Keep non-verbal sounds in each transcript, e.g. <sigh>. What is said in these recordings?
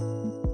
Thank you.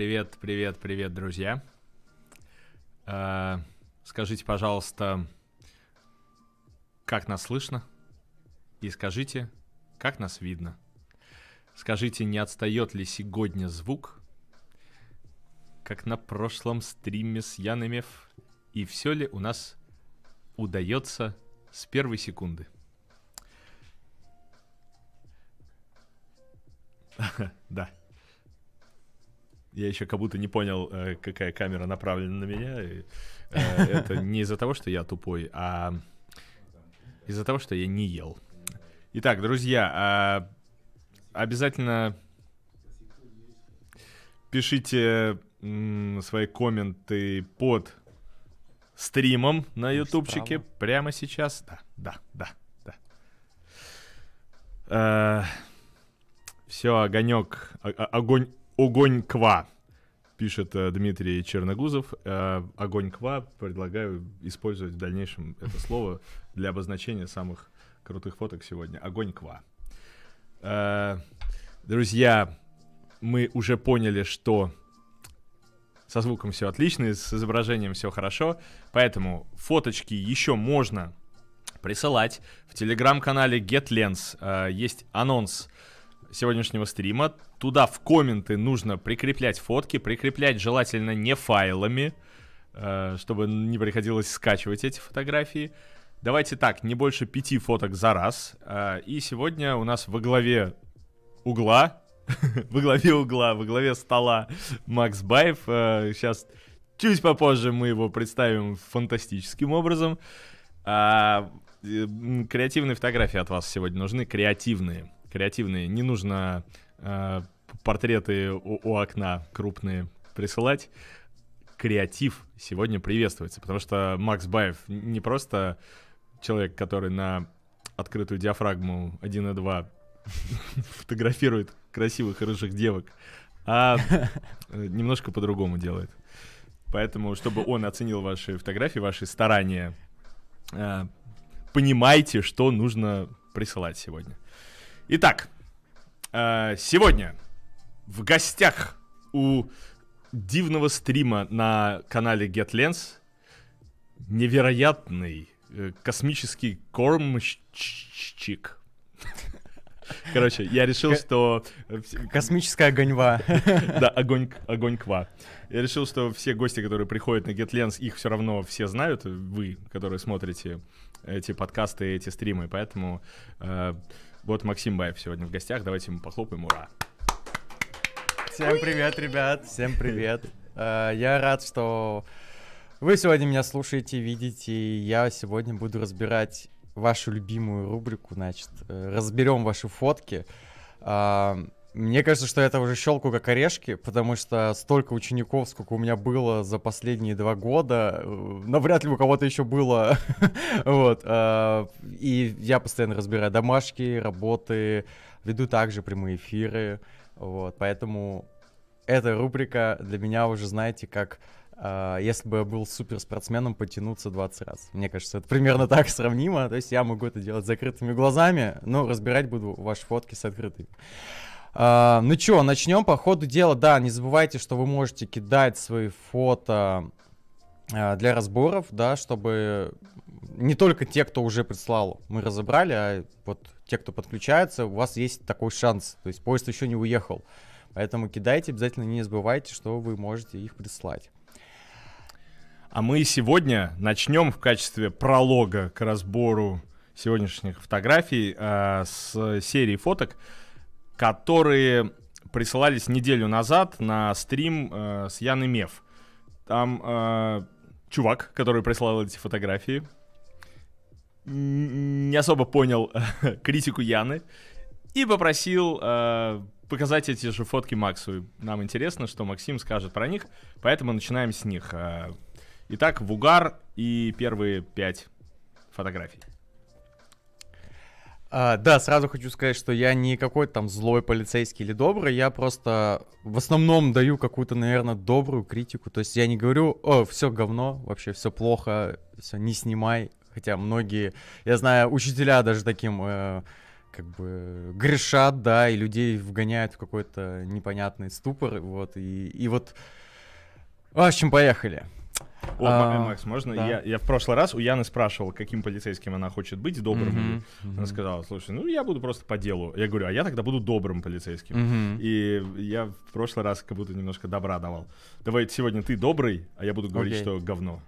Привет, привет, привет, друзья. Э, скажите, пожалуйста, как нас слышно? И скажите, как нас видно? Скажите, не отстает ли сегодня звук? Как на прошлом стриме с Янымев? И все ли у нас удается с первой секунды? <laughs> Да. Я еще как будто не понял, э, какая камера направлена на меня. И, э, это не из-за того, что я тупой, а из-за того, что я не ел. Итак, друзья, а, обязательно пишите свои комменты под стримом на ютубчике прямо сейчас. Да, да, да, да. А, э, все, огонек, огонь Огонь ква, пишет э, Дмитрий Черногузов. Э, Огонь ква, предлагаю использовать в дальнейшем это слово для обозначения самых крутых фоток сегодня. Огонь ква, э, Друзья, мы уже поняли, что со звуком все отлично, с изображением все хорошо, поэтому фоточки еще можно присылать. В телеграм-канале GetLens есть анонс сегодняшнего стрима. Туда в комменты нужно прикреплять фотки, прикреплять желательно не файлами, э, чтобы не приходилось скачивать эти фотографии. Давайте так, не больше пяти фоток за раз. Э, и сегодня у нас во главе угла, <laughs> во главе угла, во главе стола Макс Баев. Сейчас э, чуть попозже мы его представим фантастическим образом. А, креативные фотографии от вас сегодня нужны, креативные. Креативные, не нужно Э, портреты у, у окна крупные присылать. Креатив сегодня приветствуется, потому что Макс Баев не просто человек, который на открытую диафрагму 1 и 2 <laughs> фотографирует красивых рыжих девок, а немножко по-другому делает. Поэтому, чтобы он оценил ваши фотографии, ваши старания, э, понимайте, что нужно присылать сегодня. Итак, Э, сегодня в гостях у дивного стрима на канале GetLens невероятный э, космический кормчик. Короче, я решил, что... Э, Космическая огоньва. Да, огонь, огонь ква. Я решил, что все гости, которые приходят на GetLens, их все равно все знают, вы, которые смотрите эти подкасты, эти стримы, поэтому вот Максим Баев сегодня в гостях. Давайте ему похлопаем. Ура! Всем привет, ребят! Всем привет! Э, я рад, что вы сегодня меня слушаете, видите. Я сегодня буду разбирать вашу любимую рубрику, значит, э, разберем ваши фотки. Э, мне кажется, что это уже щелку как орешки, потому что столько учеников, сколько у меня было за последние два года, э, навряд ли у кого-то еще было. <laughs> вот. А, и я постоянно разбираю домашки, работы, веду также прямые эфиры. Вот. Поэтому эта рубрика для меня уже, знаете, как а, если бы я был суперспортсменом, потянуться 20 раз. Мне кажется, это примерно так сравнимо. То есть я могу это делать с закрытыми глазами, но разбирать буду ваши фотки с открытыми. А, ну чё, начнем по ходу дела. Да, не забывайте, что вы можете кидать свои фото а, для разборов, да, чтобы не только те, кто уже прислал, мы разобрали, а вот те, кто подключается, у вас есть такой шанс. То есть поезд еще не уехал. Поэтому кидайте, обязательно не забывайте, что вы можете их прислать. А мы сегодня начнем в качестве пролога к разбору сегодняшних фотографий э, с серии фоток, которые присылались неделю назад на стрим э, с Яной Меф. Там э, чувак, который прислал эти фотографии, не особо понял <laughs> критику Яны и попросил э, показать эти же фотки Максу. Нам интересно, что Максим скажет про них, поэтому начинаем с них. Э, итак, в угар и первые пять фотографий. А, да, сразу хочу сказать, что я не какой-то там злой полицейский или добрый, я просто в основном даю какую-то, наверное, добрую критику. То есть я не говорю, о, все говно, вообще все плохо, все не снимай. Хотя многие, я знаю, учителя даже таким э, как бы грешат, да, и людей вгоняют в какой-то непонятный ступор, вот, и, и вот, в общем, поехали. О, а, Макс, можно? Да. Я, я в прошлый раз у Яны спрашивал, каким полицейским она хочет быть, добрым mm-hmm. Mm-hmm. Она сказала: слушай, ну я буду просто по делу. Я говорю, а я тогда буду добрым полицейским. Mm-hmm. И я в прошлый раз как будто немножко добра давал. Давай сегодня ты добрый, а я буду говорить, okay. что говно.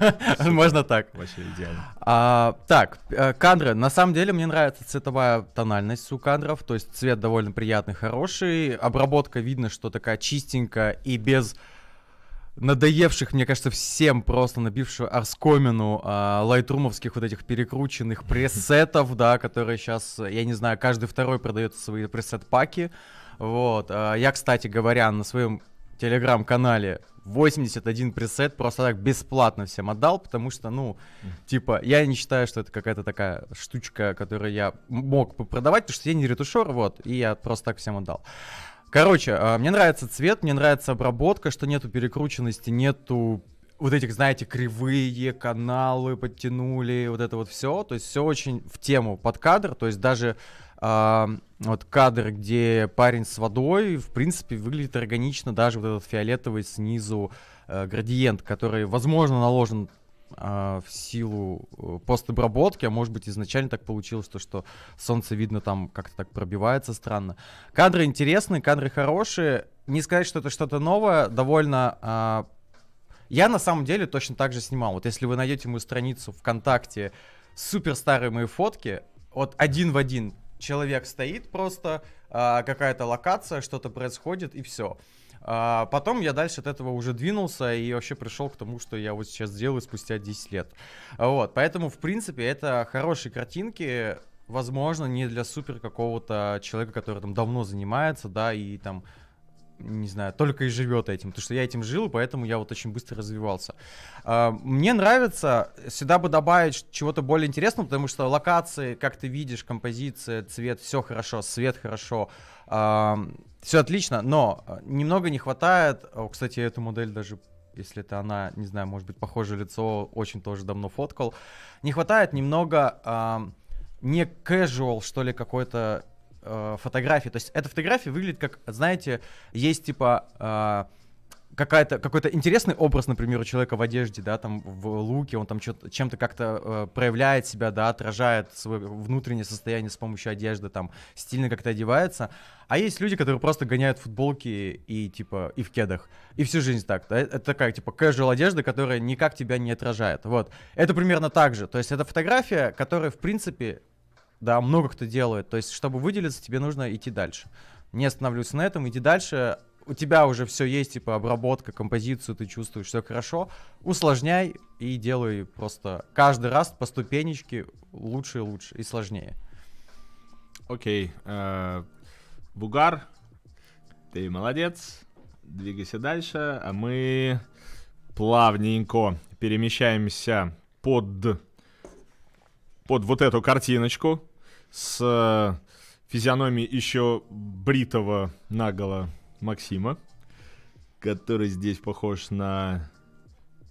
<laughs> Можно так. Вообще идеально. А, так, э, кадры. На самом деле мне нравится цветовая тональность у кадров, то есть цвет довольно приятный, хороший. Обработка видно, что такая чистенькая и без надоевших, мне кажется, всем просто набившую арскомину а, лайтрумовских вот этих перекрученных пресетов, да, которые сейчас, я не знаю, каждый второй продает свои пресет-паки. Вот. А, я, кстати говоря, на своем телеграм-канале 81 пресет просто так бесплатно всем отдал, потому что, ну, типа, я не считаю, что это какая-то такая штучка, которую я мог продавать, потому что я не ретушер, вот, и я просто так всем отдал. Короче, а, мне нравится цвет, мне нравится обработка, что нету перекрученности, нету вот этих, знаете, кривые каналы подтянули, вот это вот все. То есть все очень в тему под кадр. То есть даже э, вот кадр, где парень с водой, в принципе, выглядит органично. Даже вот этот фиолетовый снизу э, градиент, который, возможно, наложен а, в силу э, постобработки, а может быть изначально так получилось, то, что солнце видно там как-то так пробивается странно. Кадры интересные, кадры хорошие. Не сказать, что это что-то новое, довольно... А... Я на самом деле точно так же снимал. Вот если вы найдете мою страницу ВКонтакте, супер старые мои фотки, вот один в один человек стоит просто, а, какая-то локация, что-то происходит и все. А потом я дальше от этого уже двинулся и вообще пришел к тому, что я вот сейчас делаю спустя 10 лет. Вот, поэтому, в принципе, это хорошие картинки, возможно, не для супер какого-то человека, который там давно занимается, да, и там не знаю, только и живет этим. Потому что я этим жил, и поэтому я вот очень быстро развивался. А, мне нравится, сюда бы добавить чего-то более интересного, потому что локации, как ты видишь, композиция, цвет, все хорошо, свет хорошо. А, все отлично, но а, немного не хватает. Кстати, эту модель даже если это она, не знаю, может быть, похоже лицо, очень тоже давно фоткал. Не хватает немного э, не casual, что ли, какой-то э, фотографии. То есть эта фотография выглядит как, знаете, есть типа э, какая-то, какой-то интересный образ, например, у человека в одежде, да, там в луке, он там чем-то как-то э, проявляет себя, да, отражает свое внутреннее состояние с помощью одежды, там, стильно как-то одевается. А есть люди, которые просто гоняют футболки и, типа, и в кедах. И всю жизнь так. Да? Это такая, типа, casual одежда, которая никак тебя не отражает. Вот. Это примерно так же. То есть это фотография, которая, в принципе, да, много кто делает. То есть, чтобы выделиться, тебе нужно идти дальше. Не останавливаться на этом, иди дальше. У тебя уже все есть, типа обработка, композицию, ты чувствуешь, все хорошо. Усложняй и делай просто каждый раз по ступенечке лучше и лучше, и сложнее. Окей. Okay. Э, Бугар, ты молодец. Двигайся дальше, а мы плавненько перемещаемся под, под вот эту картиночку с э, физиономией еще бритого наголо Максима, который здесь похож на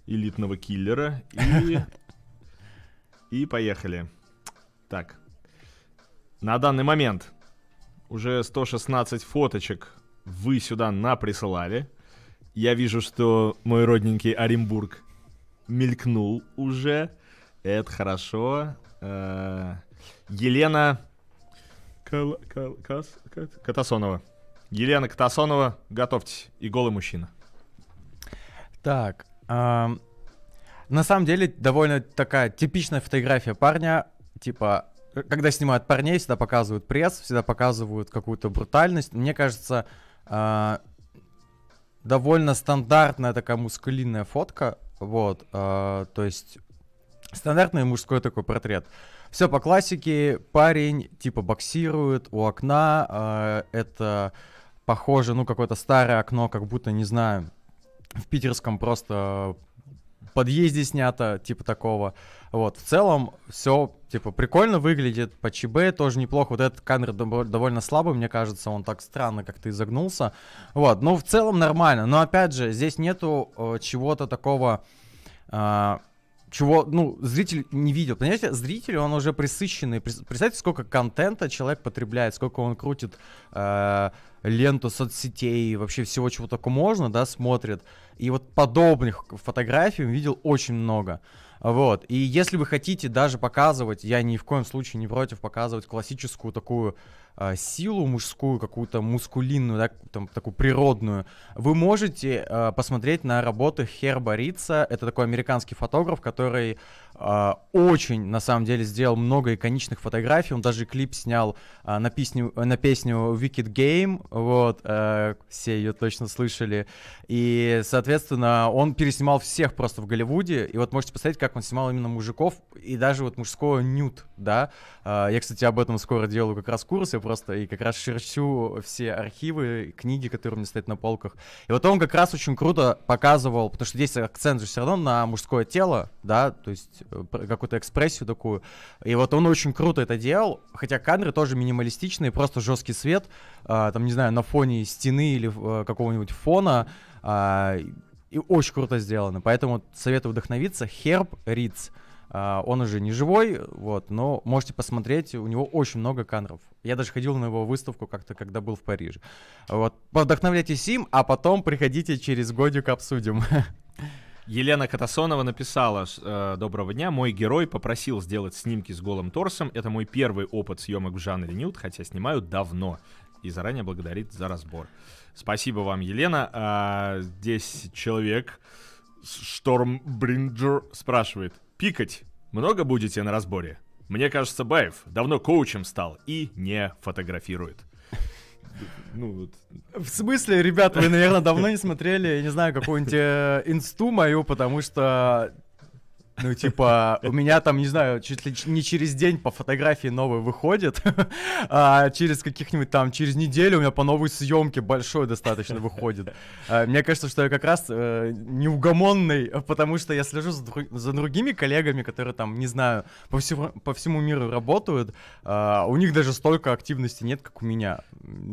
элитного киллера. И, и поехали. Так. На данный момент уже 116 фоточек вы сюда наприсылали. Я вижу, что мой родненький Оренбург мелькнул уже. Это хорошо. Э, Елена Кал... Кал... Кас... Катасонова. Елена Катасонова, готовьтесь. И голый мужчина. Так. на самом деле, довольно такая типичная фотография парня. Типа, когда снимают парней, всегда показывают пресс, всегда показывают какую-то брутальность. Мне кажется, э, довольно стандартная такая мускулинная фотка. Вот. Э, то есть, стандартный мужской такой портрет. Э, все по классике. Парень типа боксирует у окна. Э, это похоже, ну, какое-то старое окно, как будто, не знаю, в питерском просто подъезде снято, типа такого. Вот, в целом все, типа, прикольно выглядит, по ЧБ тоже неплохо. Вот этот камер довольно слабый, мне кажется, он так странно как-то изогнулся. Вот, ну, в целом нормально. Но, опять же, здесь нету э, чего-то такого... Э, чего, ну, зритель не видел. Понимаете, зритель, он уже присыщенный. Представьте, сколько контента человек потребляет, сколько он крутит э, ленту соцсетей, вообще всего, чего только можно, да, смотрит. И вот подобных фотографий он видел очень много. Вот. И если вы хотите даже показывать, я ни в коем случае не против показывать классическую такую а, силу мужскую, какую-то мускулинную, да, там, такую природную, вы можете э, посмотреть на работы Херба Рица. Это такой американский фотограф, который э, очень, на самом деле, сделал много иконичных фотографий. Он даже клип снял э, на, песню, на песню Wicked Game. Вот, э, все ее точно слышали. И, соответственно, он переснимал всех просто в Голливуде. И вот можете посмотреть, как он снимал именно мужиков и даже вот мужского нюд, да. Э, я, кстати, об этом скоро делаю как раз курс. Я просто и как раз шерчу все архивы, книги, которые у меня стоят на полках. И вот он как раз очень круто показывал, потому что здесь акцент же все равно на мужское тело, да, то есть э, какую-то экспрессию такую. И вот он очень круто это делал, хотя кадры тоже минималистичные, просто жесткий свет, а, там, не знаю, на фоне стены или э, какого-нибудь фона. А, и очень круто сделано, поэтому советую вдохновиться. Херб Ридс а, он уже не живой, вот, но можете посмотреть, у него очень много кадров. Я даже ходил на его выставку как-то, когда был в Париже. Вот, вдохновляйтесь им, а потом приходите через годик обсудим. <laughs> Елена Катасонова написала э, «Доброго дня, мой герой попросил сделать снимки с голым торсом. Это мой первый опыт съемок в жанре нюд, хотя снимаю давно. И заранее благодарит за разбор». Спасибо вам, Елена. А, здесь человек Шторм Бринджер спрашивает – Пикать много будете на разборе? Мне кажется, Баев давно коучем стал и не фотографирует. Ну, вот. В смысле, ребят, вы, наверное, давно не смотрели, я не знаю, какую-нибудь э, инсту мою, потому что ну, типа, у меня там, не знаю, чуть ли не через день по фотографии новые выходит <laughs> а через каких-нибудь там, через неделю у меня по новой съемке большой достаточно выходит. А, мне кажется, что я как раз э, неугомонный, потому что я слежу за, другими коллегами, которые там, не знаю, по всему, по всему миру работают. А у них даже столько активности нет, как у меня.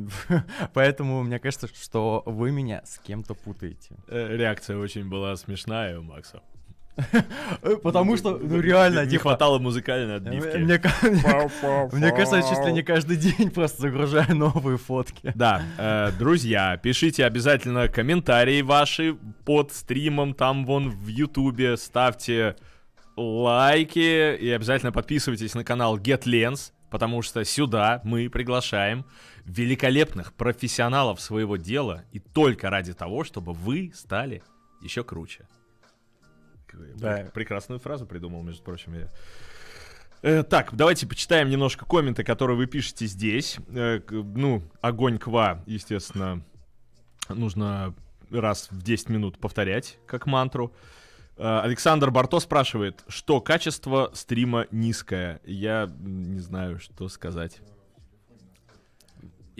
<laughs> Поэтому мне кажется, что вы меня с кем-то путаете. Э, реакция очень была смешная у Макса. Э, потому ну, что, ну реально, не типа, хватало музыкальной э, отбивки. Мне кажется, чуть ли не каждый день просто загружаю новые фотки. Да, э, друзья, пишите обязательно комментарии ваши под стримом, там вон в Ютубе, ставьте лайки и обязательно подписывайтесь на канал GetLens, потому что сюда мы приглашаем великолепных профессионалов своего дела и только ради того, чтобы вы стали еще круче. Да. Прекрасную фразу придумал, между прочим, я. Э, так, давайте почитаем немножко комменты, которые вы пишете здесь. Э, ну, огонь ква, естественно, нужно раз в 10 минут повторять, как мантру. Э, Александр Барто спрашивает, что качество стрима низкое. Я не знаю, что сказать.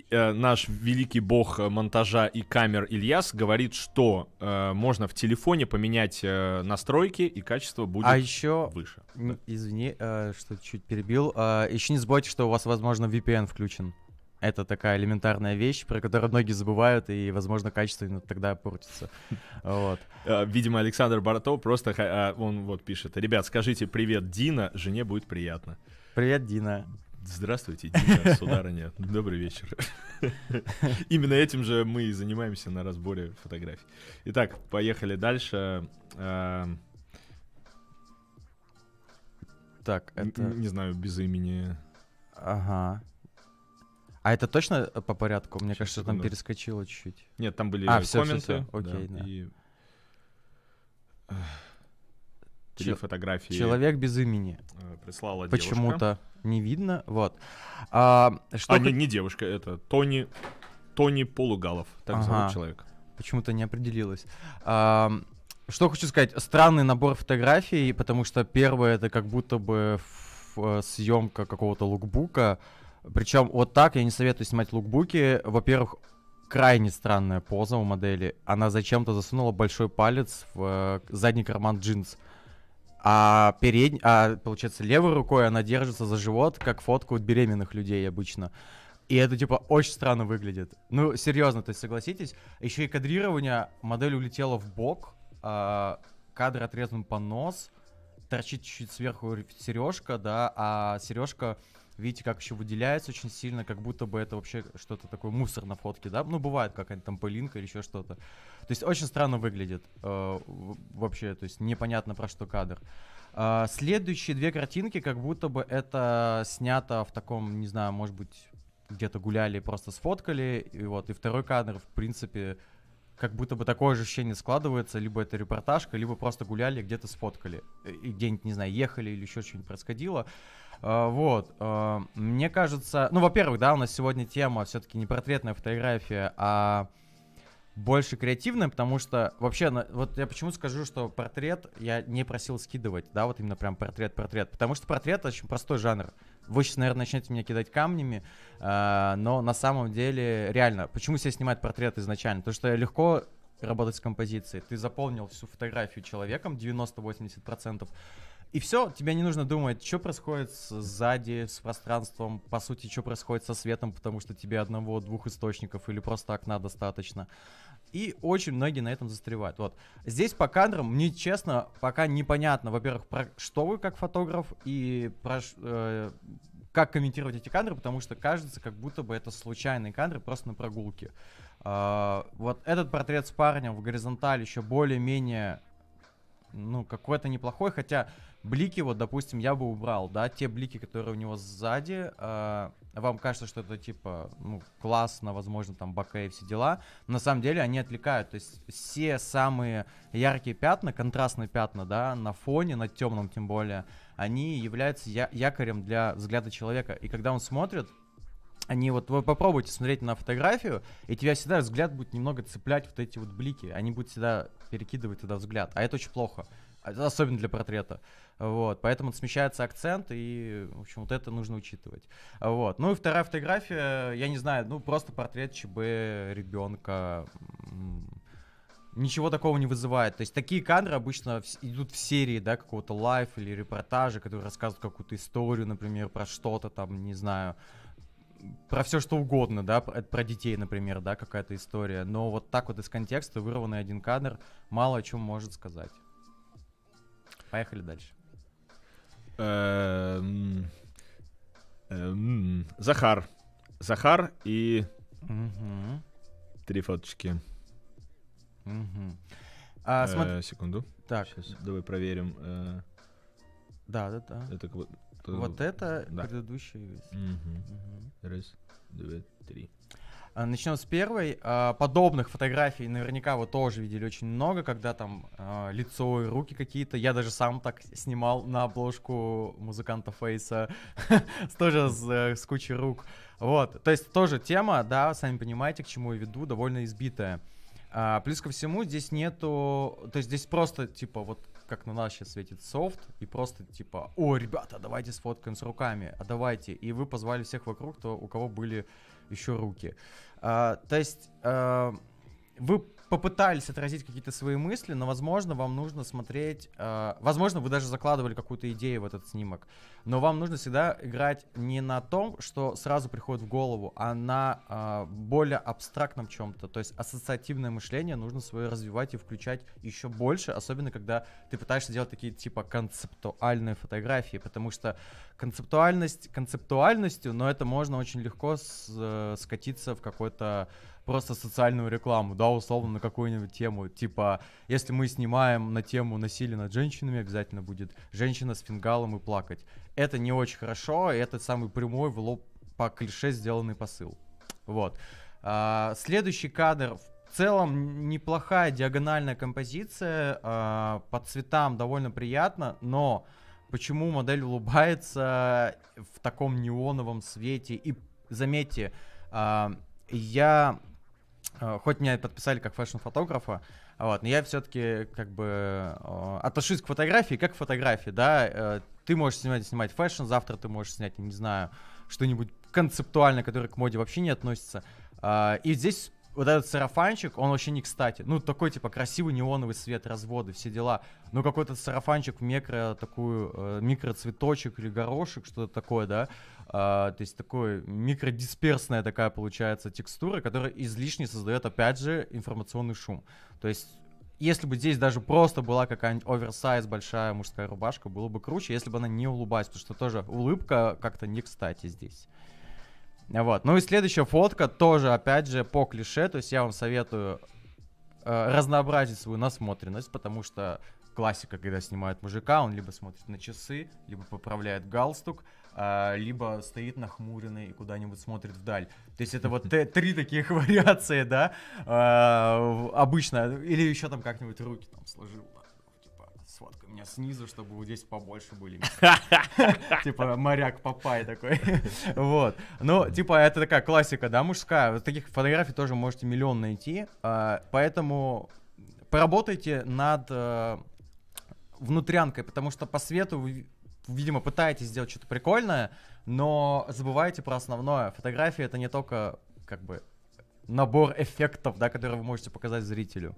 Э, наш великий бог монтажа и камер Ильяс говорит, что э, можно в телефоне поменять э, настройки и качество будет а еще, выше. извини, э, что чуть перебил. Э, еще не забывайте, что у вас, возможно, VPN включен. Это такая элементарная вещь, про которую многие забывают, и, возможно, качество тогда портится. <laughs> Вот. Э, видимо, Александр Барто просто, э, он вот пишет, ребят, скажите привет Дина, жене будет приятно. Привет, Дина. Здравствуйте, Дина, сударыня. Добрый вечер. Именно этим же мы и занимаемся на разборе фотографий. Итак, поехали дальше. А, так, это... Не знаю, без имени. Ага. А это точно э, по порядку? Мне Сейчас кажется, секунду. там перескочило чуть-чуть. Нет, там были а, комменты. все, все. Окей, да. да. И чьи Чел... фотографии. Человек без имени. Э, прислала Почему-то не видно. Вот. А, что а не, не девушка, это Тони, Тони Полугалов. Так ага. зовут человек. Почему-то не определилась. А, что хочу сказать, странный набор фотографий, потому что первое это как будто бы э, съемка какого-то лукбука. Причем вот так я не советую снимать лукбуки. Во-первых, крайне странная поза у модели. Она зачем-то засунула большой палец в э, задний карман джинс. Uh, а, перед... а получается левой рукой она держится за живот, как фоткают беременных людей обычно. И это, типа, очень странно выглядит. Ну, серьезно, то есть, согласитесь, еще и кадрирование, модель улетела в бок, а, кадр отрезан по нос, торчит чуть-чуть сверху сережка, да, а сережка Видите, как еще выделяется очень сильно, как будто бы это вообще что-то такое мусор на фотке, да? Ну, бывает какая-нибудь там пылинка или еще что-то. То есть очень странно выглядит э, вообще, то есть непонятно про что кадр. Э, следующие две картинки, как будто бы это снято в таком, не знаю, может быть, где-то гуляли, просто сфоткали, и вот, и второй кадр, в принципе, как будто бы такое же ощущение складывается, либо это репортажка, либо просто гуляли, где-то сфоткали, э, и где-нибудь, не знаю, ехали или еще что-нибудь происходило. Uh, вот, uh, мне кажется, ну, во-первых, да, у нас сегодня тема все-таки не портретная фотография, а больше креативная, потому что вообще, вот я почему скажу, что портрет я не просил скидывать, да, вот именно прям портрет-портрет, потому что портрет очень простой жанр. Uh, вы сейчас, наверное, начнете меня кидать камнями, э, но на самом деле, реально, почему все снимают портрет изначально? Потому что легко работать с композицией. Ты заполнил всю фотографию человеком, 90-80%. И все, тебе не нужно думать, что происходит сзади, с пространством, по сути, что происходит со светом, потому что тебе одного-двух источников или просто окна достаточно. И очень многие на этом застревают. Вот. Здесь по кадрам, мне честно, пока непонятно, во-первых, про что вы как фотограф и про... Э, как комментировать эти кадры, потому что кажется, как будто бы это случайные кадры просто на прогулке. Uh, вот этот портрет с парнем в горизонтале еще более-менее ну, какой-то неплохой, хотя блики, вот, допустим, я бы убрал, да, те блики, которые у него сзади, э, вам кажется, что это, типа, ну, классно, возможно, там, бока и все дела, на самом деле они отвлекают, то есть все самые яркие пятна, контрастные пятна, да, на фоне, на темном тем более, они являются я якорем для взгляда человека, и когда он смотрит, они вот, вы попробуйте смотреть на фотографию, и тебя всегда взгляд будет немного цеплять вот эти вот блики, они будут всегда перекидывать туда взгляд, а это очень плохо, а, особенно для портрета, вот, поэтому смещается акцент, и, в общем, вот это нужно учитывать, вот, ну и вторая фотография, я не знаю, ну просто портрет ЧБ ребенка, ничего такого не вызывает. То есть такие кадры обычно в, идут в серии, да, какого-то лайф или репортажа, которые рассказывают какую-то историю, например, про что-то там, не знаю про все что угодно, да, про, про детей, например, да, какая-то история, но вот так вот из контекста вырванный один кадр мало о чем может сказать. Поехали дальше. Эм, эм, Захар. Захар и три фоточки. А, э, секунду. Так. давай проверим. Э, да, да, да. Это вот вот это да. предыдущий. Угу. Раз, два, три. А, начнем с первой. А, подобных фотографий наверняка вы тоже видели очень много, когда там а, лицо и руки какие-то. Я даже сам так снимал на обложку музыканта Фейса, <laughs> тоже э, с кучей рук. Вот, то есть тоже тема, да, сами понимаете, к чему я веду, довольно избитая. Плюс ко всему здесь нету, то есть здесь просто типа вот как на нас сейчас светит софт, и просто типа, о, ребята, давайте сфоткаем с руками, а давайте. И вы позвали всех вокруг, то у кого были еще руки. А, то есть а, вы попытались отразить какие-то свои мысли, но, возможно, вам нужно смотреть... Э, возможно, вы даже закладывали какую-то идею в этот снимок. Но вам нужно всегда играть не на том, что сразу приходит в голову, а на э, более абстрактном чем-то. То есть ассоциативное мышление нужно свое развивать и включать еще больше, особенно когда ты пытаешься делать такие типа концептуальные фотографии, потому что концептуальность концептуальностью, но это можно очень легко с, э, скатиться в какой-то просто социальную рекламу, да, условно на какую-нибудь тему. Типа, если мы снимаем на тему насилия над женщинами, обязательно будет женщина с фингалом и плакать. Это не очень хорошо, и это самый прямой в лоб по клише сделанный посыл. Вот. А, следующий кадр, в в целом неплохая диагональная композиция, э, по цветам довольно приятно, но почему модель улыбается в таком неоновом свете? И заметьте, э, я Э, хоть меня подписали как фэшн-фотографа, а вот, но я все-таки как бы э, отношусь к фотографии как к фотографии, да, э, ты можешь снимать, снимать фэшн, завтра ты можешь снять, не знаю, что-нибудь концептуальное, которое к моде вообще не относится, а, и здесь вот этот сарафанчик, он вообще не кстати. Ну, такой, типа, красивый неоновый свет, разводы, все дела. но какой-то сарафанчик в микро, такую, э, микроцветочек или горошек, что-то такое, да. А, то есть такой микродисперсная такая получается текстура, которая излишне создает, опять же, информационный шум. То есть если бы здесь даже просто была какая-нибудь оверсайз большая мужская рубашка, было бы круче, если бы она не улыбалась, потому что тоже улыбка как-то не кстати здесь. Вот. Ну и следующая фотка тоже, опять же, по клише, то есть я вам советую э, разнообразить свою насмотренность, потому что классика, когда снимают мужика, он либо смотрит на часы, либо поправляет галстук, а, либо стоит нахмуренный и куда-нибудь смотрит вдаль. То есть это вот три таких <laughs> вариации, да, а, обычно. Или еще там как-нибудь руки там сложил, типа сфоткай меня снизу, чтобы вот здесь побольше были. <laughs> Типа моряк Папай такой. <laughs> Вот. Ну, типа, это такая классика, да, мужская. Таких фотографий тоже можете миллион найти. А, поэтому поработайте над э, внутрянкой, потому что по свету видимо, пытаетесь сделать что-то прикольное, но забываете про основное. Фотографии это не только как бы набор эффектов, да, которые вы можете показать зрителю.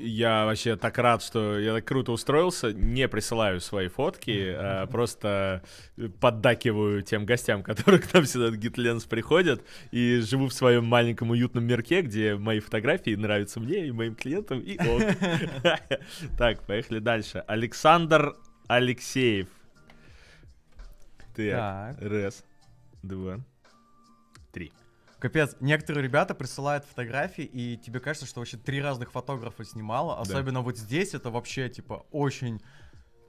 Я вообще так рад, что я так круто устроился. Не присылаю свои фотки, а просто поддакиваю тем гостям, <laughs> которые к нам сюда Гитленс приходят. И живу в своем маленьком уютном мирке, где мои фотографии нравятся мне и моим клиентам. И ОК. <laughs> Так, поехали дальше. Александр Алексеев. Так, так. раз, два, три. Капец, некоторые ребята присылают фотографии, и тебе кажется, что вообще три разных фотографа снимало. Особенно да. вот здесь это вообще, типа, очень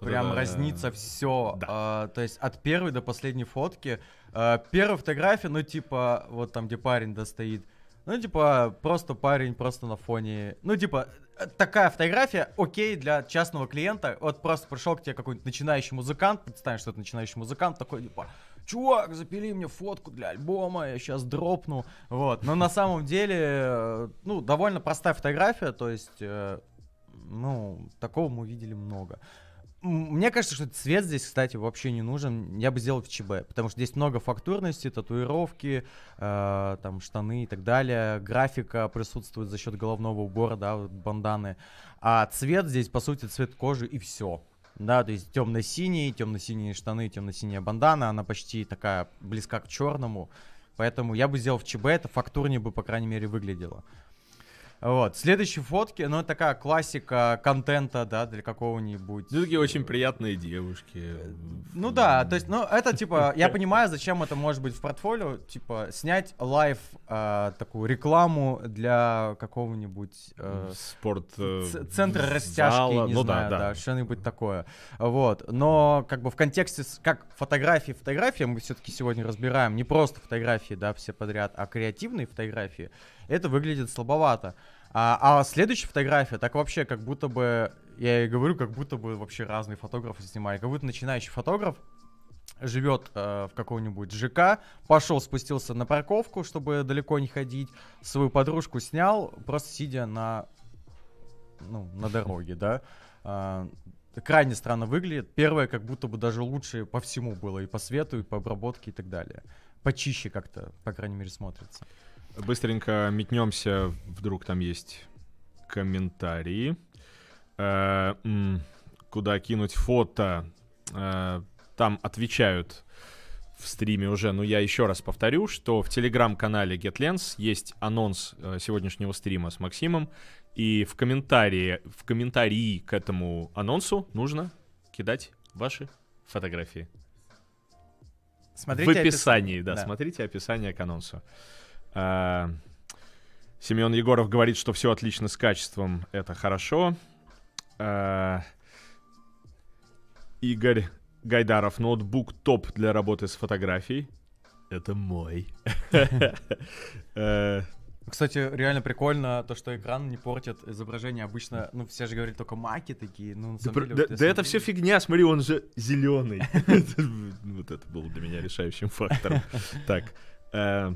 прям да. разнится все. Да. А, то есть от первой до последней фотки. А, первая фотография, ну, типа, вот там, где парень, да, стоит. Ну, типа, просто парень просто на фоне. Ну, типа, такая фотография окей для частного клиента. Вот просто пришел к тебе какой-нибудь начинающий музыкант, представь, что это начинающий музыкант, такой типа, чувак, запили мне фотку для альбома, я сейчас дропну. Вот. Но на самом деле, э, ну, довольно простая фотография, то есть, э, ну, такого мы видели много. Мне кажется, что цвет здесь, кстати, вообще не нужен. Я бы сделал в ЧБ, потому что здесь много фактурности, татуировки, э, там штаны и так далее. Графика присутствует за счет головного убора, да, банданы. А цвет здесь, по сути, цвет кожи и все. Да, то есть темно-синий, темно-синие штаны, темно-синяя бандана, она почти такая близка к черному. Поэтому я бы сделал в ЧБ, это фактурнее бы, по крайней мере, выглядело. Вот. Следующие фотки, ну, такая классика контента, да, для какого-нибудь. Ну, такие очень э, приятные девушки. Ну да, то есть, ну, это типа, я <laughs> понимаю, зачем это может быть в портфолио, типа, снять лайв э, такую рекламу для какого-нибудь э, спорт э, центра растяжки, зала, не ну, знаю, да, да. да что-нибудь такое. Вот. Но как бы в контексте, как фотографии, фотографии, мы все-таки сегодня разбираем не просто фотографии, да, все подряд, а креативные фотографии это выглядит слабовато. А, а следующая фотография, так вообще, как будто бы, я и говорю, как будто бы вообще разные фотографы снимали, как будто начинающий фотограф живет э, в каком-нибудь ЖК, пошел, спустился на парковку, чтобы далеко не ходить, свою подружку снял, просто сидя на, ну, на дороге, да. Э, крайне странно выглядит. Первое, как будто бы даже лучше по всему было, и по свету, и по обработке, и так далее. Почище как-то, по крайней мере, смотрится. Быстренько метнемся, вдруг там есть комментарии. Э, куда кинуть фото? Э, там отвечают в стриме уже, но я еще раз повторю, что в телеграм-канале GetLens есть анонс э, сегодняшнего стрима с Максимом, и в комментарии, в комментарии к этому анонсу нужно кидать ваши фотографии. Смотрите в описании, опис... да, да, смотрите описание к анонсу. А, Семен Егоров говорит, что все отлично с качеством. Это хорошо. А, Игорь Гайдаров. Ноутбук топ для работы с фотографией. Это мой. <laughs> Э, Кстати, реально прикольно то, что экран не портит изображение. Обычно, ну, все же говорят только маки такие. Ну, да, деле, да, вот, да это все фигня, смотри, он же зеленый. <laughs> <laughs> Вот это было для меня решающим фактором. Так. Э,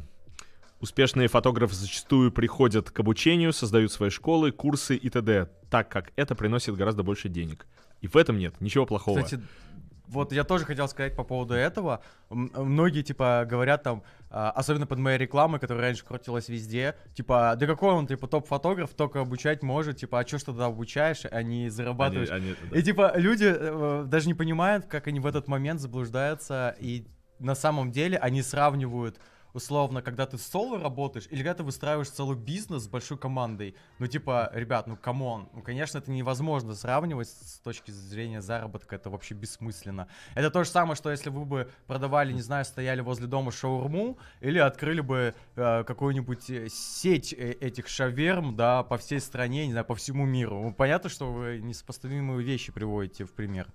Успешные фотографы зачастую приходят к обучению, создают свои школы, курсы и т.д., так как это приносит гораздо больше денег. И в этом нет ничего плохого. Кстати, вот я тоже хотел сказать по поводу этого. Многие, типа, говорят там, а, особенно под моей рекламой, которая раньше крутилась везде, типа, да какой он, типа, топ-фотограф, только обучать может, типа, а что ж тогда обучаешь, а не зарабатываешь? Они, они, да. И, типа, люди э, э, даже не понимают, как они в этот момент заблуждаются, и на самом деле они сравнивают условно, когда ты соло работаешь, или когда ты выстраиваешь целый бизнес с большой командой. Ну, типа, ребят, ну, камон, ну, конечно, это невозможно сравнивать с точки зрения заработка, это вообще бессмысленно. Это то же самое, что если вы бы продавали, не знаю, стояли возле дома шаурму, или открыли бы э, какую-нибудь э, сеть э, этих шаверм, да, по всей стране, не знаю, по всему миру. Ну, понятно, что вы несопоставимые вещи приводите в пример.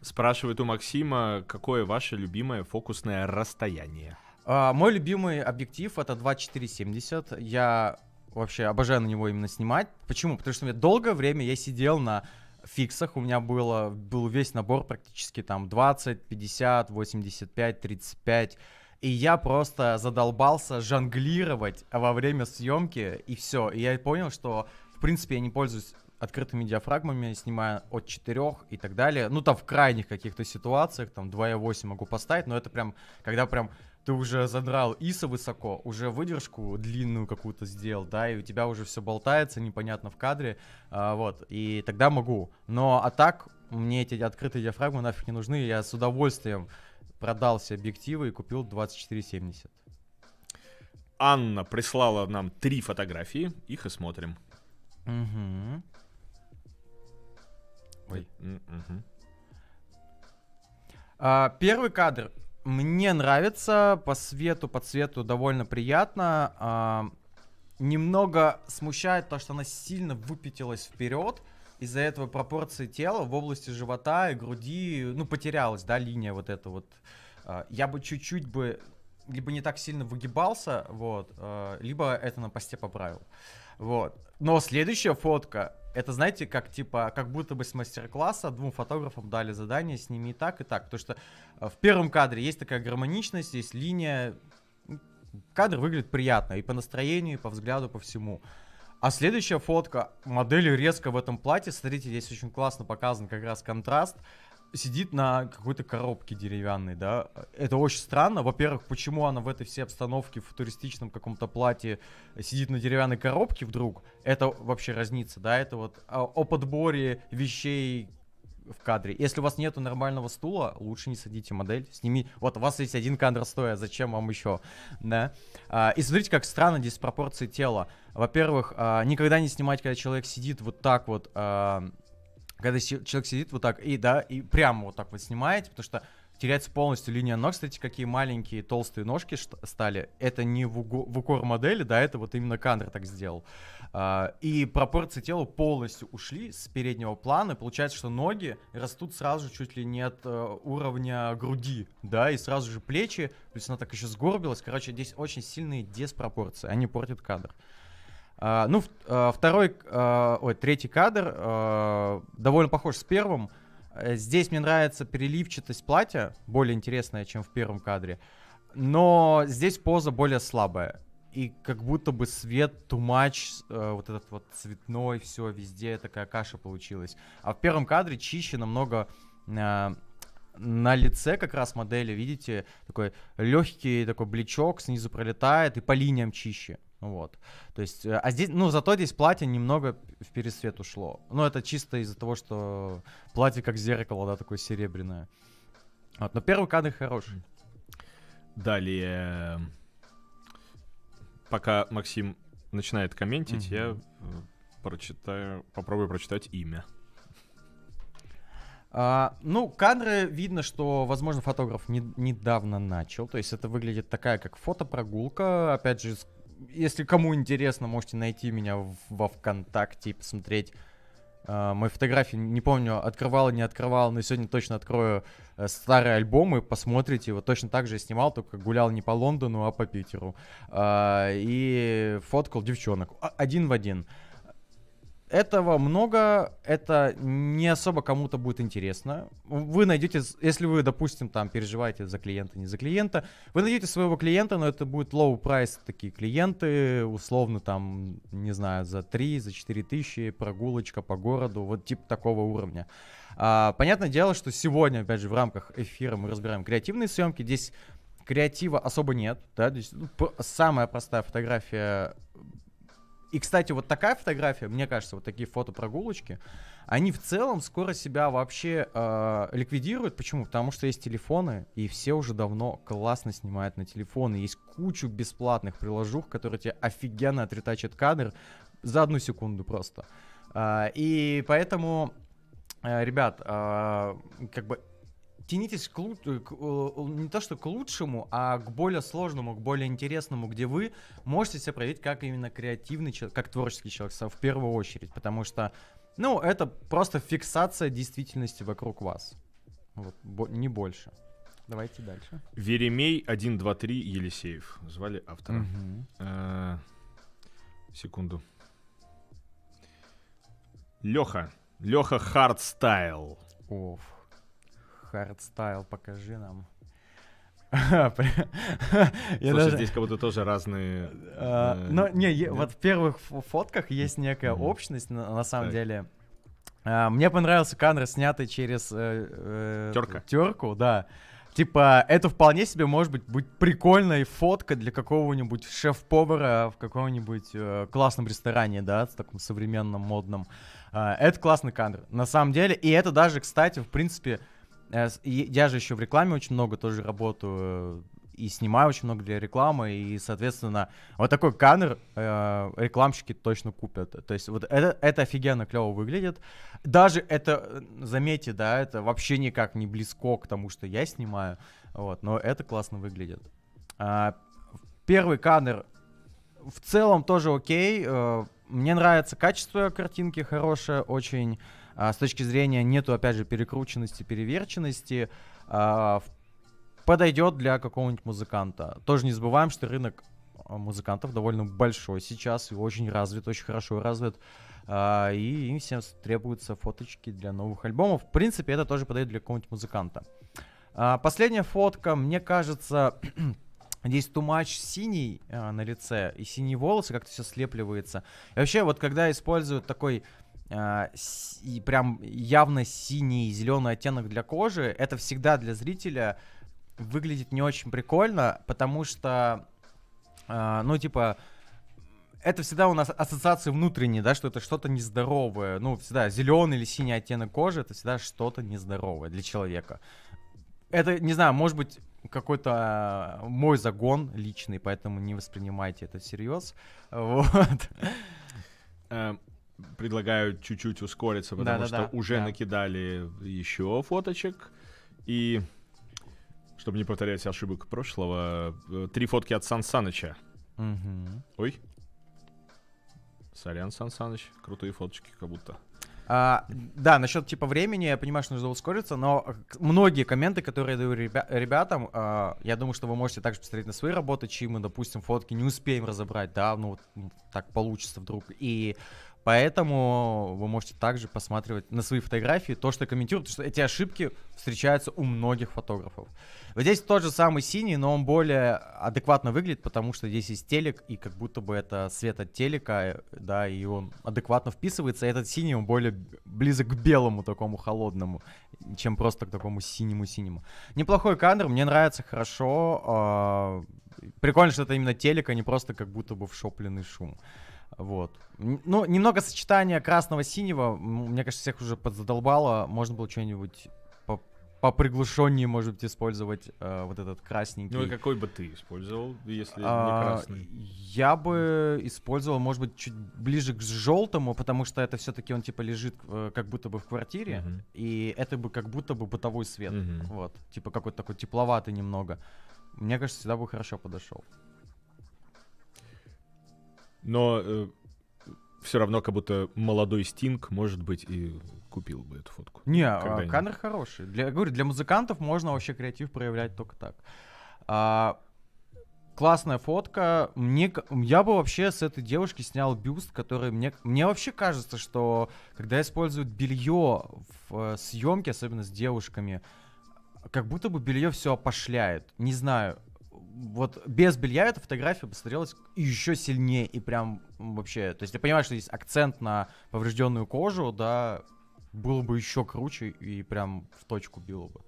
Спрашивает у Максима, какое ваше любимое фокусное расстояние? А, мой любимый объектив это 2470. Я вообще обожаю на него именно снимать. Почему? Потому что у меня долгое время я сидел на фиксах. У меня было, был весь набор практически там 20, 50, 85, 35. И я просто задолбался жонглировать во время съемки, и все. И я понял, что, в принципе, я не пользуюсь открытыми диафрагмами, снимаю от 4 и так далее. Ну, там в крайних каких-то ситуациях, там 2,8 могу поставить, но это прям, когда прям ты уже задрал ИСа высоко, уже выдержку длинную какую-то сделал, да, и у тебя уже все болтается непонятно в кадре, а, вот, и тогда могу. Но а так мне эти открытые диафрагмы нафиг не нужны, я с удовольствием продал все объективы и купил 2470. Анна прислала нам три фотографии, их и смотрим. Угу. Ой. Угу. А, первый кадр мне нравится, по свету, по цвету довольно приятно. А, немного смущает то, что она сильно выпятилась вперед. Из-за этого пропорции тела в области живота и груди, ну, потерялась, да, линия вот эта вот. А, я бы чуть-чуть бы либо не так сильно выгибался, вот, а, либо это на посте поправил. А, вот. Но следующая фотка, это, знаете, как типа, как будто бы с мастер-класса двум фотографам дали задание, сними и так, и так. Потому что э, в первом кадре есть такая гармоничность, есть линия. Кадр выглядит приятно и по настроению, и по взгляду, по всему. А следующая фотка, модели резко в этом платье, смотрите, здесь очень классно показан как раз контраст сидит на какой-то коробке деревянной, да. Это очень странно. Во-первых, почему она в этой всей обстановке, в футуристичном каком-то платье сидит на деревянной коробке вдруг? Это вообще разница, да. Это вот о подборе вещей в кадре. Если у вас нету нормального стула, лучше не садите модель, сними. Вот у вас есть один кадр стоя, зачем вам еще, да? А, и смотрите, как странно диспропорции тела. Во-первых, а, никогда не снимать, когда человек сидит вот так вот а, когда человек сидит вот так и, да, и прямо вот так вот снимаете, потому что теряется полностью линия ног. Кстати, какие маленькие толстые ножки стали. Это не в, в укор модели, да, это вот именно кадр так сделал. А, и пропорции тела полностью ушли с переднего плана. Получается, что ноги растут сразу чуть ли не от э, уровня груди, да, и сразу же плечи. То есть она так еще сгорбилась. Короче, здесь очень сильные диспропорции. Они портят кадр. А, ну, а, второй, а, ой, третий кадр довольно похож с первым. Э, здесь мне нравится переливчатость платья, более интересная, чем в первом кадре. Но здесь поза более слабая. И как будто бы свет, тумач, э, вот этот вот цветной, все везде, такая каша получилась. А в первом кадре чище намного на лице как раз модели, видите, такой легкий такой бличок снизу пролетает и по линиям чище. Вот. То есть, э, а здесь, ну, зато здесь платье немного в пересвет ушло. Ну, это чисто из-за того, что платье как зеркало, да, такое серебряное. Вот, но первый кадр хороший. Далее, пока Максим начинает комментить, mm-hmm. я э, прочитаю, попробую прочитать имя. А, ну, кадры видно, что, возможно, фотограф не, недавно начал. То есть это выглядит такая, как фотопрогулка, опять же, с если кому интересно, можете найти меня во ВКонтакте и посмотреть Uh, мои фотографии, не помню, открывал, или не открывал, но сегодня точно открою uh, старые альбомы, посмотрите, вот точно так же я снимал, только гулял не по Лондону, а по Питеру. Uh, и фоткал девчонок, а, один в один. Этого много, это не особо кому-то будет интересно. Вы найдете, если вы, допустим, там переживаете за клиента, не за клиента, вы найдете своего клиента, но это будет low price такие клиенты, условно там, не знаю, за 3, за 4 тысячи, прогулочка по городу, вот типа такого уровня. А, понятное дело, что сегодня, опять же, в рамках эфира мы разбираем креативные съемки, здесь креатива особо нет, да, здесь ну, самая простая фотография и, кстати, вот такая фотография, мне кажется, вот такие фотопрогулочки, они в целом скоро себя вообще э, ликвидируют. Почему? Потому что есть телефоны, и все уже давно классно снимают на телефоны. Есть кучу бесплатных приложух, которые тебе офигенно отретачат кадр за одну секунду просто. Э, и поэтому, э, ребят, э, как бы тянитесь к, э, к э, не то что к лучшему, а к более сложному, к более интересному, где вы можете себя проявить как именно креативный человек, как творческий человек в первую очередь, потому что, ну, это просто фиксация действительности вокруг вас, вот, бо- не больше. Давайте дальше. Веремей 123 Елисеев. Звали автора. Угу. секунду. Леха. Леха Хардстайл. Оф. Хардстайл, покажи нам. <laughs> <laughs> Слушай, здесь как будто тоже разные... Ну, не, вот в первых фотках есть некая общность, на самом деле. А, мне понравился кадр, снятый через... Э, э, Терка. Терку, да. Типа, это вполне себе может быть, быть прикольной фотка для какого-нибудь шеф-повара в каком-нибудь э, классном ресторане, да, в таком современном, модном. Э, а, это классный кадр, на самом деле. И это даже, кстати, в принципе, Э, я же еще в рекламе очень много тоже работаю э, и снимаю очень много для рекламы, и, соответственно, вот такой камер э, рекламщики точно купят. То есть вот это, это офигенно клево выглядит. Даже это, заметьте, да, это вообще никак не близко к тому, что я снимаю, вот, но это классно выглядит. А, первый кадр в целом тоже окей, мне нравится качество картинки хорошее очень, а, с точки зрения нету, опять же, перекрученности, переверченности, а, подойдет для какого-нибудь музыканта. Тоже не забываем, что рынок а, музыкантов довольно большой сейчас и очень развит, очень хорошо развит. А, и им всем требуются фоточки для новых альбомов. В принципе, это тоже подойдет для какого-нибудь музыканта. А, последняя фотка, мне кажется, <clears throat> Здесь тумач синий э, на лице и синие волосы как-то все слепливается. И вообще, вот когда используют такой а, и прям явно синий и зеленый оттенок для кожи, это всегда для зрителя выглядит не очень прикольно, потому что, а, ну, типа, это всегда у нас ассоциации внутренние, да, что это что-то нездоровое. Ну, всегда зеленый или синий оттенок кожи, это всегда что-то нездоровое для человека. Это, не знаю, может быть, какой-то а, мой загон личный, поэтому не воспринимайте это всерьез. <laughs> Вот. Эм, предлагаю чуть-чуть ускориться, потому да, да, что уже да. накидали еще фоточек. И, чтобы не повторять ошибок прошлого, э, три фотки от Сан Саныча. Угу. Ой. Сорян, Сан Саныч. Крутые фоточки как будто. А, да, насчет типа времени, я понимаю, что нужно ускориться, но э, многие комменты, которые я даю ребя- ребятам, а, я думаю, что вы можете также посмотреть на свои работы, чьи мы, допустим, фотки не успеем разобрать, да, ну вот так получится вдруг. И Поэтому вы можете также посматривать на свои фотографии, то, что комментируют, что эти ошибки встречаются у многих фотографов. Вот здесь тот же самый синий, но он более адекватно выглядит, потому что здесь есть телек, и как будто бы это свет от телека, да, и он адекватно вписывается. Этот синий, он более близок к белому такому холодному, чем просто к такому синему-синему. Неплохой кадр, мне нравится хорошо. А, прикольно, что это именно телек, а не просто как будто бы вшопленный шум. Вот. Ну, немного сочетания красного-синего, мне кажется, всех уже подзадолбало. Можно было что-нибудь по приглушеннее может быть, использовать э, вот этот красненький. Ну и какой бы ты использовал, если а, не красный? Я бы использовал, может быть, чуть ближе к желтому, потому что это все-таки он типа лежит э, как будто бы в квартире, угу. и это бы как будто бы бытовой свет. Угу. Вот. Типа какой-то такой тепловатый немного. Мне кажется, сюда бы хорошо подошел. Но э, все равно, как будто молодой Стинг, может быть, и купил бы эту фотку. Не, а, Каннер хороший. Для, говорю, для музыкантов можно вообще креатив проявлять только так. А, классная фотка. Мне, я бы вообще с этой девушки снял бюст, который мне... Мне вообще кажется, что когда используют белье в э, съемке, особенно с девушками, как будто бы белье все опошляет. Не знаю, вот без белья эта фотография бы смотрелась еще сильнее и прям вообще, то есть я понимаю, что здесь акцент на поврежденную кожу, да, было бы еще круче и прям в точку било бы.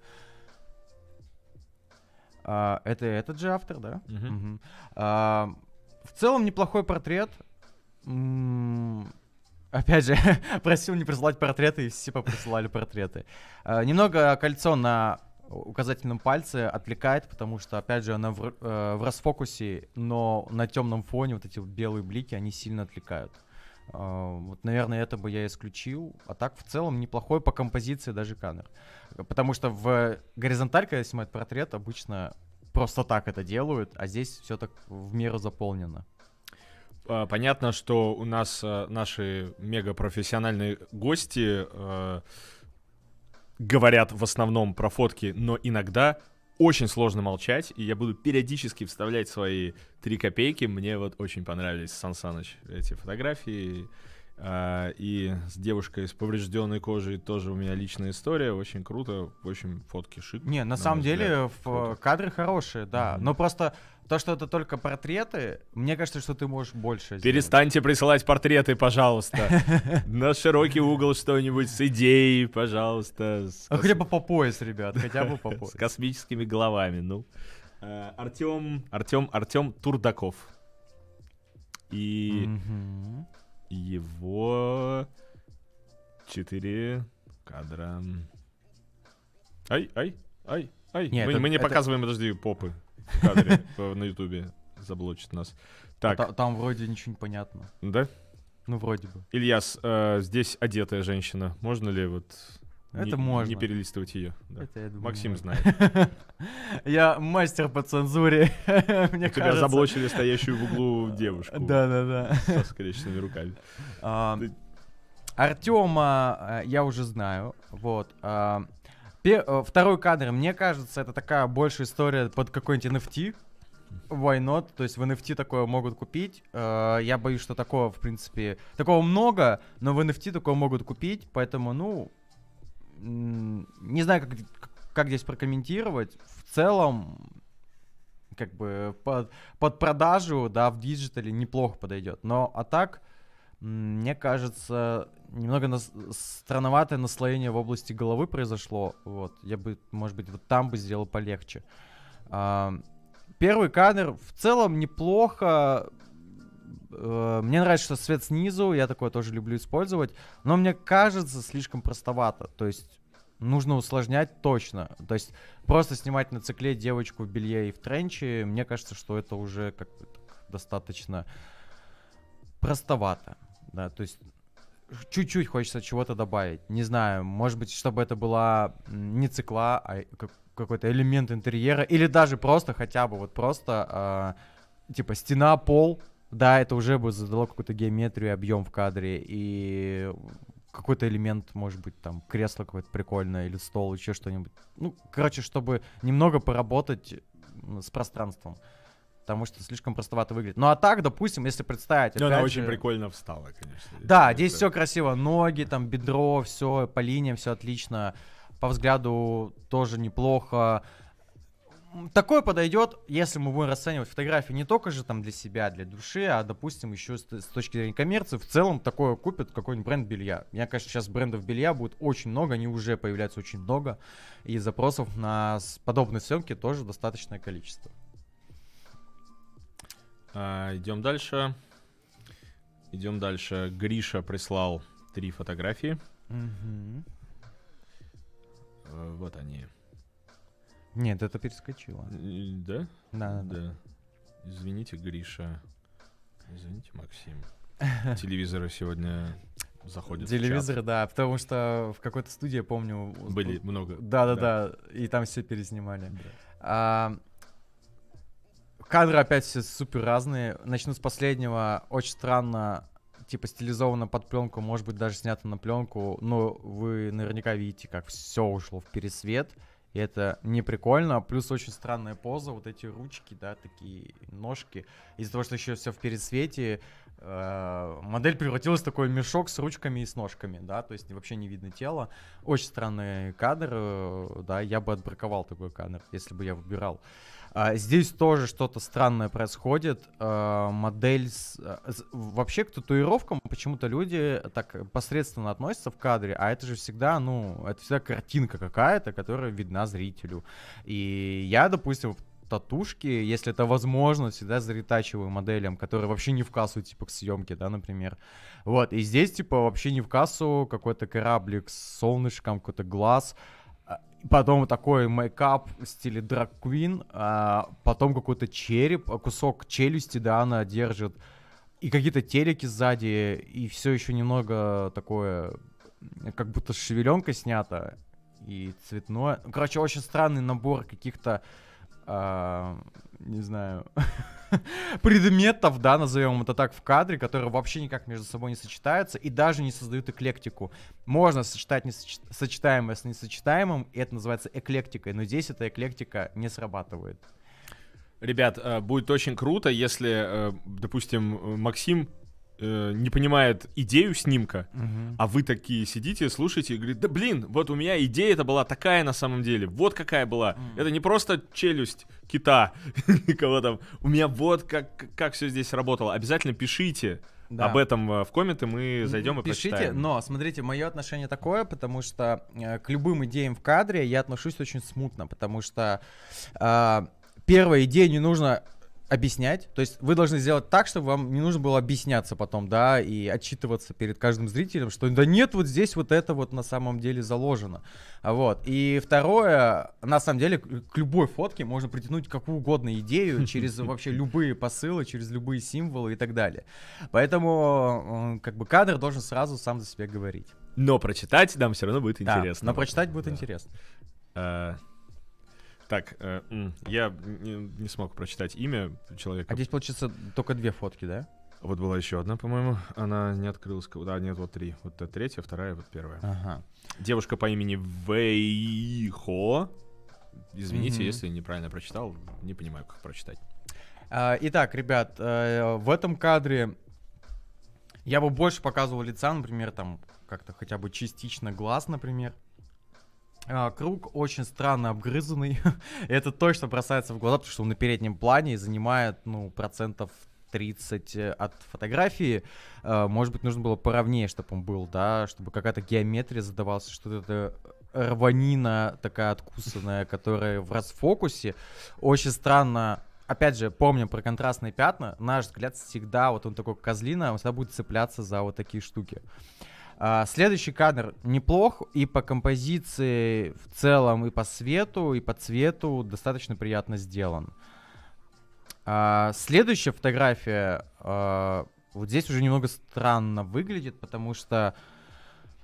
А, это этот же автор, да? Uh-huh. Uh-huh. А, в целом неплохой портрет. опять же, <laughs> просил не присылать портреты, и все попросылали портреты. А, немного кольцо на указательном пальце отвлекает, потому что, опять же, она в, э, в расфокусе, но на темном фоне вот эти белые блики, они сильно отвлекают. Uh, вот, наверное, это бы я исключил. А так, в целом, неплохой по композиции даже камер. Потому что в горизонталь, когда снимают портрет, обычно просто так это делают, а здесь все так в меру заполнено. А, понятно, что у нас э, наши мега профессиональные гости э, говорят в основном про фотки, но иногда очень сложно молчать, и я буду периодически вставлять свои три копейки. Мне вот очень понравились, Сан Саныч, эти фотографии. А, и с девушкой с поврежденной кожей тоже у меня личная история. Очень круто. В общем, фотки шик. Не, на, на самом деле, в, кадры хорошие, да. Mm-hmm. Но просто то, что это только портреты, мне кажется, что ты можешь больше Перестаньте присылать портреты, пожалуйста. <laughs> На широкий угол что-нибудь с идеей, пожалуйста. Ну, хотя бы по пояс, ребят, хотя бы по <laughs> пояс. С космическими головами, ну. Э, Артем, Артем, Артем Турдаков. И его четыре кадра. Ай, ай, ай, ай. Нет, мы, это, мы не это... показываем, подожди, попы кадре на Ютубе заблочит нас. А так. Там вроде ничего не понятно. Да? Ну, вроде бы. Ильяс, э, здесь одетая женщина. Можно ли вот это не, можно. Не перелистывать ее. Да. Это, я думаю, Максим знает. <laughs> Я мастер по цензуре. <laughs> Мне Тебя заблочили стоящую в углу девушку. Да, да, да. Со скрещенными руками. Артема э, я уже знаю. Вот. Э, второй кадр, мне кажется, это такая больше история под какой-нибудь NFT. Why not? То есть в NFT такое могут купить. Э, я боюсь, что такого, в принципе, такого много, но в NFT такое могут купить, поэтому, ну, не знаю, как, как здесь прокомментировать. В целом, как бы под, под продажу, да, в диджитале неплохо подойдет. Но а так, мне кажется, немного нас... странноватое наслоение в области головы произошло. Вот, я бы, может быть, вот там бы сделал полегче. А, первый кадр в целом неплохо. Э, мне нравится, что свет снизу, я такое тоже люблю использовать, но мне кажется слишком простовато, то есть нужно усложнять точно, то есть просто снимать на цикле девочку в белье и в тренче, мне кажется, что это уже как-то достаточно простовато да, то есть чуть-чуть хочется чего-то добавить. Не знаю, может быть, чтобы это была не цикла, а какой-то элемент интерьера, или даже просто хотя бы вот просто э, типа стена, пол, да, это уже бы задало какую-то геометрию, объем в кадре и какой-то элемент, может быть, там кресло какое-то прикольное или стол, еще что-нибудь. Ну, короче, чтобы немного поработать с пространством потому что слишком простовато выглядит. Ну а так, допустим, если представить... Ну она очень прикольно встала, конечно. Да, здесь это... все красиво, ноги, там бедро, все по линиям, все отлично. По взгляду тоже неплохо. Такое подойдет, если мы будем расценивать фотографии не только же там для себя, для души, а, допустим, еще с, с точки зрения коммерции, в целом такое купит какой-нибудь бренд белья. У меня, конечно, сейчас брендов белья будет очень много, они уже появляются очень много, и запросов на подобные съемки тоже достаточное количество. А, идем дальше. Идем дальше. Гриша прислал три фотографии. Угу. вот они. Нет, это перескочило. Да? Да, да. да. Извините, Гриша. Извините, Максим. Телевизоры сегодня заходят. Телевизор, да, потому что в какой-то студии, помню... Были был... много. Да-да-да, и там все переснимали. Да. А, Кадры опять все супер разные. Начну с последнего. Очень странно, типа стилизовано под пленку, может быть даже снято на пленку, но вы наверняка видите, как все ушло в пересвет. И это не прикольно. Плюс очень странная поза, вот эти ручки, да, такие ножки. Из-за того, что еще все в пересвете, э, модель превратилась в такой мешок с ручками и с ножками, да, то есть вообще не видно тела. Очень странный кадр, э, да, я бы отбраковал такой кадр, если бы я выбирал. А, здесь тоже что-то странное происходит. А, модель... А, с... Вообще к татуировкам почему-то люди так посредственно относятся в кадре, а это же всегда, ну, это всегда картинка какая-то, которая видна зрителю. И я, допустим, татушки, если это возможно, всегда заретачиваю моделям, которые вообще не в кассу, типа, к съемке, да, например. Вот, и здесь, типа, вообще не в кассу какой-то кораблик с солнышком, какой-то глаз, Потом такой мейкап в стиле драг-квин, а потом какой-то череп, а, кусок челюсти, да, она держит. И какие-то телеки сзади, и все еще немного такое, как будто шевеленка снята и цветное. Короче, очень странный набор каких-то а, не знаю, <laughs> предметов, да, назовем это так, в кадре, которые вообще никак между собой не сочетаются и даже не создают эклектику. Можно сочетать несоч... сочетаемое с несочетаемым, и это называется эклектикой, но здесь эта эклектика не срабатывает. Ребят, э, будет очень круто, если, э, допустим, Максим э, не понимает идею снимка, угу. а вы такие сидите, слушаете и говорите, да блин, вот у меня идея это была такая на самом деле, вот какая была. Угу. Это не просто челюсть кита, <laughs> кого там. У меня вот как, как все здесь работало. Обязательно пишите. Да. Об этом э, в комменты мы зайдем и Пишите, прочитаем. но смотрите, мое отношение такое, потому что э, к любым идеям в кадре я отношусь очень смутно, потому что э, а, первая идея не нужно объяснять. То есть вы должны сделать так, чтобы вам не нужно было объясняться потом, да, и отчитываться перед каждым зрителем, что да нет, вот здесь вот это вот на самом деле заложено. А вот. И второе, на самом деле к любой фотке можно притянуть какую угодно идею <laughs> через вообще любые посылы, через любые символы и так далее. Поэтому как бы кадр должен сразу сам за себя говорить. Но прочитать нам все равно будет интересно. Да, но прочитать будет да. интересно. Э, так, э, я не, не смог прочитать имя человека. А здесь, получится только две фотки, да? Вот была еще одна, по-моему, она не открылась. Да, нет, вот три. Вот это третья, вторая, вот первая. Ага. Девушка по имени Вейхо. Извините, mm-hmm. если неправильно прочитал, не понимаю, как прочитать. А, итак, ребят, э, в этом кадре я бы больше показывал лица, например, там как-то хотя бы частично глаз, например. А, круг очень странно обгрызанный. <laughs> это точно бросается в глаза, потому что он на переднем плане и занимает, ну, процентов 30 э, от фотографии. А, может быть, нужно было поровнее, чтобы он был, да, чтобы какая-то геометрия задавалась, что то это э, рванина такая откусанная, которая в расфокусе. Очень странно опять же, помним про контрастные пятна, наш взгляд всегда, вот он такой козлина, он всегда будет цепляться за вот такие штуки. А, следующий кадр неплох и по композиции в целом, и по свету, и по цвету достаточно приятно сделан. А, следующая фотография а, вот здесь уже немного странно выглядит, потому что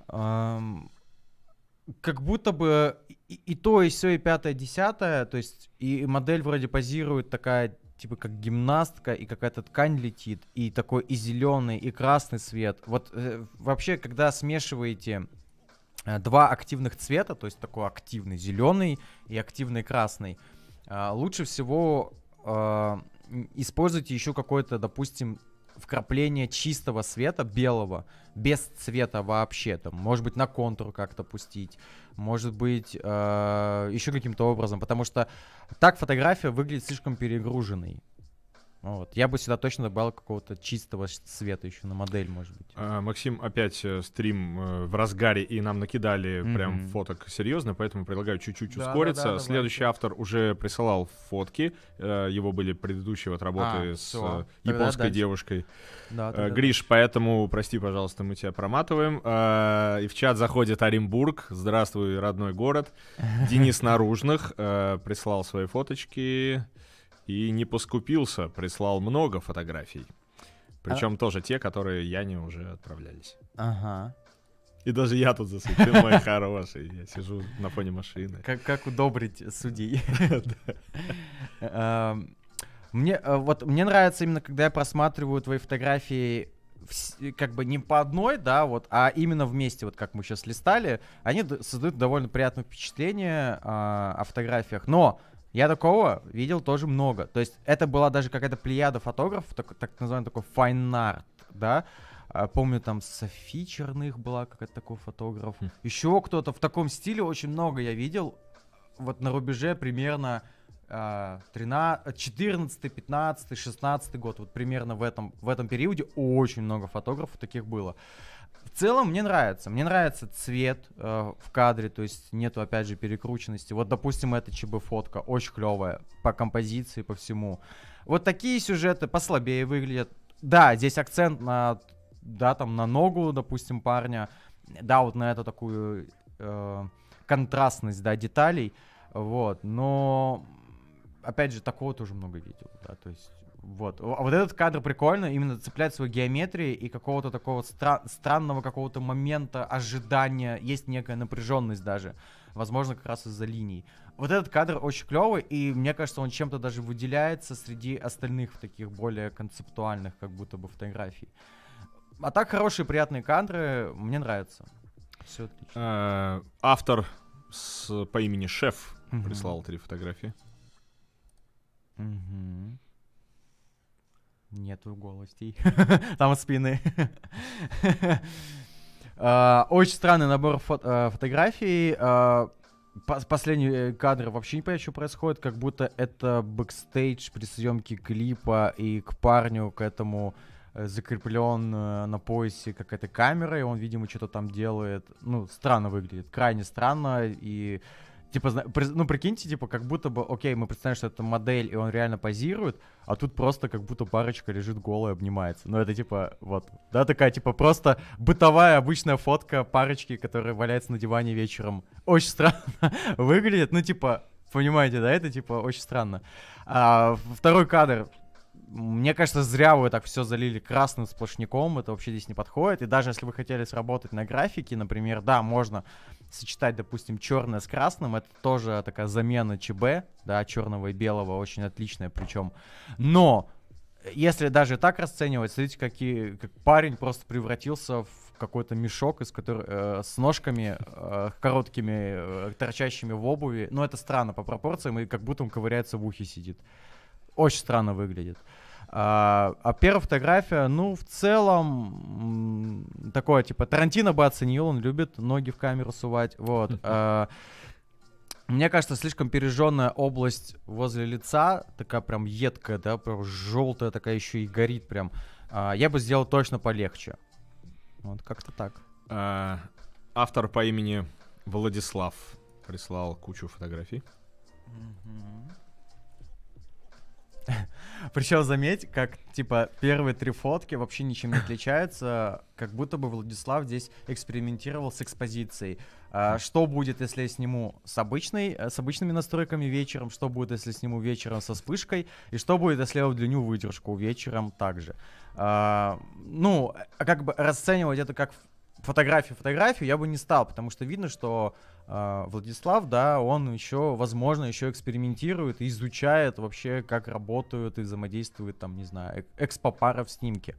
как будто бы и, и то, и все, и пятое, и десятое, то есть и модель вроде позирует такая типа как гимнастка, и какая-то ткань летит, и такой и зеленый, и красный свет. Вот э, вообще, когда смешиваете э, два активных цвета, то есть такой активный зеленый и активный красный, э, лучше всего э, используйте еще какое-то, допустим, вкрапление чистого света, белого, без цвета вообще, там, может быть, на контур как-то пустить, может быть, э, еще каким-то образом, потому что так фотография выглядит слишком перегруженной. Ну вот. Я бы сюда точно добавил какого-то чистого света еще на модель, может быть. А, Максим, опять э, стрим э, в разгаре, и нам накидали mm-hmm. прям фоток серьезно, поэтому предлагаю чуть-чуть да, ускориться. Да, да, Следующий давайте. автор уже присылал фотки. Э, его были предыдущие вот работы а, с э, японской тогда девушкой. Да, тогда э, Гриш, поэтому прости, пожалуйста, мы тебя проматываем. Э, и в чат заходит Оренбург. Здравствуй, родной город. <laughs> Денис Наружных э, прислал свои фоточки и не поскупился, прислал много фотографий. Причем а... тоже те, которые я не уже отправлялись. Ага. И даже я тут засветил, мой хороший. Я сижу на фоне машины. Как, как удобрить судей. <laughs> <laughs> Эм, мне, э, вот, мне нравится именно, когда я просматриваю твои фотографии как бы не по одной, да, вот, а именно вместе, вот как мы сейчас листали, они создают довольно приятное впечатление э, о фотографиях. Но я такого видел тоже много. То есть это была даже какая-то плеяда фотографов, так, так называемый такой fine art, да. А, помню, там Софи Черных была какая-то такой фотограф. Хм. Еще кто-то в таком стиле очень много я видел. Вот на рубеже примерно 13, 14, 15, 16 год, вот примерно в этом, в этом периоде очень много фотографов таких было. В целом мне нравится. Мне нравится цвет э, в кадре, то есть нету, опять же, перекрученности. Вот, допустим, эта ЧБ-фотка очень клевая по композиции, по всему. Вот такие сюжеты послабее выглядят. Да, здесь акцент на, да, там, на ногу, допустим, парня. Да, вот на эту такую э, контрастность, да, деталей. Вот, но опять же, такого тоже много видел, да, то есть вот. А вот этот кадр прикольно, именно цеплять свою геометрию и какого-то такого стра- странного какого-то момента ожидания. Есть некая напряженность даже. Возможно, как раз из-за линий. Вот этот кадр очень клевый, и мне кажется, он чем-то даже выделяется среди остальных таких более концептуальных как будто бы фотографий. А так хорошие, приятные кадры, мне нравятся. Все отлично. Э, автор с, по имени Шеф прислал три фотографии. Угу. Нету голостей. <laughs> Там спины. <laughs> А, очень странный набор э, фотографий. А, последний э, кадр вообще не понятно, что происходит. Как будто это бэкстейдж при съемке клипа и к парню, к этому э, закреплен на поясе какая-то камера, и он, видимо, что-то там делает. Ну, странно выглядит, крайне странно, и Типа, ну прикиньте, типа, как будто бы, окей, мы представляем, что это модель, и он реально позирует, а тут просто как будто парочка лежит голая, обнимается. Ну это типа, вот, да, такая, типа, просто бытовая обычная фотка парочки, которая валяется на диване вечером. Очень странно <laughs> выглядит, ну типа, понимаете, да, это типа очень странно. А, второй кадр, мне кажется, зря вы так все залили красным сплошняком, это вообще здесь не подходит. И даже если вы хотели сработать на графике, например, да, можно сочетать, допустим, черное с красным, это тоже такая замена ЧБ, да, черного и белого, очень отличная причем. Но если даже так расценивать, смотрите, какие, как парень просто превратился в какой-то мешок, из который, э, с ножками э, короткими, э, торчащими в обуви. Но ну, это странно по пропорциям, и как будто он ковыряется в ухе сидит очень странно выглядит. А, а первая фотография, ну, в целом, такое, типа, Тарантино бы оценил, он любит ноги в камеру сувать, вот. А, мне кажется, слишком пережженная область возле лица, такая прям едкая, да, прям желтая такая еще и горит прям. А, я бы сделал точно полегче. Вот как-то так. А, автор по имени Владислав прислал кучу фотографий. Mm-hmm. <laughs> Причем заметь, как типа первые три фотки вообще ничем не отличаются, как будто бы Владислав здесь экспериментировал с экспозицией. А, что будет, если я сниму с обычной, э, с обычными настройками вечером? Что будет, если сниму вечером со вспышкой? И что будет, если я удлиню выдержку вечером также? А, ну, а как бы расценивать это как фотографию фотографию я бы не стал, потому что видно, что а, Владислав, да, он еще, возможно, еще экспериментирует, изучает вообще, как работают и взаимодействуют, там, не знаю, экспопара в снимке.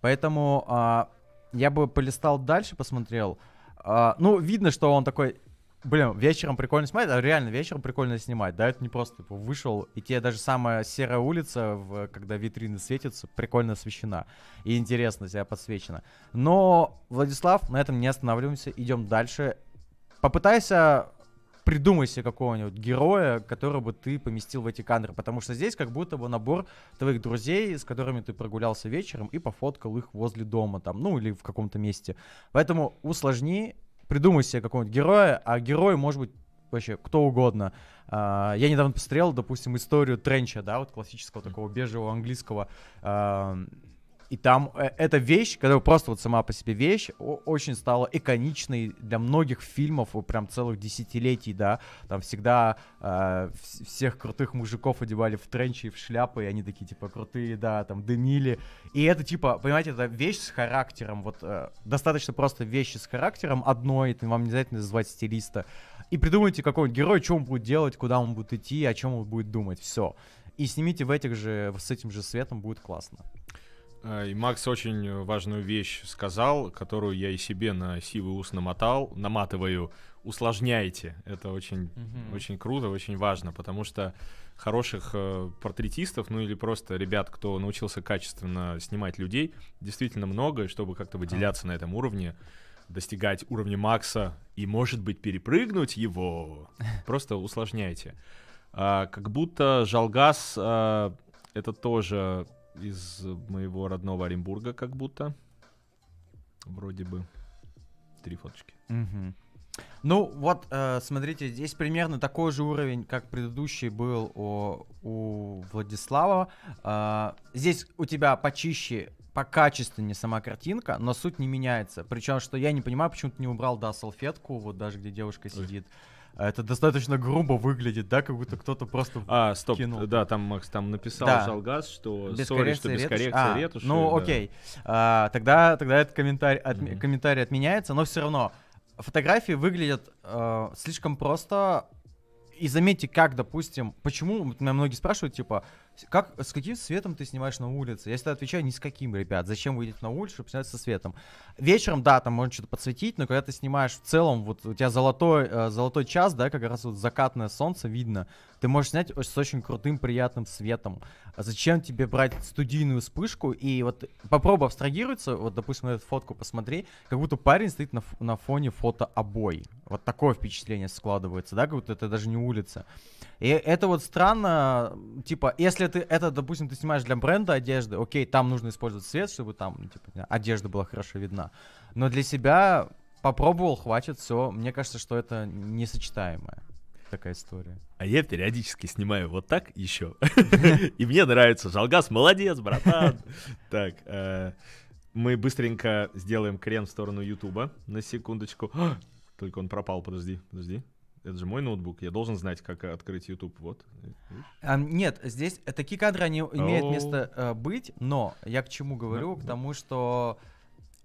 Поэтому а, я бы полистал дальше, посмотрел. А, ну, видно, что он такой, блин, вечером прикольно снимать, а реально вечером прикольно снимать, да, это не просто, типа, вышел, и тебе даже самая серая улица, в, когда витрины светятся, прикольно освещена, и интересно тебя подсвечена. Но, Владислав, на этом не останавливаемся, идем дальше, попытайся придумай себе какого-нибудь героя, которого бы ты поместил в эти кадры, потому что здесь как будто бы набор твоих друзей, с которыми ты прогулялся вечером и пофоткал их возле дома там, ну или в каком-то месте. Поэтому усложни, придумай себе какого-нибудь героя, а герой может быть вообще кто угодно. А, я недавно посмотрел, допустим, историю Тренча, да, вот классического такого бежевого английского и там э, эта вещь, которая просто вот сама по себе вещь, очень стала иконичной для многих фильмов, прям целых десятилетий, да. Там всегда э, всех крутых мужиков одевали в тренчи и в шляпы, и они такие, типа, крутые, да, там, дымили. И это, типа, понимаете, это вещь с характером, вот, э, достаточно просто вещи с характером одной, это вам не обязательно звать стилиста. И придумайте какой нибудь героя, что он будет делать, куда он будет идти, о чем он будет думать, все. И снимите в этих же, с этим же светом, будет классно. Э, и Макс очень важную вещь сказал, которую я и себе на сивый ус намотал, наматываю. Усложняйте. Это очень, угу. очень круто, очень важно, потому что хороших э, портретистов, ну или просто ребят, кто научился качественно снимать людей, действительно много, и чтобы как-то выделяться а. на этом уровне, достигать уровня Макса и, может быть, перепрыгнуть его, <laughs> просто усложняйте. А, как будто Жалгас а, это тоже из моего родного Оренбурга как будто. Вроде бы три фоточки. Угу. Ну вот, э, смотрите, здесь примерно такой же уровень, как предыдущий был у, у Владислава. Э, здесь у тебя почище, по покачественнее сама картинка, но суть не меняется. Причем, что я не понимаю, почему ты не убрал, да, салфетку, вот даже где девушка сидит. Ой. А это достаточно грубо выглядит, да, как будто кто-то просто а, стоп, кинул. Да, там Макс там написал да. Жалгаз, что без сори, коррекции, что без ретушь. коррекции а, ретуши. Ну, да. окей. А, тогда, тогда этот комментарий, от, mm-hmm. комментарий отменяется, но все равно фотографии выглядят э, слишком просто. И заметьте, как, допустим, почему, меня многие спрашивают, типа, как, с каким светом ты снимаешь на улице? Я всегда отвечаю, ни с каким, ребят. Зачем выйдете на улицу, чтобы снять со светом? Вечером, да, там можно что-то подсветить, но когда ты снимаешь в целом, вот у тебя золотой, э, золотой час, да, как раз вот закатное солнце видно, ты можешь снять с очень крутым, приятным светом. А зачем тебе брать студийную вспышку и вот попробуй абстрагироваться, вот, допустим, на эту фотку посмотри, как будто парень стоит на, на фоне фото обои. Вот такое впечатление складывается, да, как будто это даже не улица. И это вот странно, типа, если ты это, допустим, ты снимаешь для бренда одежды, окей, там нужно использовать свет, чтобы там, ну, типа, одежда была хорошо видна. Но для себя попробовал, хватит, все. Мне кажется, что это несочетаемое такая история. А я периодически снимаю вот так еще. <laughs> И мне нравится. Жалгас, молодец, братан. <laughs> Так, э, мы быстренько сделаем крен в сторону Ютуба. На секундочку. Только он пропал, подожди, подожди. Это же мой ноутбук, я должен знать, как открыть YouTube. Вот. А, нет, здесь такие кадры, они oh. имеют место э, быть, но я к чему говорю? Yeah. К тому, что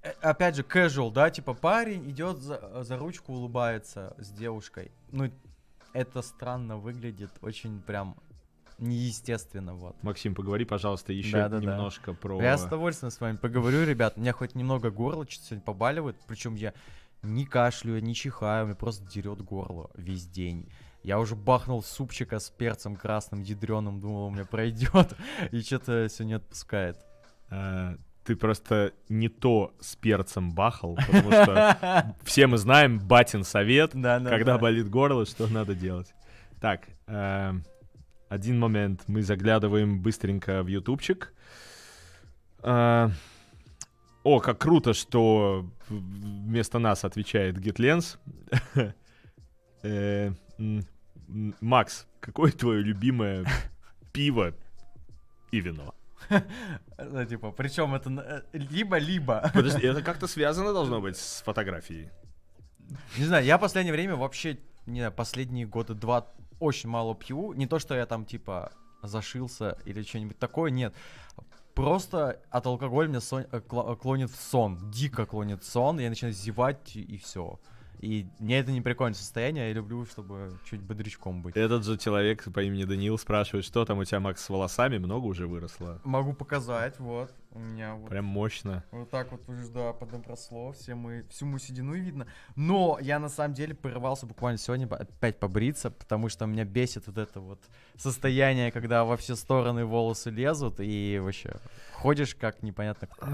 э, опять же, casual, да, типа парень идет за, за ручку, улыбается с девушкой. Ну, это странно выглядит, очень прям неестественно, вот. Максим, поговори, пожалуйста, еще да, да, немножко да. про... Я с удовольствием с вами поговорю, ребят. У меня хоть немного горло чуть сегодня побаливает, причем я не кашляю, не чихаю, мне просто дерет горло весь день. Я уже бахнул супчика с перцем красным ядреным, думал, у меня пройдет, <laughs> и что-то все не отпускает. А, ты просто не то с перцем бахал, потому что <laughs> все мы знаем батин совет, когда болит горло, что надо делать. Так, э, один момент, мы заглядываем быстренько в ютубчик. Э, о, как круто, что вместо нас отвечает GitLens. <laughs> Э, Макс, какое твое любимое пиво и вино? <laughs> Ну, типа, причем это э, либо-либо. Подожди, это <laughs> как-то связано должно быть с фотографией. Не знаю, я в последнее время вообще, не знаю, последние годы два очень мало пью. Не то, что я там, типа, зашился или что-нибудь такое, нет. Просто от алкоголя меня сон, э, э, клонит в сон. Дико клонит в сон. Я начинаю зевать и все. И мне это не прикольное состояние, а я люблю, чтобы чуть бодрячком быть. Этот же человек по имени Даниил спрашивает, что там у тебя, Макс, с волосами? Много уже выросло? Могу показать, вот. У меня вот... Прям мощно. Вот так вот уже, да, подобросло. Все мы, всю мою седину видно. Но я на самом деле порывался буквально сегодня опять побриться, потому что меня бесит вот это вот состояние, когда во все стороны волосы лезут и вообще ходишь как непонятно кто.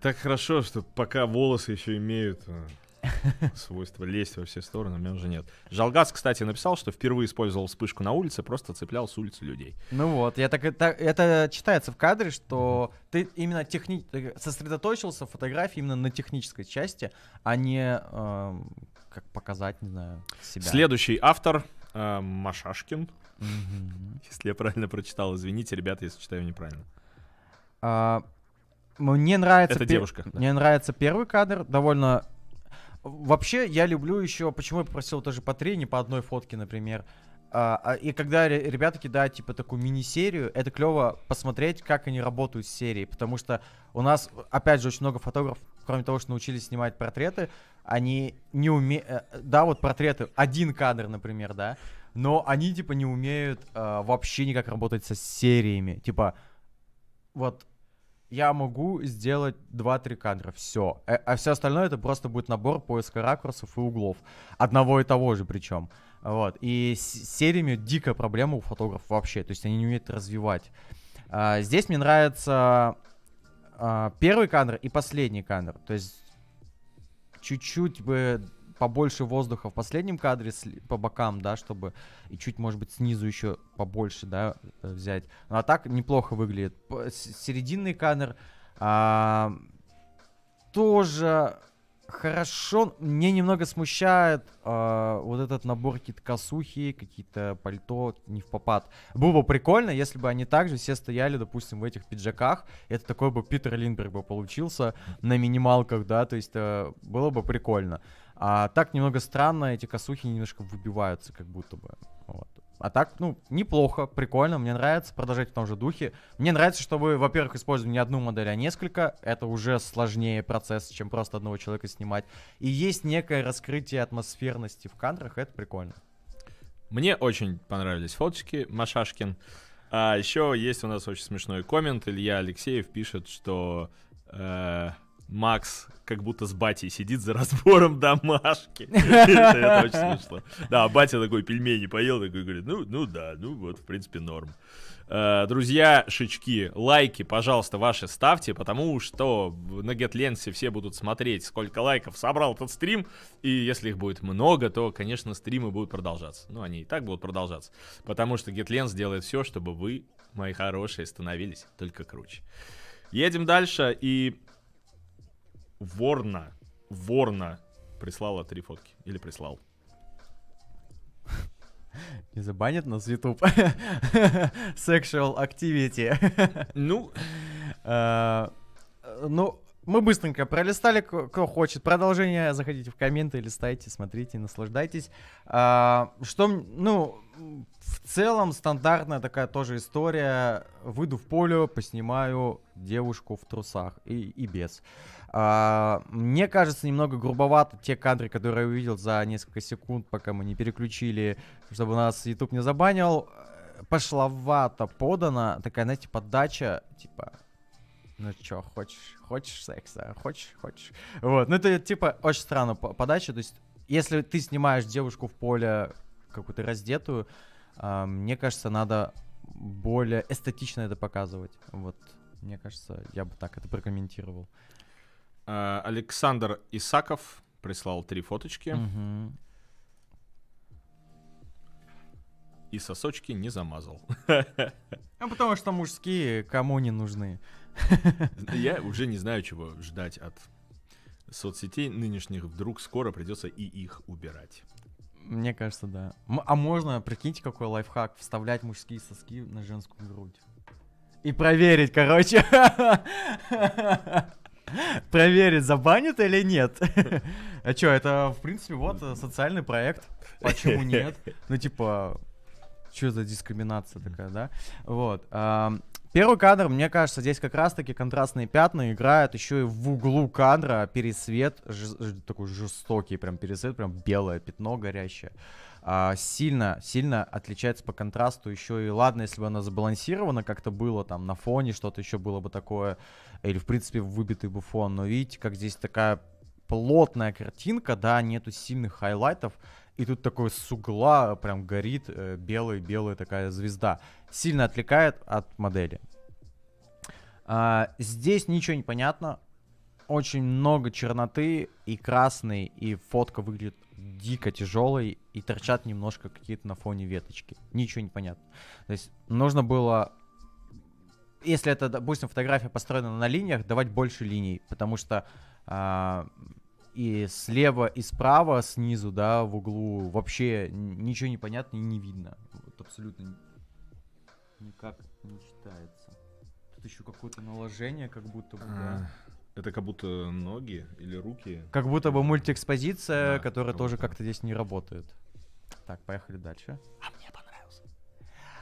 Так хорошо, что пока волосы еще имеют а. <laughs> свойство лезть во все стороны, у меня уже нет. Жалгас, кстати, написал, что впервые использовал вспышку на улице, просто цеплял с улицы людей. Ну вот, я так, это, это читается в кадре, что mm-hmm. ты именно техни... сосредоточился в фотографии именно на технической части, а не э, как показать, не знаю, себя. Следующий автор э, Машашкин. Mm-hmm. Если я правильно прочитал, извините, ребята, если читаю неправильно. А, мне нравится. Это пер... девушка. Да. Мне нравится первый кадр, довольно Вообще, я люблю еще, почему я попросил тоже по три, не по одной фотке, например. А, а, и когда ребята кидают, типа, такую мини-серию, это клево посмотреть, как они работают с серией, потому что у нас, опять же, очень много фотографов, кроме того, что научились снимать портреты, они не умеют... Э, да, вот портреты, один кадр, например, да, но они, типа, не умеют э, вообще никак работать со сериями. Типа, вот я могу сделать 2-3 кадра, все. Э, а, а все остальное это просто будет набор поиска ракурсов и углов. Одного и того же причем. Вот. И с сериями дикая проблема у фотографов вообще. То есть они не умеют развивать. А, здесь мне нравится а, первый кадр и последний кадр. То есть чуть-чуть бы побольше воздуха в последнем кадре по бокам, да, чтобы и чуть, может быть, снизу еще побольше, да, э, взять. Ну, а так неплохо выглядит. Серединный кадр а, тоже хорошо. Мне немного смущает а, вот этот набор какие-то косухи, какие-то пальто не в попад. Было бы прикольно, если бы они также все стояли, допустим, в этих пиджаках. Это такой бы Питер Линдберг бы получился на минималках, да, то есть а, было бы прикольно. А так немного странно, эти косухи немножко выбиваются, как будто бы. Вот. А так, ну, неплохо, прикольно, мне нравится, продолжать в том же духе. Мне нравится, что вы, во-первых, используете не одну модель, а несколько. Это уже сложнее процесс, чем просто одного человека снимать. И есть некое раскрытие атмосферности в кадрах, это прикольно. Мне очень понравились фоточки Машашкин. А еще есть у нас очень смешной коммент. Илья Алексеев пишет, что... Э Макс как будто с батей сидит за разбором домашки. <laughs> Это очень смешно. Да, батя такой пельмени поел, такой говорит, ну, ну да, ну вот, в принципе, норм. Э, друзья, шички, лайки, пожалуйста, ваши ставьте, потому что на GetLens все будут смотреть, сколько лайков собрал этот стрим, и если их будет много, то, конечно, стримы будут продолжаться. Ну, они и так будут продолжаться, потому что GetLens делает все, чтобы вы, мои хорошие, становились только круче. Едем дальше, и Ворна. Ворна прислала три фотки. Или прислал. <laughs> Не забанят нас в YouTube. <laughs> Sexual activity. <laughs> Ну. Э, ну, мы быстренько пролистали, кто хочет продолжение, заходите в комменты, листайте, смотрите, наслаждайтесь. Э, что, ну, в целом стандартная такая тоже история. Выйду в поле, поснимаю девушку в трусах и, и без. А, мне кажется, немного грубовато те кадры, которые я увидел за несколько секунд, пока мы не переключили, чтобы нас YouTube не забанил. Пошловато подана такая, знаете, подача, типа, ну чё, хочешь, хочешь секса, хочешь, хочешь. Вот, ну это типа очень странно подача, то есть если ты снимаешь девушку в поле какую-то раздетую, а, мне кажется, надо более эстетично это показывать. Вот, мне кажется, я бы так это прокомментировал. А, Александр Исаков прислал три фоточки. Угу. И сосочки не замазал. Ну, потому что мужские кому не нужны. Я уже не знаю, чего ждать от соцсетей нынешних. Вдруг скоро придется и их убирать. Мне кажется, да. а можно, прикиньте, какой лайфхак, вставлять мужские соски на женскую грудь. И проверить, короче. <laughs> Проверить, забанят или нет. <laughs> А чё, это, в принципе, вот э, социальный проект. Почему нет? Ну, типа, что за дискриминация такая, да? Вот. Первый кадр, мне кажется, здесь как раз-таки контрастные пятна играют еще и в углу кадра пересвет, такой жестокий прям пересвет, прям белое пятно горящее. А, сильно, сильно отличается по контрасту еще и ладно, если бы она забалансирована как-то было там на фоне, что-то еще было бы такое, или в принципе выбитый бы фон, но видите, как здесь такая плотная картинка, да, нету сильных хайлайтов, и тут такой с угла прям горит белая-белая э, такая звезда. Сильно отвлекает от модели. А, здесь ничего не понятно. Очень много черноты и красный, и фотка выглядит дико тяжелой, и торчат немножко какие-то на фоне веточки. Ничего не понятно. То есть нужно было если это, допустим, фотография построена на линиях, давать больше линий, потому что а, и слева, и справа, снизу, да, в углу вообще ничего не понятно и не видно. Вот абсолютно никак не читается. Тут еще какое-то наложение, как будто бы. Да. А, это как будто ноги или руки. Как будто бы мультиэкспозиция, да, которая тоже как-то здесь не работает. Так, поехали дальше. А мне понравился.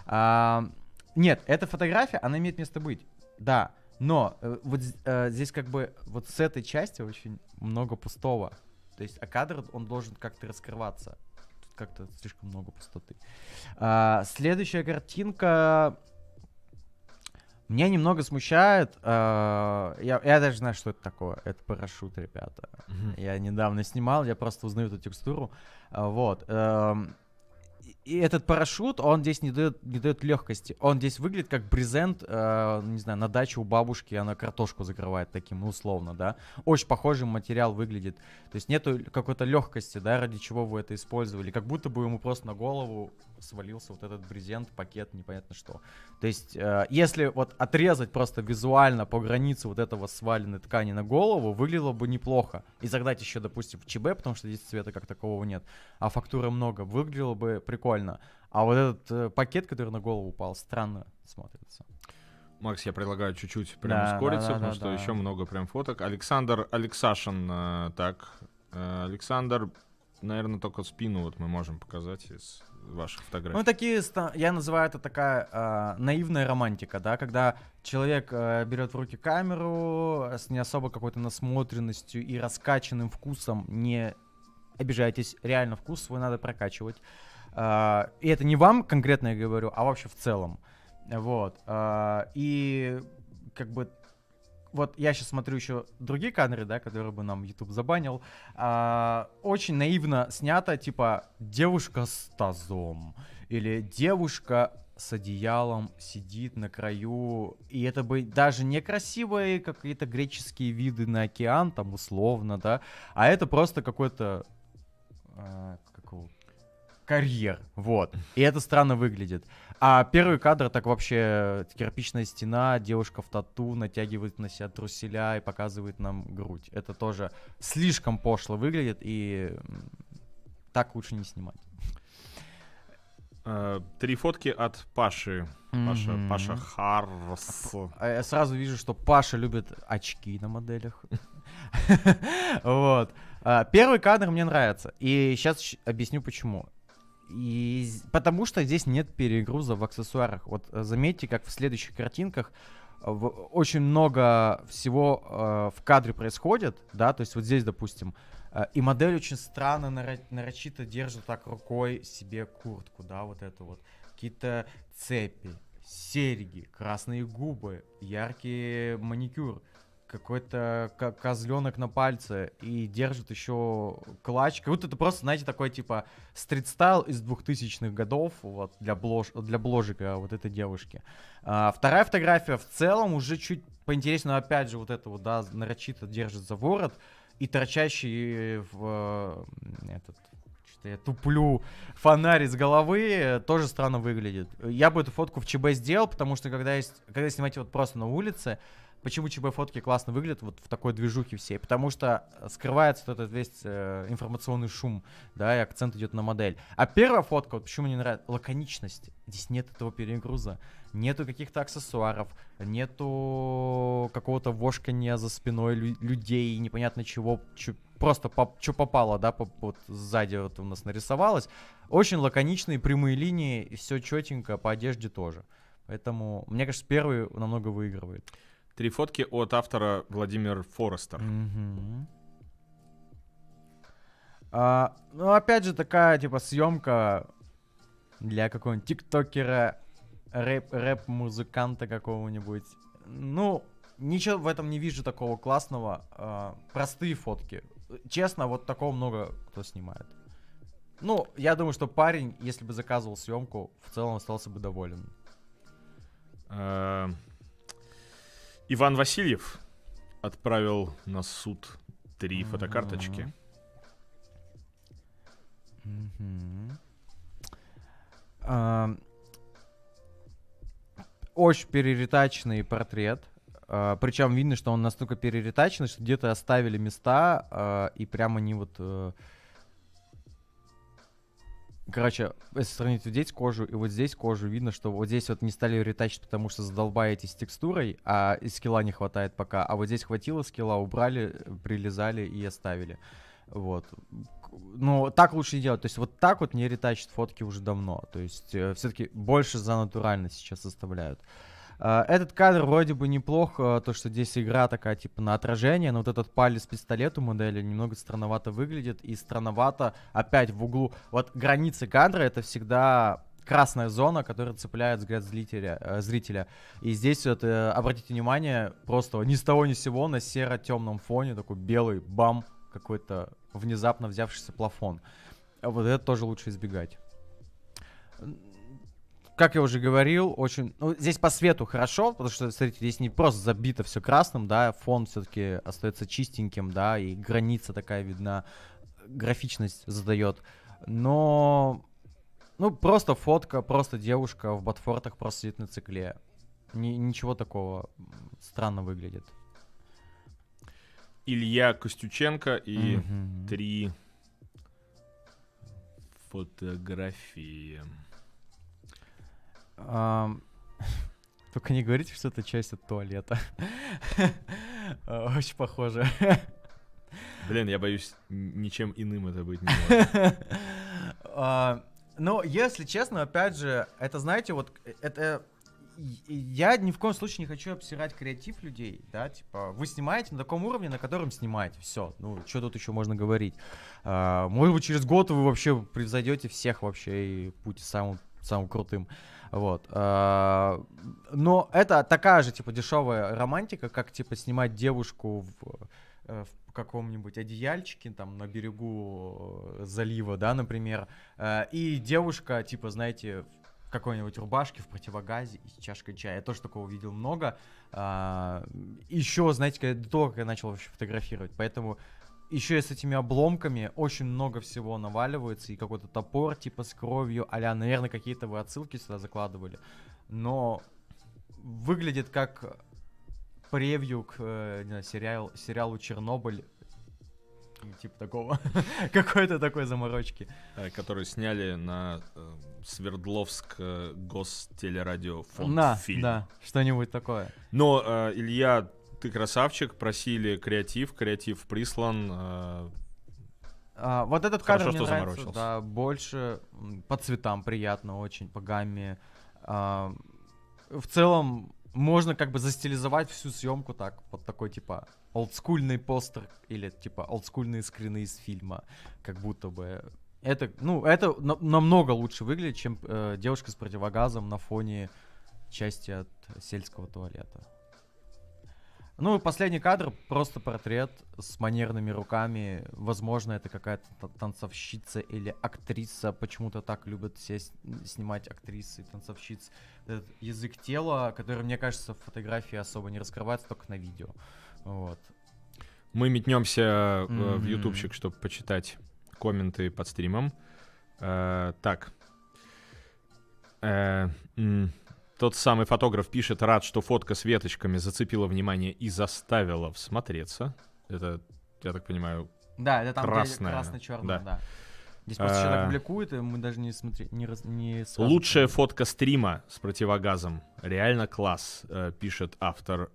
А, нет, эта фотография, она имеет место быть. Да. Но э, вот э, здесь как бы вот с этой части очень много пустого. То есть, а кадр, он должен как-то раскрываться. Тут как-то слишком много пустоты. А, следующая картинка меня немного смущает. Э, я, я даже знаю, что это такое. Это парашют, ребята. Mm-hmm. Я недавно снимал, я просто узнаю эту текстуру. Э, вот. Э, и этот парашют, он здесь не дает, не дает легкости. Он здесь выглядит как брезент, э, ну, не знаю, на даче у бабушки она картошку закрывает таким, ну, условно, да. Очень похожий материал выглядит. То есть нету какой-то легкости, да, ради чего вы это использовали. Как будто бы ему просто на голову свалился вот этот брезент, пакет, непонятно что. То есть, э, если вот отрезать просто визуально по границе вот этого сваленной ткани на голову, выглядело бы неплохо. И загнать еще, допустим, в ЧБ, потому что здесь цвета как такового нет, а фактуры много, выглядело бы прикольно. А вот этот э, пакет, который на голову упал, странно смотрится. Макс, я предлагаю чуть-чуть прям да, ускориться, да, да, потому да, что да. еще много прям фоток. Александр Алексашин, э, так, э, Александр, наверное, только спину вот мы можем показать из ваших фотографий? Ну, такие, я называю это такая э, наивная романтика, да, когда человек э, берет в руки камеру э, с не особо какой-то насмотренностью и раскачанным вкусом, не обижайтесь, реально вкус свой надо прокачивать. Э, и это не вам конкретно я говорю, а вообще в целом. Вот. Э, и как бы вот я сейчас смотрю еще другие кадры, да, которые бы нам YouTube забанил. А, очень наивно снято, типа девушка с тазом или девушка с одеялом сидит на краю, и это бы даже не красивые какие-то греческие виды на океан, там условно, да, а это просто какой-то а, какого карьер, вот. И это странно выглядит. А первый кадр так вообще э, кирпичная стена, девушка в тату натягивает на себя труселя и показывает нам грудь. Это тоже слишком пошло выглядит и так лучше не снимать. Э, три фотки от Паши. Паша, mm-hmm. Паша Харс. А а я сразу вижу, что Паша любит очки на моделях. <laughs> вот. А первый кадр мне нравится. И сейчас объясню почему. И потому что здесь нет перегруза в аксессуарах. Вот э, заметьте, как в следующих картинках э, в, очень много всего э, в кадре происходит, да, то есть вот здесь, допустим, э, и модель очень странно наро- нарочито держит так рукой себе куртку, да, вот эту вот. Какие-то цепи, серьги, красные губы, яркий маникюр какой-то козленок на пальце и держит еще клатч. вот это просто, знаете, такой типа стрит-стайл из 2000-х годов вот, для, блож... для бложика вот этой девушки. А, вторая фотография в целом уже чуть поинтереснее, но опять же вот это вот, да, нарочито держит за ворот и торчащий в этот что я туплю фонарь из головы, э, тоже странно выглядит. Я бы эту фотку в ЧБ сделал, потому что когда, есть, когда снимаете вот просто на улице, почему ЧБ-фотки классно выглядят вот в такой движухе всей, потому что э, скрывается вот этот весь э, информационный шум, да, и акцент идет на модель. А первая фотка, вот почему мне нравится, лаконичность. Здесь нет этого перегруза, нету каких-то аксессуаров, нету какого-то вошкания за спиной лю- людей, непонятно чего, чё, просто поп- что попало, да, поп- вот сзади вот у нас нарисовалось. Очень лаконичные прямые линии, и все четенько, по одежде тоже. Поэтому, мне кажется, первый намного выигрывает. Три фотки от автора Владимир Форестер. А, ну, опять же, такая, типа, съемка для какого-нибудь тиктокера, рэп, рэп-музыканта какого-нибудь. Ну, ничего в этом не вижу такого классного. А, простые фотки. Честно, вот такого много кто снимает. Ну, я думаю, что парень, если бы заказывал съемку, в целом остался бы доволен. Эм, Иван Васильев отправил на суд три фотокарточки. А, очень переретачный портрет. А, Причем видно, что он настолько переретачный, что где-то оставили места, а, и прямо они вот э, Короче, если сравнить вот здесь кожу и вот здесь кожу, видно, что вот здесь вот не стали ретачить, потому что задолбаетесь текстурой, а и скилла не хватает пока. А вот здесь хватило скилла, убрали, прилезали и оставили. Вот. Ну, так лучше делать. То есть вот так вот не ретачат фотки уже давно. То есть э, все-таки больше за натурально сейчас составляют. А, этот кадр вроде бы неплох, а, то, что здесь игра такая, типа, на отражение, но вот этот палец пистолет у модели немного странновато выглядит, и странновато опять в углу. Вот границы кадра — это всегда красная зона, которая цепляет взгляд зрителя. Э, зрителя. И здесь вот, э, обратите внимание, просто ни с того ни с сего на серо-темном фоне такой белый бам, какой-то внезапно взявшийся плафон. Вот это тоже лучше избегать как я уже говорил, очень... Ну, здесь по свету хорошо, потому что, смотрите, здесь не просто забито все красным, да, фон все-таки остается чистеньким, да, и граница такая видна, графичность задает. Но... Ну, просто фотка, просто девушка в ботфортах просто сидит на цикле. Ни, ничего такого странно выглядит. Илья Костюченко и mm-hmm. три фотографии. <laughs> Только не говорите, что это часть от туалета. <laughs> Э, очень похоже. Блин, я боюсь, ничем иным это быть не может. <laughs> А, ну, если честно, опять же, это, знаете, вот, э, это я ни в коем случае не хочу обсирать креатив людей, да, типа, вы снимаете на таком уровне, на котором снимаете, все, ну, что тут еще можно говорить. А, может быть, через год вы вообще превзойдете всех вообще и будете самым, самым крутым. Вот. А, но это такая же, типа, дешевая романтика, как, типа, снимать девушку в э, в каком-нибудь одеяльчике, там, на берегу э, залива, да, например, э, и девушка, типа, знаете, в какой-нибудь рубашке, в противогазе и с чашкой чая. Я тоже такого видел много. А, Еще, знаете, до того, как я начал вообще фотографировать, поэтому еще и с этими обломками очень много всего наваливается, и какой-то топор типа с кровью, а наверное, какие-то вы отсылки сюда закладывали, но выглядит как превью к э, не знаю, сериал, сериалу «Чернобыль», ну, типа такого, <laughs> какой-то такой заморочки. Э, который сняли на э, Свердловск э, гостелерадиофонд фильм. Да, что-нибудь такое. Но Илья ты красавчик, просили креатив, креатив прислан. Э, а, вот этот кадр Хорошо, мне нравится, да, больше по цветам приятно очень, по гамме. А, в целом можно как бы застилизовать всю съемку так, под такой типа олдскульный постер или типа олдскульные скрины из фильма, как будто бы это, ну, это на- намного лучше выглядит, чем э, девушка с противогазом на фоне части от сельского туалета. Ну и последний кадр, просто портрет с манерными руками. Возможно, это какая-то танцовщица или актриса. Почему-то так любят сесть снимать актрисы и танцовщиц. Этот язык тела, который, мне кажется, в фотографии особо не раскрывается, только на видео. Вот. Мы метнемся mm-hmm. в ютубчик, чтобы почитать комменты под стримом. Э, так. Э, м- тот самый фотограф пишет, рад, что фотка с веточками зацепила внимание и заставила всмотреться. Это, я так понимаю, Да, это там красная. красно-черное, Да. да. Здесь просто А. человек публикует, и мы даже не смотрели. не, раз- не Лучшая фотка стрима с противогазом. Реально класс, э, пишет автор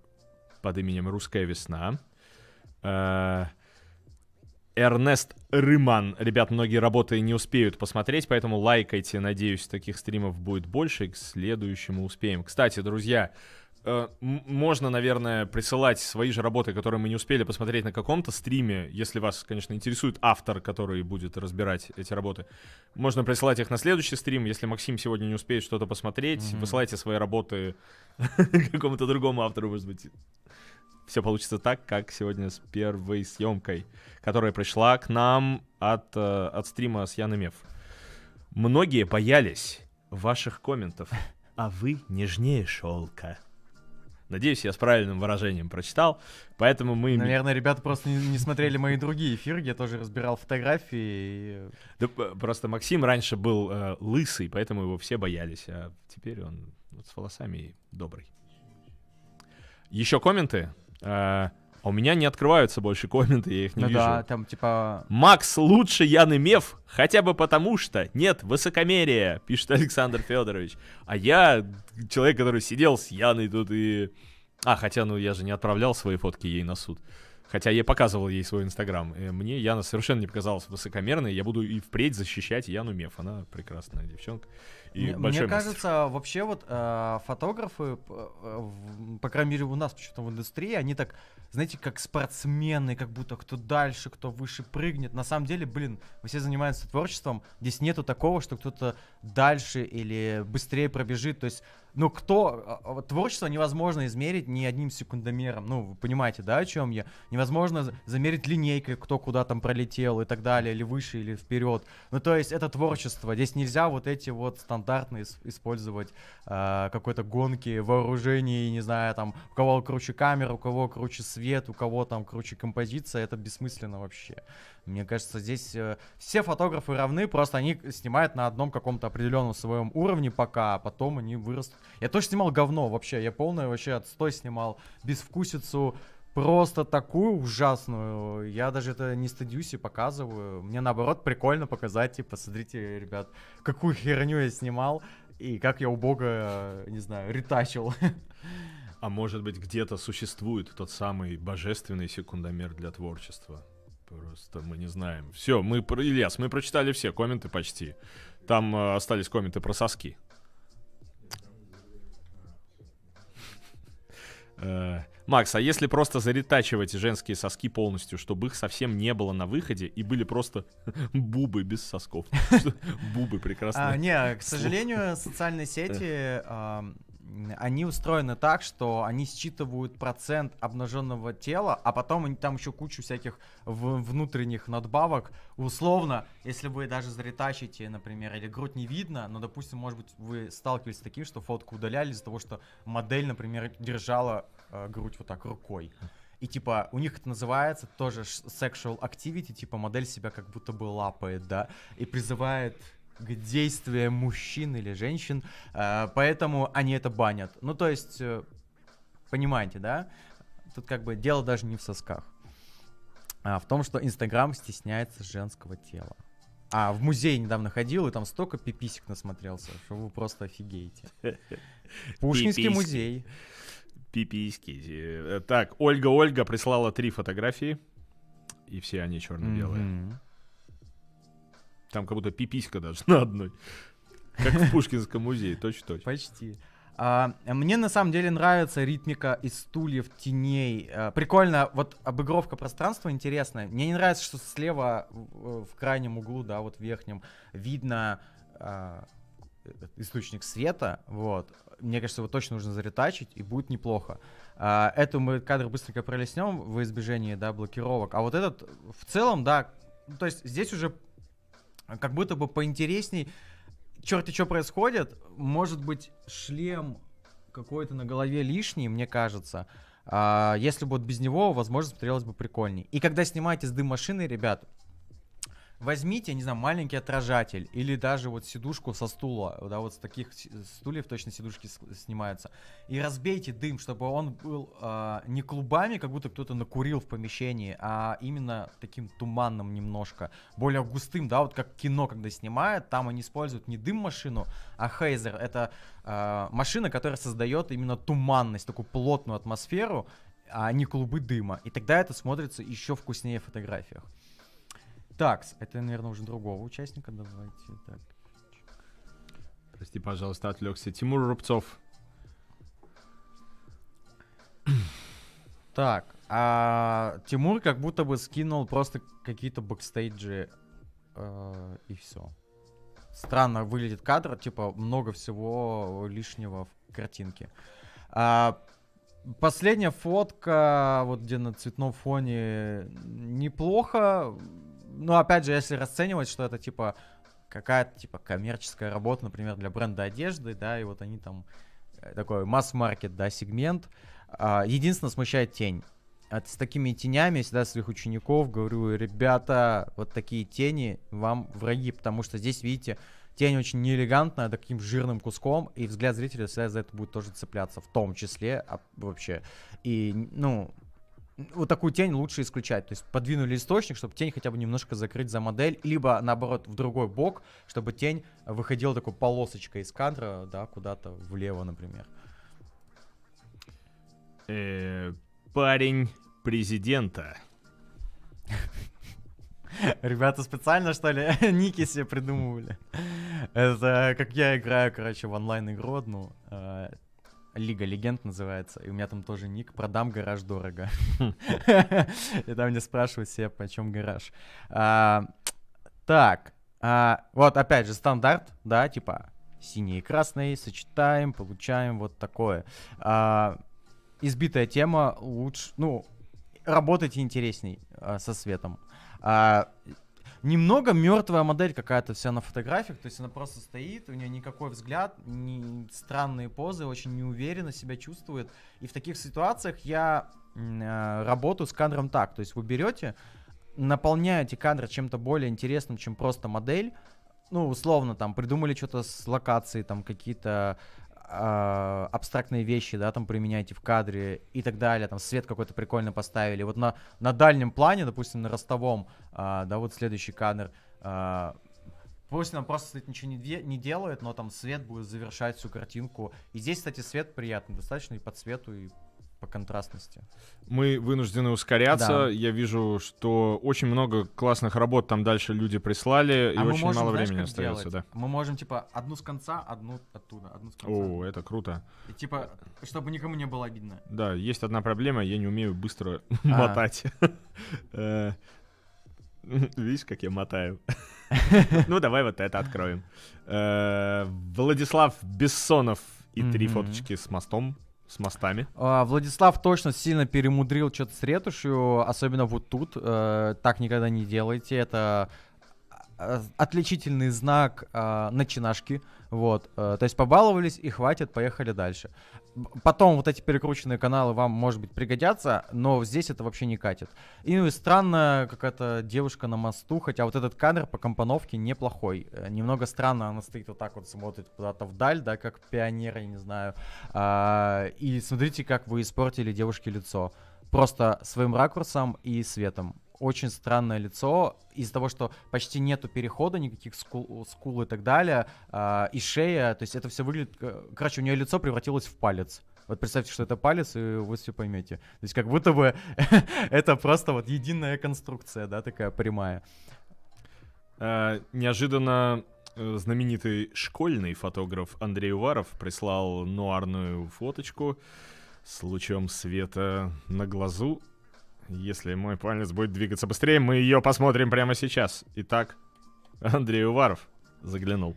под именем Русская весна. Э, Эрнест Рыман. Ребят, многие работы не успеют посмотреть, поэтому лайкайте. Надеюсь, таких стримов будет больше, и к следующему успеем. Кстати, друзья, э, можно, наверное, присылать свои же работы, которые мы не успели посмотреть на каком-то стриме, если вас, конечно, интересует автор, который будет разбирать эти работы. Можно присылать их на следующий стрим, если Максим сегодня не успеет что-то посмотреть. Mm-hmm. Высылайте свои работы <laughs> какому-то другому автору, может быть все получится так, как сегодня с первой съемкой, которая пришла к нам от, э, от стрима с Яной Меф. Многие боялись ваших комментов, <laughs> а вы нежнее шелка. Надеюсь, я с правильным выражением прочитал, поэтому мы... Наверное, ребята просто не, не смотрели мои другие эфиры, я тоже разбирал фотографии. И... Э, да, просто Максим раньше был э, лысый, поэтому его все боялись, а теперь он вот, с волосами добрый. Еще комменты? Э, а у меня не открываются больше комменты, я их не ну вижу. да, там типа... Макс лучше Яны Мев, хотя бы потому что нет высокомерия, пишет Александр Федорович. А я человек, который сидел с Яной тут и... А, хотя, ну я же не отправлял свои фотки ей на суд. Хотя я показывал ей свой инстаграм. Мне Яна совершенно не показалась высокомерной. Я буду и впредь защищать Яну Меф. Она прекрасная девчонка и мне, большой Мне мастер. кажется, вообще вот э, фотографы, э, по крайней мере у нас почему-то в индустрии, они так знаете, как спортсмены, как будто кто дальше, кто выше прыгнет. На самом деле, блин, все занимаются творчеством, здесь нету такого, что кто-то дальше или быстрее пробежит, то есть ну, кто... А, а, творчество невозможно измерить ни одним секундомером. Ну, вы понимаете, да, о чем я? Невозможно замерить линейкой, кто куда там пролетел и так далее, или выше, или вперед. Ну, то есть это творчество. Здесь нельзя вот эти вот стандартные использовать э, какой-то гонки, вооружений, не знаю, там, у кого круче камера, у кого круче свет цвет, у кого там круче композиция, это бессмысленно вообще. Мне кажется, здесь э, все фотографы равны, просто они снимают на одном каком-то определенном своем уровне пока, а потом они вырастут. Я тоже снимал говно вообще, я полное вообще отстой снимал, безвкусицу, просто такую ужасную. Я даже это не стыдюсь и показываю. Мне наоборот прикольно показать, типа, смотрите, ребят, какую херню я снимал и как я убого, э, не знаю, ретачил. <laughs> А может быть, где-то существует тот самый божественный секундомер для творчества? Просто мы не знаем. Все, мы, Ильяс, мы прочитали все комменты почти. Там э, остались комменты про соски. Э, Макс, а если просто заретачивать женские соски полностью, чтобы их совсем не было на выходе и были просто <laughs> бубы без сосков? <laughs> Бубы прекрасные. А, не, к сожалению, социальные сети э они устроены так, что они считывают процент обнаженного тела, а потом они там еще кучу всяких внутренних надбавок. Условно, если вы даже заретачите, например, или грудь не видно, но, допустим, может быть, вы сталкивались с таким, что фотку удаляли из-за того, что модель, например, держала э, грудь вот так рукой. И типа у них это называется тоже sexual activity, типа модель себя как будто бы лапает, да, и призывает к действиям мужчин или женщин, э, поэтому они это банят. Ну, то есть, э, понимаете, да? Тут как бы дело даже не в сосках, а в том, что Инстаграм стесняется женского тела. А в музей недавно ходил, и там столько пиписик насмотрелся, что вы просто офигеете. <laughs> Пушкинский музей. Пиписьки. Так, Ольга Ольга прислала три фотографии, и все они черно-белые. Там как будто пиписька даже <laughs> на одной. Как в Пушкинском музее, точно-точно. Почти. А, мне на самом деле нравится ритмика из стульев, теней. А, прикольно, вот обыгровка пространства интересная. Мне не нравится, что слева в, в крайнем углу, да, вот в верхнем, видно а, источник света, вот. Мне кажется, его точно нужно заретачить, и будет неплохо. А, эту мы кадр быстренько пролеснем в избежении, да, блокировок. А вот этот в целом, да, то есть здесь уже как будто бы поинтересней. Черт, и что происходит? Может быть, шлем какой-то на голове лишний, мне кажется. А, если бы вот без него, возможно, смотрелось бы прикольней. И когда снимаете с дым машины, ребят, возьмите, не знаю, маленький отражатель или даже вот сидушку со стула, да, вот с таких стульев точно сидушки снимаются, и разбейте дым, чтобы он был э, не клубами, как будто кто-то накурил в помещении, а именно таким туманным немножко, более густым, да, вот как кино, когда снимают, там они используют не дым-машину, а хейзер, это э, машина, которая создает именно туманность, такую плотную атмосферу, а не клубы дыма, и тогда это смотрится еще вкуснее в фотографиях. Так, это, наверное, уже другого участника. Давайте так. Прости, пожалуйста, отвлекся. Тимур Рубцов. Так, а Тимур как будто бы скинул просто какие-то бэкстейджи э, и все. Странно выглядит кадр, типа много всего лишнего в картинке. А, последняя фотка, вот где на цветном фоне, неплохо ну, опять же, если расценивать, что это, типа, какая-то, типа, коммерческая работа, например, для бренда одежды, да, и вот они там, э, такой масс-маркет, да, сегмент. А, единственное, смущает тень. с такими тенями я всегда своих учеников говорю, ребята, вот такие тени вам враги, потому что здесь, видите, тень очень неэлегантная, таким жирным куском, и взгляд зрителя всегда за это будет тоже цепляться, в том числе а, вообще. И, ну, вот такую тень лучше исключать. То есть подвинули источник, чтобы тень хотя бы немножко закрыть за модель, либо наоборот в другой бок, чтобы тень выходила такой полосочкой из кадра, да, куда-то влево, например. Э -э парень президента. <laughs> Ребята специально, что ли, <laughs> ники себе придумывали? Это как я играю, короче, в онлайн-игру одну. Э, Лига Легенд называется, и у меня там тоже ник «Продам гараж дорого». Хм. <laughs> И там мне спрашивают все, почем гараж. А, так, а, вот опять же стандарт, да, типа синий и красный, сочетаем, получаем вот такое. А, избитая тема лучше, ну, работать интересней со светом немного мертвая модель какая-то вся на фотографиях, то есть она просто стоит, у нее никакой взгляд, ни странные позы, очень неуверенно себя чувствует. И в таких ситуациях я э, работаю с кадром так, то есть вы берете, наполняете кадр чем-то более интересным, чем просто модель, ну, условно, там, придумали что-то с локацией, там, какие-то а, абстрактные вещи, да, там применяете в кадре и так далее, там свет какой-то прикольно поставили. Вот на, на дальнем плане, допустим, на ростовом, э, да, вот следующий кадр, э, пусть он просто, кстати, ничего не, не делает, но там свет будет завершать всю картинку. И здесь, кстати, свет приятный достаточно и по цвету, и по контрастности. Мы вынуждены ускоряться. Да. Я вижу, что очень много классных работ там дальше люди прислали, а и очень можем, мало знаешь, времени остается. Да. Мы можем, типа, одну с конца, одну оттуда, одну с конца. О, это круто. И, типа, чтобы никому не было обидно. Да, есть одна проблема, я не умею быстро а. <laughs> мотать. Э, <laughs> видишь, как я мотаю? <laughs> Ну, давай вот это откроем. Э, Владислав Бессонов и три фоточки с мостом. С мостами. А, Владислав точно сильно перемудрил что-то с ретушью, особенно вот тут. Э, так никогда не делайте. Это а, а, отличительный знак э, начинашки. Вот, э, то есть побаловались и хватит, поехали дальше. Потом вот эти перекрученные каналы вам, может быть, пригодятся, но здесь это вообще не катит. И ну странно какая-то девушка на мосту, хотя вот этот кадр по компоновке неплохой. Э, немного странно, она стоит вот так вот, смотрит куда-то вдаль, да, как пионер, я не знаю. А, и смотрите, как вы испортили девушке лицо. Просто своим ракурсом и светом очень странное лицо из-за того, что почти нету перехода, никаких скул, скул и так далее, э, и шея, то есть это все выглядит... Э, короче, у нее лицо превратилось в палец. Вот представьте, что это палец, и вы все поймете. То есть как будто бы <laughs> это просто вот единая конструкция, да, такая прямая. А, неожиданно э, знаменитый школьный фотограф Андрей Уваров прислал нуарную фоточку с лучом света на глазу если мой палец будет двигаться быстрее, мы ее посмотрим прямо сейчас. Итак, Андрей Уваров заглянул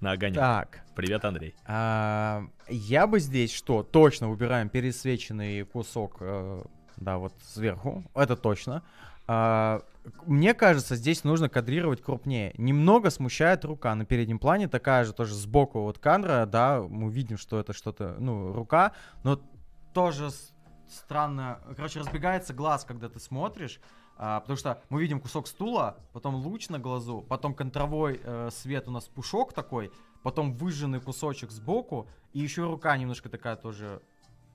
на огонек. Так. Привет, Андрей. А, я бы здесь что? Точно выбираем пересвеченный кусок, э, да, вот сверху. Это точно. А, мне кажется, здесь нужно кадрировать крупнее. Немного смущает рука на переднем плане, такая же тоже сбоку вот кадра, да, мы видим, что это что-то, ну, рука, но тоже странно, короче, разбегается глаз, когда ты смотришь, а, потому что мы видим кусок стула, потом луч на глазу, потом контровой э, свет у нас пушок такой, потом выжженный кусочек сбоку, и еще рука немножко такая тоже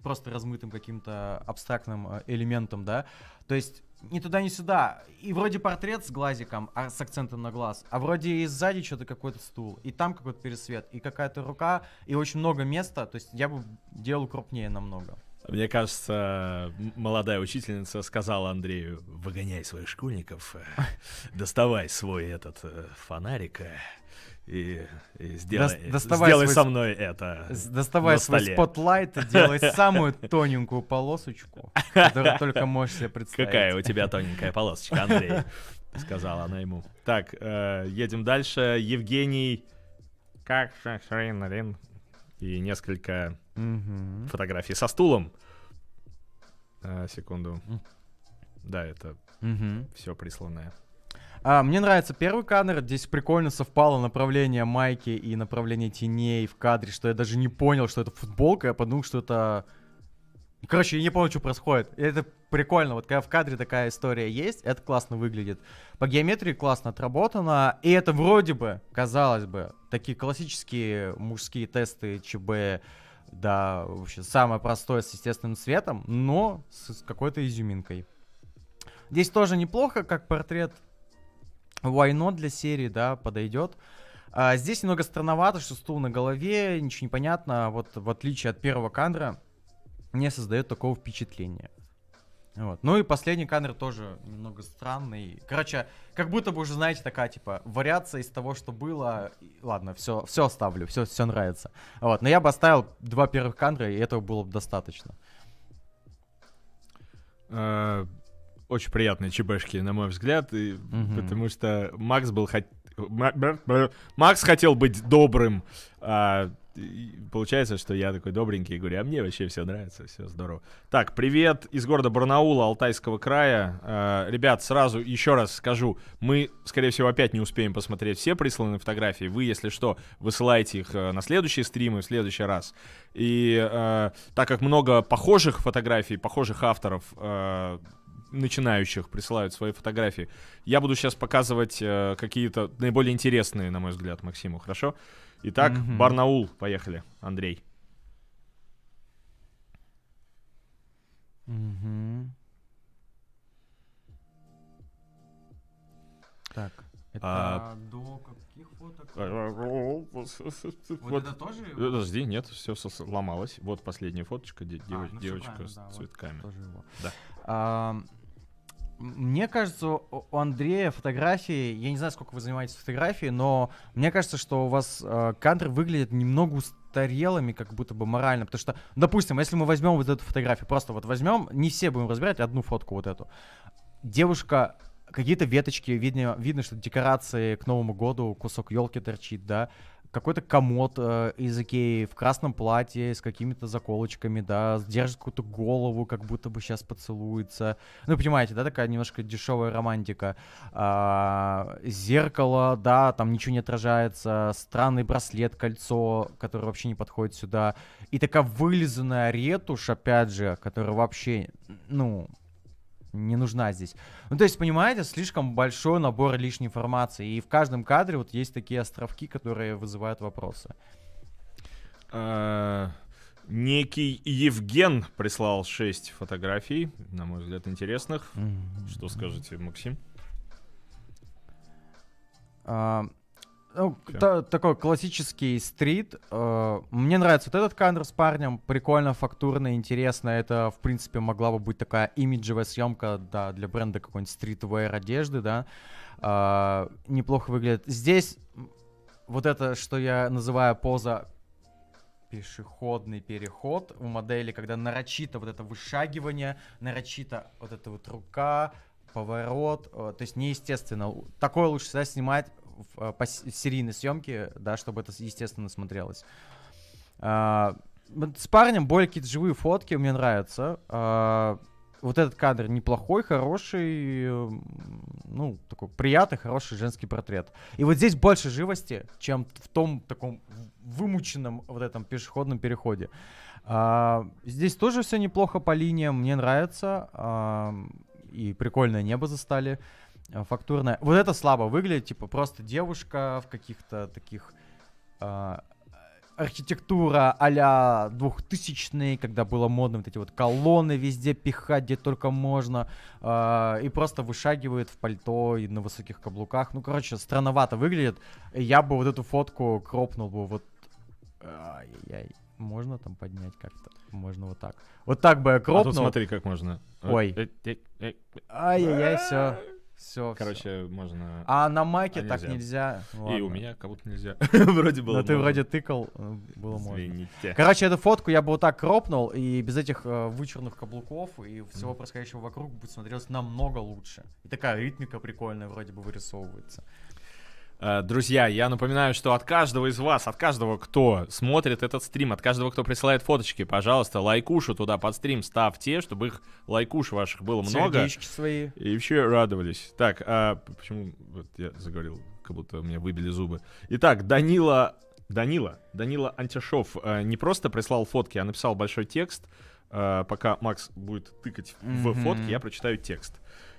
просто размытым каким-то абстрактным э, элементом, да. То есть ни туда, ни сюда. И вроде портрет с глазиком, а с акцентом на глаз, а вроде и сзади что-то какой-то стул, и там какой-то пересвет, и какая-то рука, и очень много места. То есть я бы делал крупнее намного. Мне кажется, молодая учительница сказала Андрею, выгоняй своих школьников, э, <laughs> доставай свой этот э, фонарик э, и, и сделай, доставай сделай свой, со мной это. Доставай свой спотлайт и делай <laughs> самую тоненькую полосочку, которую <laughs> только можешь себе представить. Какая у тебя тоненькая полосочка, Андрей? Сказала она ему. Так, едем дальше. Евгений... Как Рин, Рин и несколько угу. фотографий со стулом. А, секунду. Да, это угу. все присланное. А, мне нравится первый кадр. Здесь прикольно совпало направление майки и направление теней в кадре, что я даже не понял, что это футболка. Я подумал, что это Короче, я не помню, что происходит. Это прикольно, вот когда в кадре такая история есть, это классно выглядит. По геометрии классно отработано, и это вроде бы, казалось бы, такие классические мужские тесты ЧБ, да, вообще самое простое с естественным цветом, но с какой-то изюминкой. Здесь тоже неплохо, как портрет Why Not для серии, да, подойдет. А здесь немного странновато, что стул на голове, ничего не понятно, вот в отличие от первого кадра, не создает такого впечатления. Вот. Ну и последний кадр тоже немного странный. Короче, как будто бы уже, знаете, такая, типа, вариация из того, что было. Ладно, все, все оставлю, все, все нравится. Вот. Но я бы оставил два первых кадра, и этого было бы достаточно. Э, очень приятные чебешки, на мой взгляд, и, угу. потому что Макс был хоть Макс хотел быть добрым, а получается, что я такой добренький говорю, а мне вообще все нравится, все здорово. Так, привет из города Барнаула, Алтайского края. Э, ребят, сразу еще раз скажу, мы, скорее всего, опять не успеем посмотреть все присланные фотографии. Вы, если что, высылайте их э, на следующие стримы, в следующий раз. И э, так как много похожих фотографий, похожих авторов, э, начинающих присылают свои фотографии, я буду сейчас показывать э, какие-то наиболее интересные, на мой взгляд, Максиму, хорошо? Хорошо. Итак, mm-hmm. Барнаул, поехали, Андрей. Mm-hmm. Так. Это а, а... до каких фоток? А, а, вот это тоже? Подожди, нет, все сломалось. Вот последняя фоточка, де- а, ну девочка ну, с да, цветками. Вот да. А, мне кажется, у Андрея фотографии, я не знаю, сколько вы занимаетесь фотографией, но мне кажется, что у вас э, кадры выглядят немного устарелыми, как будто бы морально, потому что, допустим, если мы возьмем вот эту фотографию, просто вот возьмем, не все будем разбирать, одну фотку вот эту. Девушка какие-то веточки, видно, видно, что декорации к Новому году, кусок елки торчит, да, какой-то комод э, из Икеи в красном платье с какими-то заколочками, да, держит какую-то голову, как будто бы сейчас поцелуется. Ну, понимаете, да, такая немножко дешевая романтика. А, зеркало, да, там ничего не отражается, странный браслет, кольцо, которое вообще не подходит сюда. И такая вылизанная ретушь, опять же, которая вообще, ну, не нужна здесь. Ну, то есть, понимаете, слишком большой набор лишней информации. И в каждом кадре вот есть такие островки, которые вызывают вопросы. А, некий Евген прислал 6 фотографий, на мой взгляд, интересных. Что скажете, Максим? А, ну, та, такой классический стрит. Э, мне нравится вот этот кадр с парнем. Прикольно, фактурно, интересно. Это, в принципе, могла бы быть такая имиджевая съемка да, для бренда какой-нибудь стритвейр одежды, да. Э, неплохо выглядит. Здесь вот это, что я называю поза пешеходный переход у модели, когда нарочито вот это вышагивание, нарочито вот эта вот рука, поворот, э, то есть неестественно. Такое лучше всегда снимать в, а, по серийной съемке, да, чтобы это естественно смотрелось. А, с парнем более какие-то живые фотки, мне нравятся. А, вот этот кадр неплохой, хороший, ну, такой приятный, хороший женский портрет. И вот здесь больше живости, чем в том таком вымученном вот этом пешеходном переходе. А, здесь тоже все неплохо по линиям, мне нравится. А, и прикольное небо застали. Э, фактурная. Вот это слабо выглядит, типа просто девушка в каких-то таких э, архитектура а-ля двухтысячные, когда было модно вот эти вот колонны везде пихать, где только можно, э, и просто вышагивает в пальто и на высоких каблуках. Ну, короче, странновато выглядит. Я бы вот эту фотку кропнул бы вот... Ай-яй-яй. Можно там поднять как-то? Можно вот так. Вот так бы я кропнул. А тут смотри, как можно. Ой. Ай-яй-яй, все. Все. Короче, все. можно. А на майке а так нельзя. нельзя. И у меня как будто нельзя. <laughs> вроде было. Но можно. ты вроде тыкал, э, было Извините. можно. Короче, эту фотку я бы вот так кропнул, и без этих э, вычурных каблуков и всего mm. происходящего вокруг бы смотрелось намного лучше. И такая ритмика прикольная вроде бы вырисовывается. Э, друзья, я напоминаю, что от каждого из вас, от каждого, кто смотрит этот стрим, от каждого, кто присылает фоточки, пожалуйста, лайкушу туда под стрим ставьте, чтобы их лайкуш ваших было много. Сердечки свои. И вообще радовались. Так, а почему вот я заговорил, как будто у меня выбили зубы. Итак, Данила, Данила, Данила Антишов э, не просто прислал фотки, а написал большой текст. Э, пока Макс будет тыкать mm-hmm. в фотки, я прочитаю текст.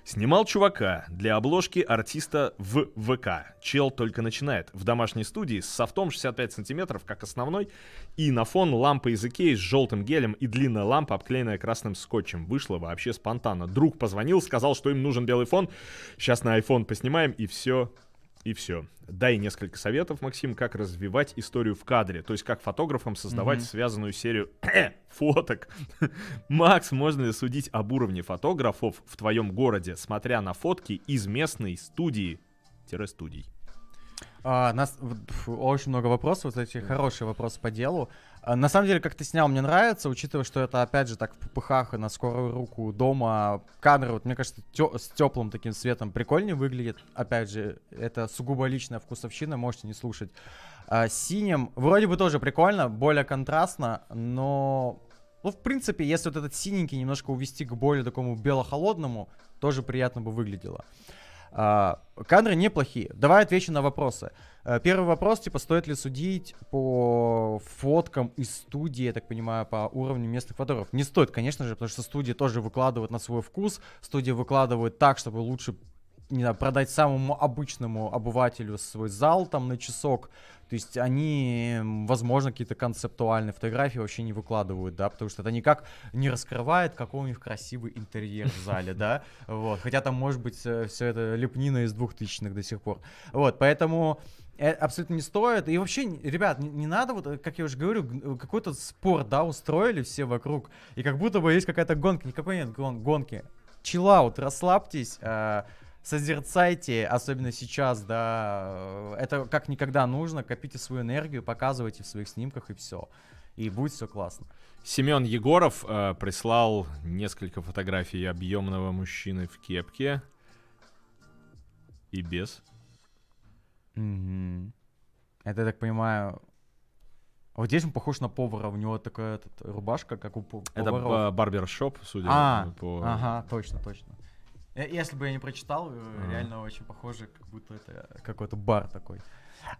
Снимал чувака для обложки артиста в ВК. Чел только начинает. В домашней студии с софтом 65 сантиметров, как основной, и на фон лампа из Икеи с желтым гелем и длинная лампа, обклеенная красным скотчем. Вышло вообще спонтанно. Друг позвонил, сказал, что им нужен белый фон. Сейчас на iPhone поснимаем, и все и все. Дай несколько советов, Максим, как развивать историю в кадре, то есть как фотографам создавать mm-hmm. связанную серию <coughs> фоток. <laughs> Макс, можно ли судить об уровне фотографов в твоем городе, смотря на фотки из местной студии-студий? А, нас очень много вопросов, вот эти хорошие вопросы по делу. А, на самом деле, как ты снял, мне нравится, учитывая, что это, опять же, так в попыхах и на скорую руку дома кадры, вот мне кажется, тё- с теплым таким светом прикольнее выглядит. Опять же, это сугубо личная вкусовщина, можете не слушать. А, синим вроде бы тоже прикольно, более контрастно, но... Ну, в принципе, если вот этот синенький немножко увести к более такому бело-холодному, тоже приятно бы выглядело. А, кадры неплохие. Давай отвечу на вопросы. Э, первый вопрос, типа, стоит ли судить по фоткам из студии, я так понимаю, по уровню местных фотографов? Не стоит, конечно же, потому что студии тоже выкладывают на свой вкус, студии выкладывают так, чтобы лучше не знаю, продать самому обычному обывателю свой зал там на часок. То есть они, возможно, какие-то концептуальные фотографии вообще не выкладывают, да, потому что это никак не раскрывает, какой у них красивый интерьер в зале, да, <laughs> вот, хотя там, может быть, э, все это лепнина из двухтысячных до сих пор, вот, поэтому э, абсолютно не стоит. И вообще, ребят, не, не надо, вот, э, как я уже говорю, какой-то спор, да, устроили все вокруг. И как будто бы есть какая-то гонка. Никакой нет гон гонки. Чиллаут, расслабьтесь. Э, созерцайте, особенно сейчас, да, э, это как никогда нужно, копите свою энергию, показывайте в своих снимках и все. И будет все классно. Семен Егоров э, прислал несколько фотографий объемного мужчины в кепке и без. Mm-hmm. Это, я так понимаю, вот здесь он похож на повара, у него такая этот, рубашка, как у повара. Это барбершоп, судя а, по... Ага, точно, точно. Э, если бы я не прочитал, а реально очень похоже, как будто это какой-то бар такой.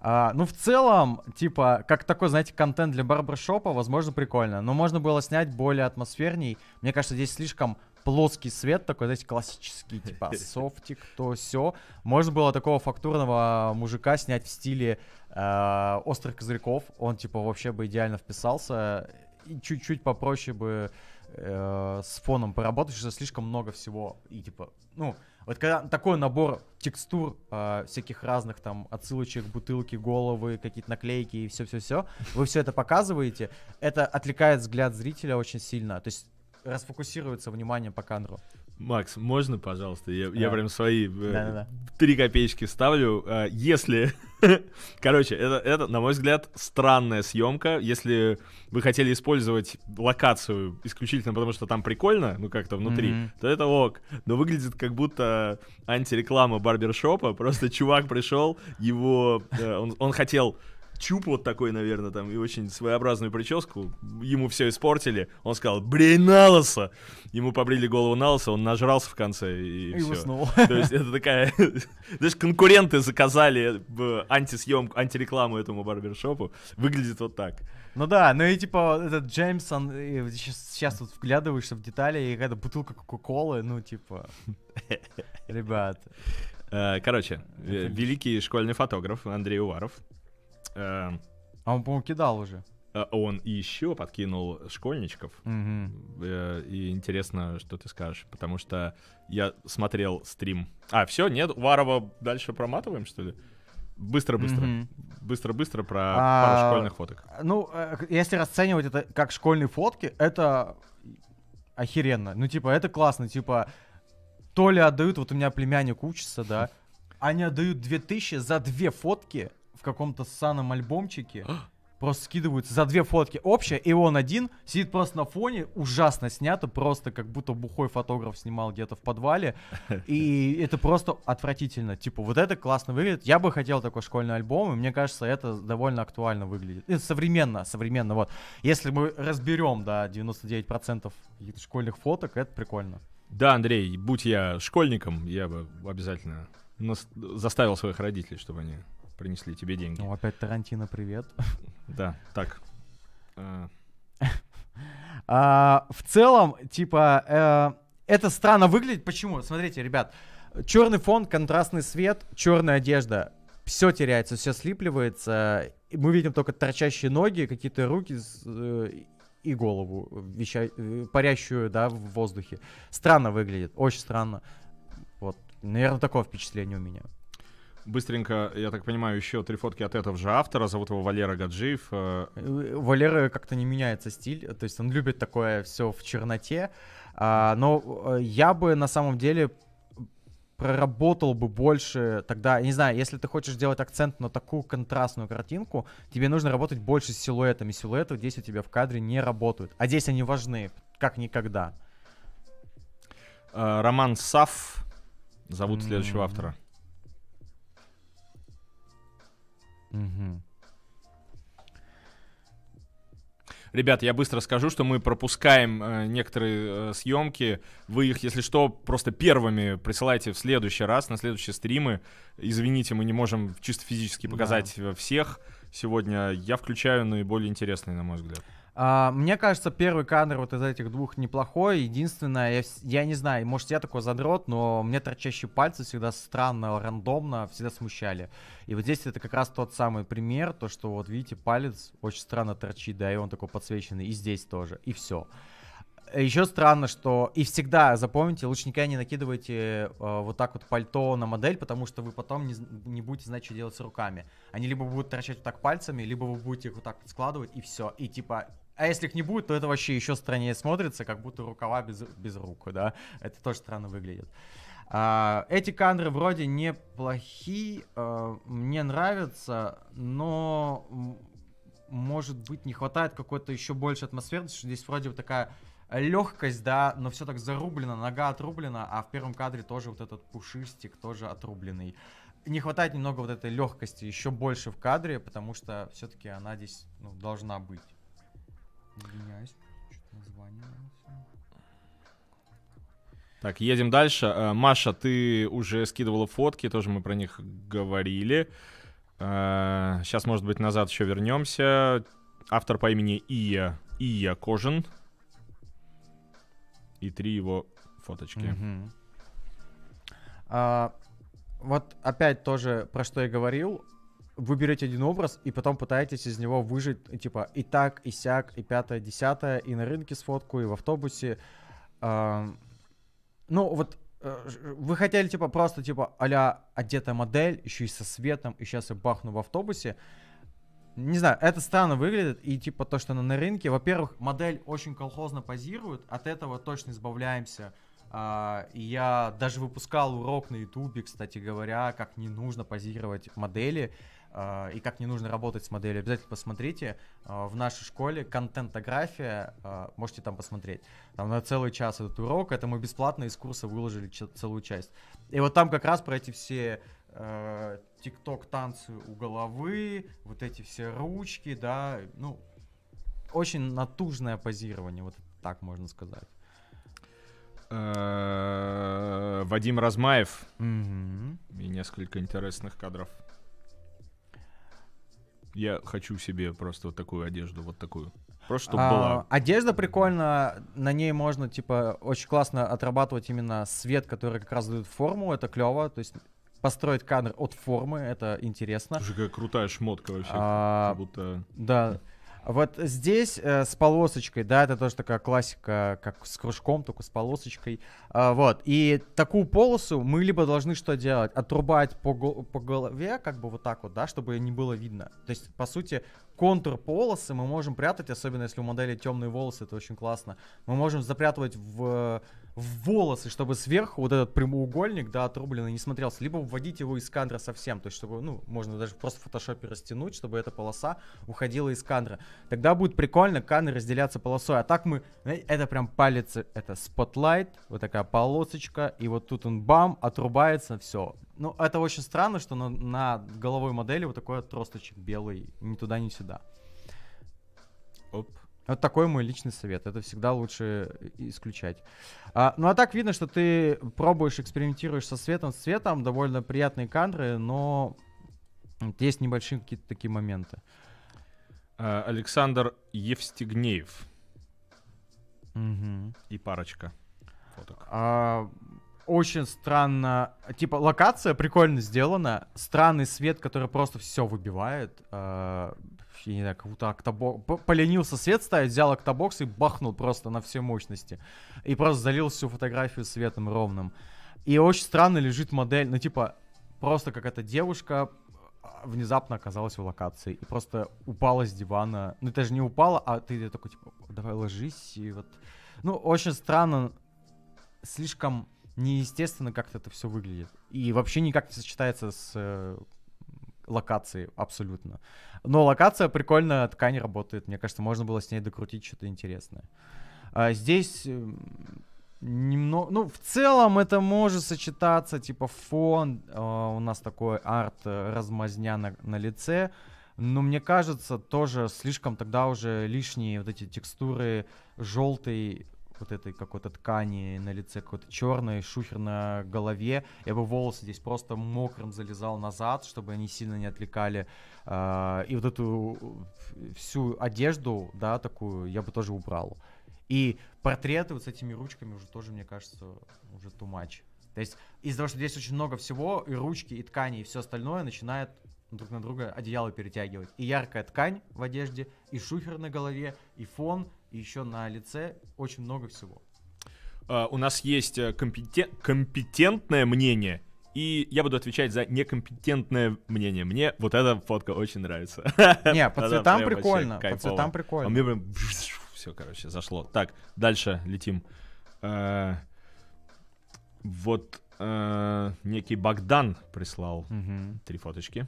А, ну, в целом, типа, как такой, знаете, контент для барбершопа, возможно, прикольно. Но можно было снять более атмосферней. Мне кажется, здесь слишком плоский свет, такой, знаете, классический, типа <laughs> софтик, то все. Можно было такого фактурного мужика снять в стиле э, острых козырьков. Он, типа, вообще бы идеально вписался. И чуть-чуть попроще бы Э, с фоном поработаешь, что слишком много всего. И типа, ну, вот когда такой набор текстур э, всяких разных там отсылочек, бутылки, головы, какие-то наклейки и все-все-все, вы все это показываете, это отвлекает взгляд зрителя очень сильно. То есть расфокусируется внимание по кадру. Макс, можно, пожалуйста? Я, да. я прям свои э, три копеечки ставлю. А, если... <laughs> Короче, это, это, на мой взгляд, странная съемка. Если вы хотели использовать локацию исключительно потому, что там прикольно, ну как-то внутри, mm-hmm. то это ок. Но выглядит как будто антиреклама барбершопа. Просто чувак пришел, его... Э, он, он хотел Чуп вот такой, наверное, там, и очень своеобразную прическу. Ему все испортили. Он сказал, брей на лысо! Ему побрили голову на лысо, он нажрался в конце, и, и все. уснул. То есть это такая... <laughs> знаешь, конкуренты заказали антисъемку, антирекламу этому барбершопу. Выглядит вот так. Ну да, ну и типа этот Джеймсон, сейчас, сейчас тут вглядываешься в детали, и какая-то бутылка Кока-Колы, ну типа... <laughs> Ребят. Э, короче, великий школьный фотограф Андрей Уваров Эм, а он, по-моему, кидал уже. Э, он еще подкинул школьничков. Угу. И интересно, что ты скажешь, потому что я смотрел стрим. А, все, нет, Варова дальше проматываем, что ли? Быстро-быстро. mm Быстро-быстро про а, пару школьных фоток. Ну, э, если расценивать это как школьные фотки, это охеренно. Ну, типа, это классно. Типа, то ли отдают, вот у меня племянник учится, да, они отдают 2000 за две фотки каком-то ссаном альбомчике. А? Просто скидываются за две фотки общая, и он один сидит просто на фоне, ужасно снято, просто как будто бухой фотограф снимал где-то в подвале. <laughs> И это просто отвратительно. Типа, вот это классно выглядит. Я бы хотел такой школьный альбом, и мне кажется, это довольно актуально выглядит. это современно, современно. Вот. Если мы разберем, да, 99% школьных фоток, это прикольно. Да, Андрей, будь я школьником, я бы обязательно заставил своих родителей, чтобы они принесли тебе деньги. Ну, опять Тарантино, привет. Да, так. <laughs> А, в целом, типа, э, это странно выглядит. Почему? Смотрите, ребят, черный фон, контрастный свет, черная одежда. Все теряется, все слипливается. Мы видим только торчащие ноги, какие-то руки э, и голову, веща... Э, парящую, да, в воздухе. Странно выглядит, очень странно. Вот, наверное, такое впечатление у меня. Быстренько, я так понимаю, еще три фотки от этого же автора. Зовут его Валера Гаджиев. Э. Валера как-то не меняется стиль. То есть он любит такое все в черноте. А, но э, я бы на самом деле проработал бы больше тогда, не знаю, если ты хочешь делать акцент на такую контрастную картинку, тебе нужно работать больше с силуэтами. Силуэты здесь у тебя в кадре не работают. А здесь они важны, как никогда. Э, Роман Саф зовут mm-hmm. следующего автора. Угу. Ребят, я быстро скажу, что мы пропускаем э, некоторые э, съемки. Вы их, если что, просто первыми присылайте в следующий раз, на следующие стримы. Извините, мы не можем чисто физически показать да. Э, всех сегодня. Я включаю наиболее интересные, на мой взгляд. А, мне кажется, первый кадр вот из этих двух неплохой. Единственное, я, я не знаю, может я такой задрот, но мне торчащие пальцы всегда странно, рандомно, всегда смущали. И вот здесь это как раз тот самый пример, то что вот видите, палец очень странно торчит, да, и он такой подсвеченный, и здесь тоже, и все. Еще странно, что и всегда запомните, лучше никогда не накидывайте э, вот так вот пальто на модель, потому что вы потом не, не будете знать, что делать с руками. Они либо будут торчать вот так пальцами, либо вы будете их вот так складывать и все. И типа а если их не будет, то это вообще еще страннее смотрится, как будто рукава без, без рук, да. Это тоже странно выглядит. А, эти кадры вроде неплохие, а, мне нравятся, но может быть не хватает какой-то еще больше атмосферности, что здесь вроде вот такая легкость, да, но все так зарублено, нога отрублена, а в первом кадре тоже вот этот пушистик тоже отрубленный. Не хватает немного вот этой легкости еще больше в кадре, потому что все-таки она здесь ну, должна быть. Извиняюсь, что-то название так, едем дальше. Э, Маша, ты уже скидывала фотки, тоже мы про них говорили. Сейчас, э, может быть, назад еще вернемся. Автор по имени Ия, Ия Кожин. И три его фоточки. Угу. А, вот опять тоже про что я говорил вы берете один образ и потом пытаетесь из него выжить, типа, и так, и сяк, и пятое, десятое, и на рынке сфотку, и в автобусе. А, ну, вот э, вы хотели, типа, просто, типа, а одетая модель, еще и со светом, и сейчас я бахну в автобусе. Не знаю, это странно выглядит, и, типа, то, что она на рынке. Во-первых, модель очень колхозно позирует, от этого точно избавляемся. Uh, я даже выпускал урок на ютубе, кстати говоря, как не нужно позировать модели. Э, и как не нужно работать с моделью, обязательно посмотрите. Э, в нашей школе контентография, э, можете там посмотреть. Там на целый час этот урок, это мы бесплатно из курса выложили целую часть. И вот там как раз про эти все тикток танцы у головы, вот эти все ручки, да, ну, очень натужное позирование, вот так можно сказать. Вадим Размаев. Угу. И несколько интересных кадров. Я хочу себе просто вот такую одежду, вот такую. Просто чтобы а, была. Одежда прикольная, на ней можно, типа, очень классно отрабатывать именно свет, который как раз дает форму, это клево, то есть построить кадр от формы, это интересно. Слушай, какая крутая шмотка вообще, а, как будто... Да, вот здесь э, с полосочкой, да, это тоже такая классика, как с кружком, только с полосочкой. Э, вот, и такую полосу мы либо должны что делать? Отрубать по, по голове, как бы вот так вот, да, чтобы не было видно. То есть, по сути, контур полосы мы можем прятать, особенно если у модели темные волосы, это очень классно. Мы можем запрятывать в... Э, в волосы, чтобы сверху вот этот прямоугольник, да, отрубленный не смотрелся, либо вводить его из кадра совсем, то есть чтобы, ну, можно даже просто в фотошопе растянуть, чтобы эта полоса уходила из кадра. Тогда будет прикольно кадры разделяться полосой, а так мы, это прям палец, это спотлайт, вот такая полосочка, и вот тут он бам, отрубается, все. Ну, это очень странно, что на, на головой модели вот такой отросточек белый, ни туда, ни сюда. Оп. Вот такой мой личный совет. Это всегда лучше э, исключать. А, ну а так видно, что ты пробуешь, экспериментируешь со светом, с цветом. Довольно приятные кадры, но есть небольшие какие-то такие моменты. Э, Александр Евстигнеев. Угу. И парочка фоток. А, очень странно. Типа, локация прикольно сделана. Странный свет, который просто все выбивает. А, я не знаю, как будто октобокс... Поленился свет ставить, взял октобокс и бахнул просто на все мощности. И просто залил всю фотографию светом ровным. И очень странно лежит модель, ну типа, просто как эта девушка а, внезапно оказалась в локации и просто упала с дивана. Ну, это же не упала, а ты такой, типа, давай ложись и вот... Ну, очень странно, слишком неестественно как-то это все выглядит. И вообще никак не сочетается с э, локации абсолютно. Но локация прикольная, ткань работает. Мне кажется, можно было с ней докрутить что-то интересное. А здесь эм, немного... Ну, в целом это может сочетаться, типа фон, э, у нас такой арт э, размазня на, на лице. Но мне кажется, тоже слишком тогда уже лишние вот эти текстуры желтый вот этой какой-то ткани на лице какой-то черной, шухер на голове. Я бы волосы здесь просто мокрым залезал назад, чтобы они сильно не отвлекали. А, и вот эту всю одежду, да, такую, я бы тоже убрал. И портреты вот с этими ручками уже тоже, мне кажется, уже too much. То есть из-за того, что здесь очень много всего, и ручки, и ткани, и все остальное начинает друг на друга одеяло перетягивать. И яркая ткань в одежде, и шухер на голове, и фон, и еще на лице. Очень много всего. А, у нас есть э, компетен... компетентное мнение, и я буду отвечать за некомпетентное мнение. Мне вот эта фотка очень нравится. <laughs> Не, по цветам прикольно. По цветам прикольно. А мне прям <laughs> все, короче, зашло. Так, дальше летим. А, вот э, некий Богдан прислал три фоточки.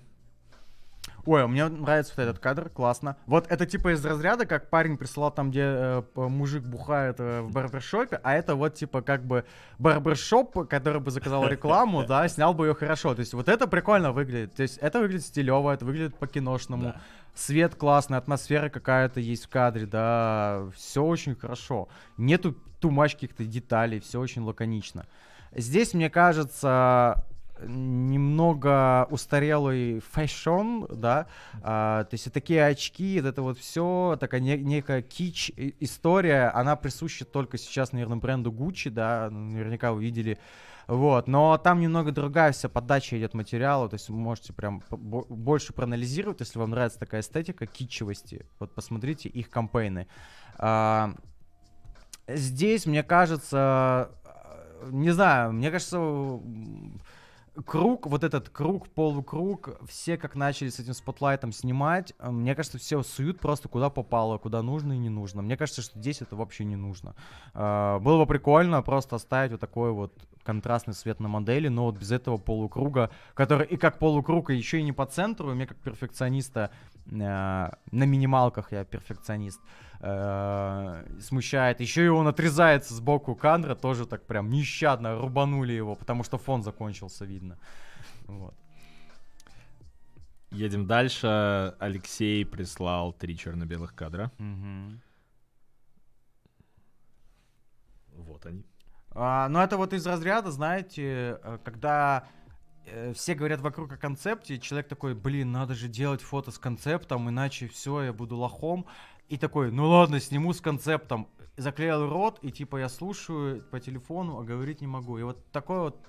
Ой, а мне нравится вот этот кадр, классно. Вот это типа из разряда, как парень присылал там, где э, мужик бухает э, в барбершопе, а это вот типа как бы барбершоп, который бы заказал <laughs> рекламу, да, снял бы ее хорошо. То есть вот это прикольно выглядит. То есть это выглядит стилево, это выглядит по-киношному. Да. Свет классный, атмосфера какая-то есть в кадре, да, все очень хорошо. Нету тумач каких-то деталей, все очень лаконично. Здесь, мне кажется, немного устарелый фэшн, да, а, то есть такие очки, это вот все, такая не, некая кич история, она присуща только сейчас, наверное, бренду Gucci, да, наверняка вы видели, вот, но там немного другая вся подача идет материала, то есть вы можете прям больше проанализировать, если вам нравится такая эстетика китчевости, вот посмотрите их кампейны. А, здесь, мне кажется, э, не знаю, мне кажется, круг, вот этот круг, полукруг, все как начали с этим спотлайтом снимать, э, мне кажется, все суют просто куда попало, куда нужно и не нужно. Мне кажется, что здесь это вообще не нужно. Э, было бы прикольно просто оставить вот такой вот контрастный свет на модели, но вот без этого полукруга, который и как полукруг, и еще и не по центру, мне как перфекциониста, э, на минималках я перфекционист, Э, смущает. Еще и он отрезается сбоку кадра, тоже так прям нещадно рубанули его, потому что фон закончился, видно. Вот. Едем дальше. Алексей прислал три черно-белых кадра. Угу. Вот они. А, ну, это вот из разряда, знаете, э, когда э, все говорят вокруг о концепте, человек такой, блин, надо же делать фото с концептом, иначе все, я буду лохом. И такой, ну ладно, сниму с концептом. Заклеил рот, и типа я слушаю по телефону, а говорить не могу. И вот такой вот...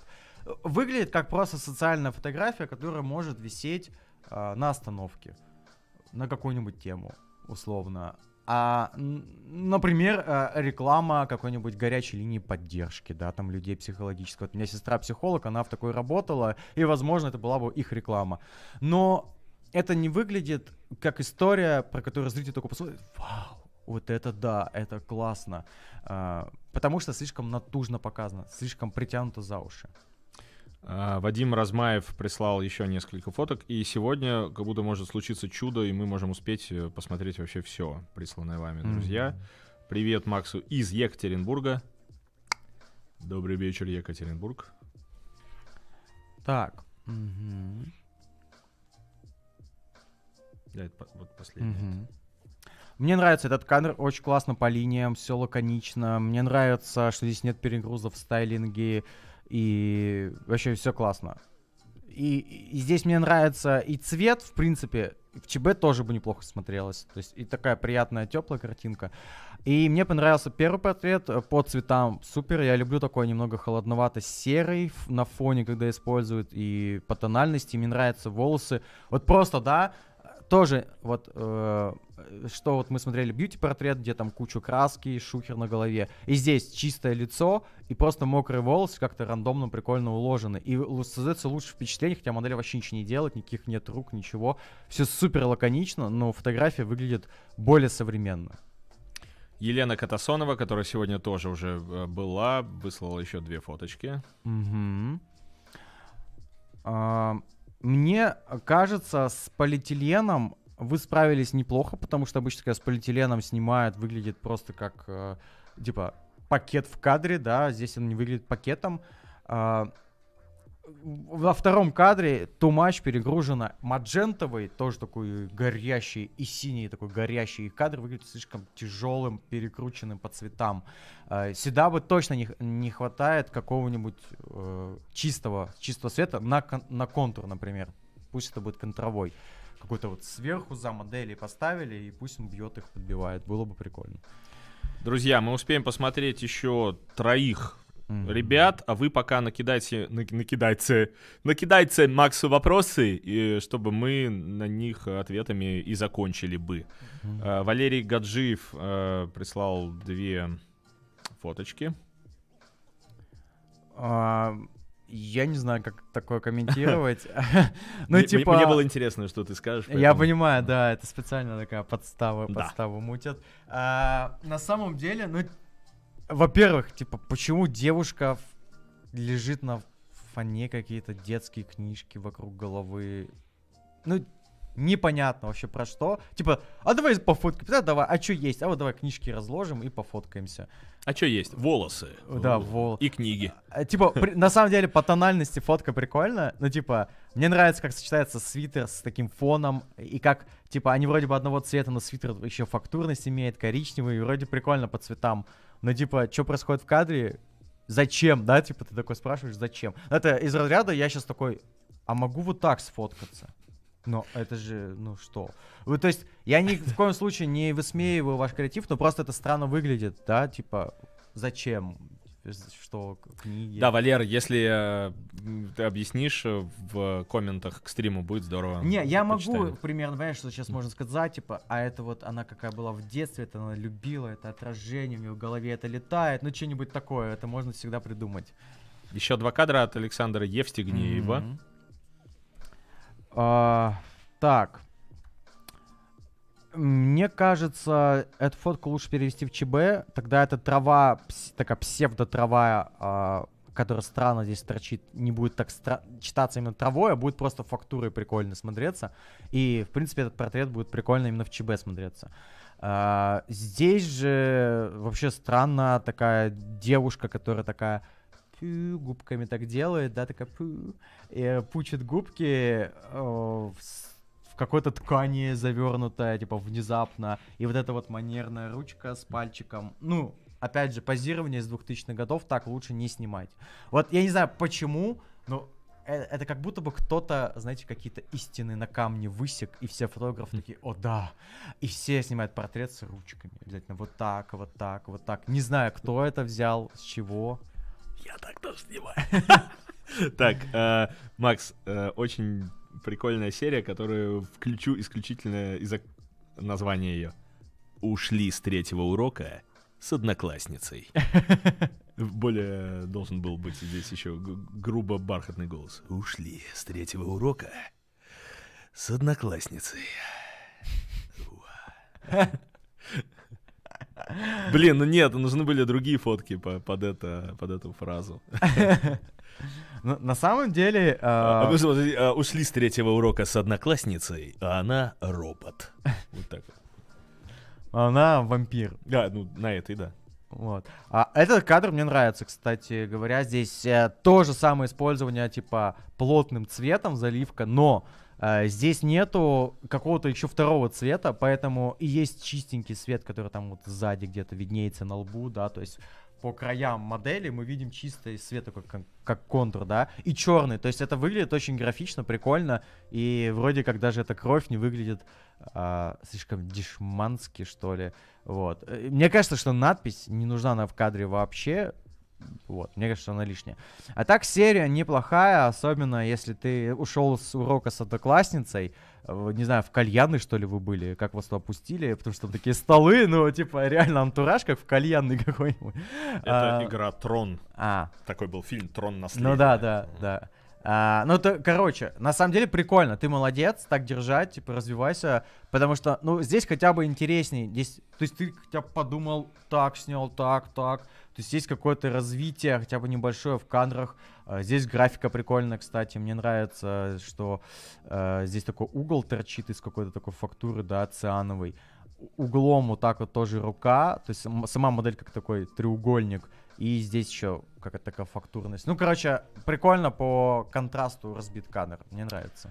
Э, выглядит как просто социальная фотография, которая может висеть э, на остановке. На какую-нибудь тему, условно. А, например, а, реклама какой-нибудь горячей линии поддержки, да, там людей психологического. Вот у меня сестра психолог, она в такой работала, и, возможно, это была бы их реклама. Но это не выглядит как история, про которую зритель только посмотрит, вау, вот это да, это классно. А, потому что слишком натужно показано, слишком притянуто за уши. А, Вадим Размаев прислал еще несколько фоток, и сегодня как будто может случиться чудо, и мы можем успеть э, посмотреть вообще все, присланное вами, друзья. Mm-hmm. Привет Максу из Екатеринбурга. Добрый вечер, Екатеринбург. Так. Mm-hmm. Да, это вот последнее. Угу. Мне нравится этот кадр, очень классно по линиям, все лаконично. Мне нравится, что здесь нет перегрузов в стайлинге, и вообще все классно. И, и здесь мне нравится и цвет, в принципе, в ЧБ тоже бы неплохо смотрелось. То есть и такая приятная теплая картинка. И мне понравился первый портрет э, по цветам. Супер, я люблю такой немного холодновато-серый на фоне, когда используют и по тональности. Мне нравятся волосы. Вот просто, да, тоже вот э, что вот мы смотрели бьюти-портрет, где там кучу краски, шухер на голове. И здесь чистое лицо и просто мокрые волосы как-то рандомно прикольно уложены. И создается лучше впечатление, хотя модель вообще ничего не делает, никаких нет рук, ничего. Все супер лаконично, но фотография выглядит более современно. Елена Катасонова, которая сегодня тоже уже э, была, выслала еще две фоточки. Угу. А, мне кажется, с полиэтиленом вы справились неплохо, потому что обычно, когда с полиэтиленом снимают, выглядит просто как, э, типа, пакет в кадре, да, здесь он не выглядит пакетом. А, во втором кадре Тумач перегружена маджентовый, тоже такой горящий и синий, такой горящий и кадр, выглядит слишком тяжелым, перекрученным по цветам. Э, сюда бы точно не, не хватает какого-нибудь э, чистого, чистого света на, на контур, например. Пусть это будет контровой. Какой-то вот сверху за модели поставили, и пусть он бьет их, подбивает. Было бы прикольно. Друзья, мы успеем посмотреть еще троих Mm-hmm. Ребят, а вы пока накидайте, накидайте, накидайте Максу вопросы, и, чтобы мы на них ответами и закончили бы. Mm-hmm. Валерий Гаджиев э, прислал две фоточки. А, я не знаю, как такое комментировать. <laughs> Ну, типа... Мне было интересно, что ты скажешь. Я понимаю, да, это специально такая подстава, подстава мутят. А, на самом деле, ну, во-первых, типа, почему девушка лежит на фоне какие-то детские книжки вокруг головы? Ну, непонятно вообще про что. Типа, а давай пофоткаем. Да, давай, а что есть? А вот давай книжки разложим и пофоткаемся. А что есть? Волосы. Да, э, волосы. И книги. Э, э, типа, на самом деле, по тональности фотка прикольная. но типа, мне нравится, как сочетается свитер с таким фоном. И как, типа, они вроде бы одного цвета, но свитер еще фактурность имеет, коричневый. И вроде прикольно по цветам ну типа, что происходит в кадре, зачем, да, типа ты такой спрашиваешь, зачем. Это из разряда я сейчас такой, а могу вот так сфоткаться? Но это же, ну что? Вы, то есть я ни в коем случае не высмеиваю ваш креатив, но просто это странно выглядит, да, типа, зачем? что книги. Да, Валер, если э, ты объяснишь э, в комментах к стриму, будет здорово. Не, я почитаем. могу примерно понять, что сейчас можно сказать, типа, а это вот она какая была в детстве, это она любила, это отражение, у нее в голове это летает, ну что-нибудь такое, это можно всегда придумать. Еще два кадра от Александра Евстигнеева. Mm-hmm. А, так. Мне кажется, эту фотку лучше перевести в ЧБ. Тогда эта трава, такая псевдо-трава, а, которая странно здесь торчит, не будет так читаться именно травой, а будет просто фактурой прикольно смотреться. И, в принципе, этот портрет будет прикольно именно в ЧБ смотреться. А, здесь же вообще странно такая девушка, которая такая губками так делает, да, такая пью, и э, пучит губки. Э, какой-то ткани завернутая, типа, внезапно. И вот эта вот манерная ручка с пальчиком. Ну, опять же, позирование с 2000-х годов так лучше не снимать. Вот я не знаю почему, но э, это как будто бы кто-то, знаете, какие-то истины на камне высек, и все фотографы такие, о да, и все снимают портрет с ручками, обязательно вот так, вот так, вот так. Не знаю, кто это взял, с чего. Я так тоже снимаю. <laughs> Так, э, Макс, э, очень прикольная серия, которую включу исключительно из-за названия ее. Ушли с третьего урока с одноклассницей. <laughs> Более э, должен был быть здесь еще грубо бархатный голос. Ушли с третьего урока с одноклассницей. <laughs> Блин, ну нет, нужны были другие фотки под, это, под эту фразу. <laughs> <laughs> На самом деле... Э, а, а, а, ушли с третьего урока с одноклассницей, а она робот. <laughs> Вот так Она вампир. Да, ну на этой, да. Вот. А этот кадр мне нравится, кстати говоря. Здесь э, то же самое использование, типа, плотным цветом заливка, но э, здесь нету какого-то еще второго цвета, поэтому и есть чистенький свет, который там вот сзади где-то виднеется на лбу, да, то есть по краям модели мы видим чистый свет такой, как, как контур, да, и черный. То есть это выглядит очень графично, прикольно, и вроде как даже эта кровь не выглядит а, слишком дешмански, что ли. Вот. Э, мне кажется, что надпись не нужна она в кадре вообще, вот, мне кажется, она лишняя. А так серия неплохая, особенно если ты ушел с урока с одноклассницей. Не знаю, в кальянной, что ли, вы были, как вас туда пустили, потому что там такие столы, ну, типа, реально антураж, как в кальянный <laughs> какой-нибудь. Это а, игра Трон. А. Такой был фильм Трон наследие. Ну да, да, да. А, ну, то, короче, на самом деле прикольно. Ты молодец, так держать, типа, развивайся. Потому что, ну, здесь хотя бы интересней. Здесь, то есть ты хотя бы подумал, так снял, так, так. То есть есть какое-то развитие, хотя бы небольшое в кадрах. А, здесь графика прикольная, кстати. Мне нравится, что а, здесь такой угол торчит из какой-то такой фактуры, да, циановой. Углом вот так вот тоже рука. То есть сама модель как такой треугольник. И здесь еще какая-то такая фактурность. Ну, короче, прикольно по контрасту разбит кадр. Мне нравится.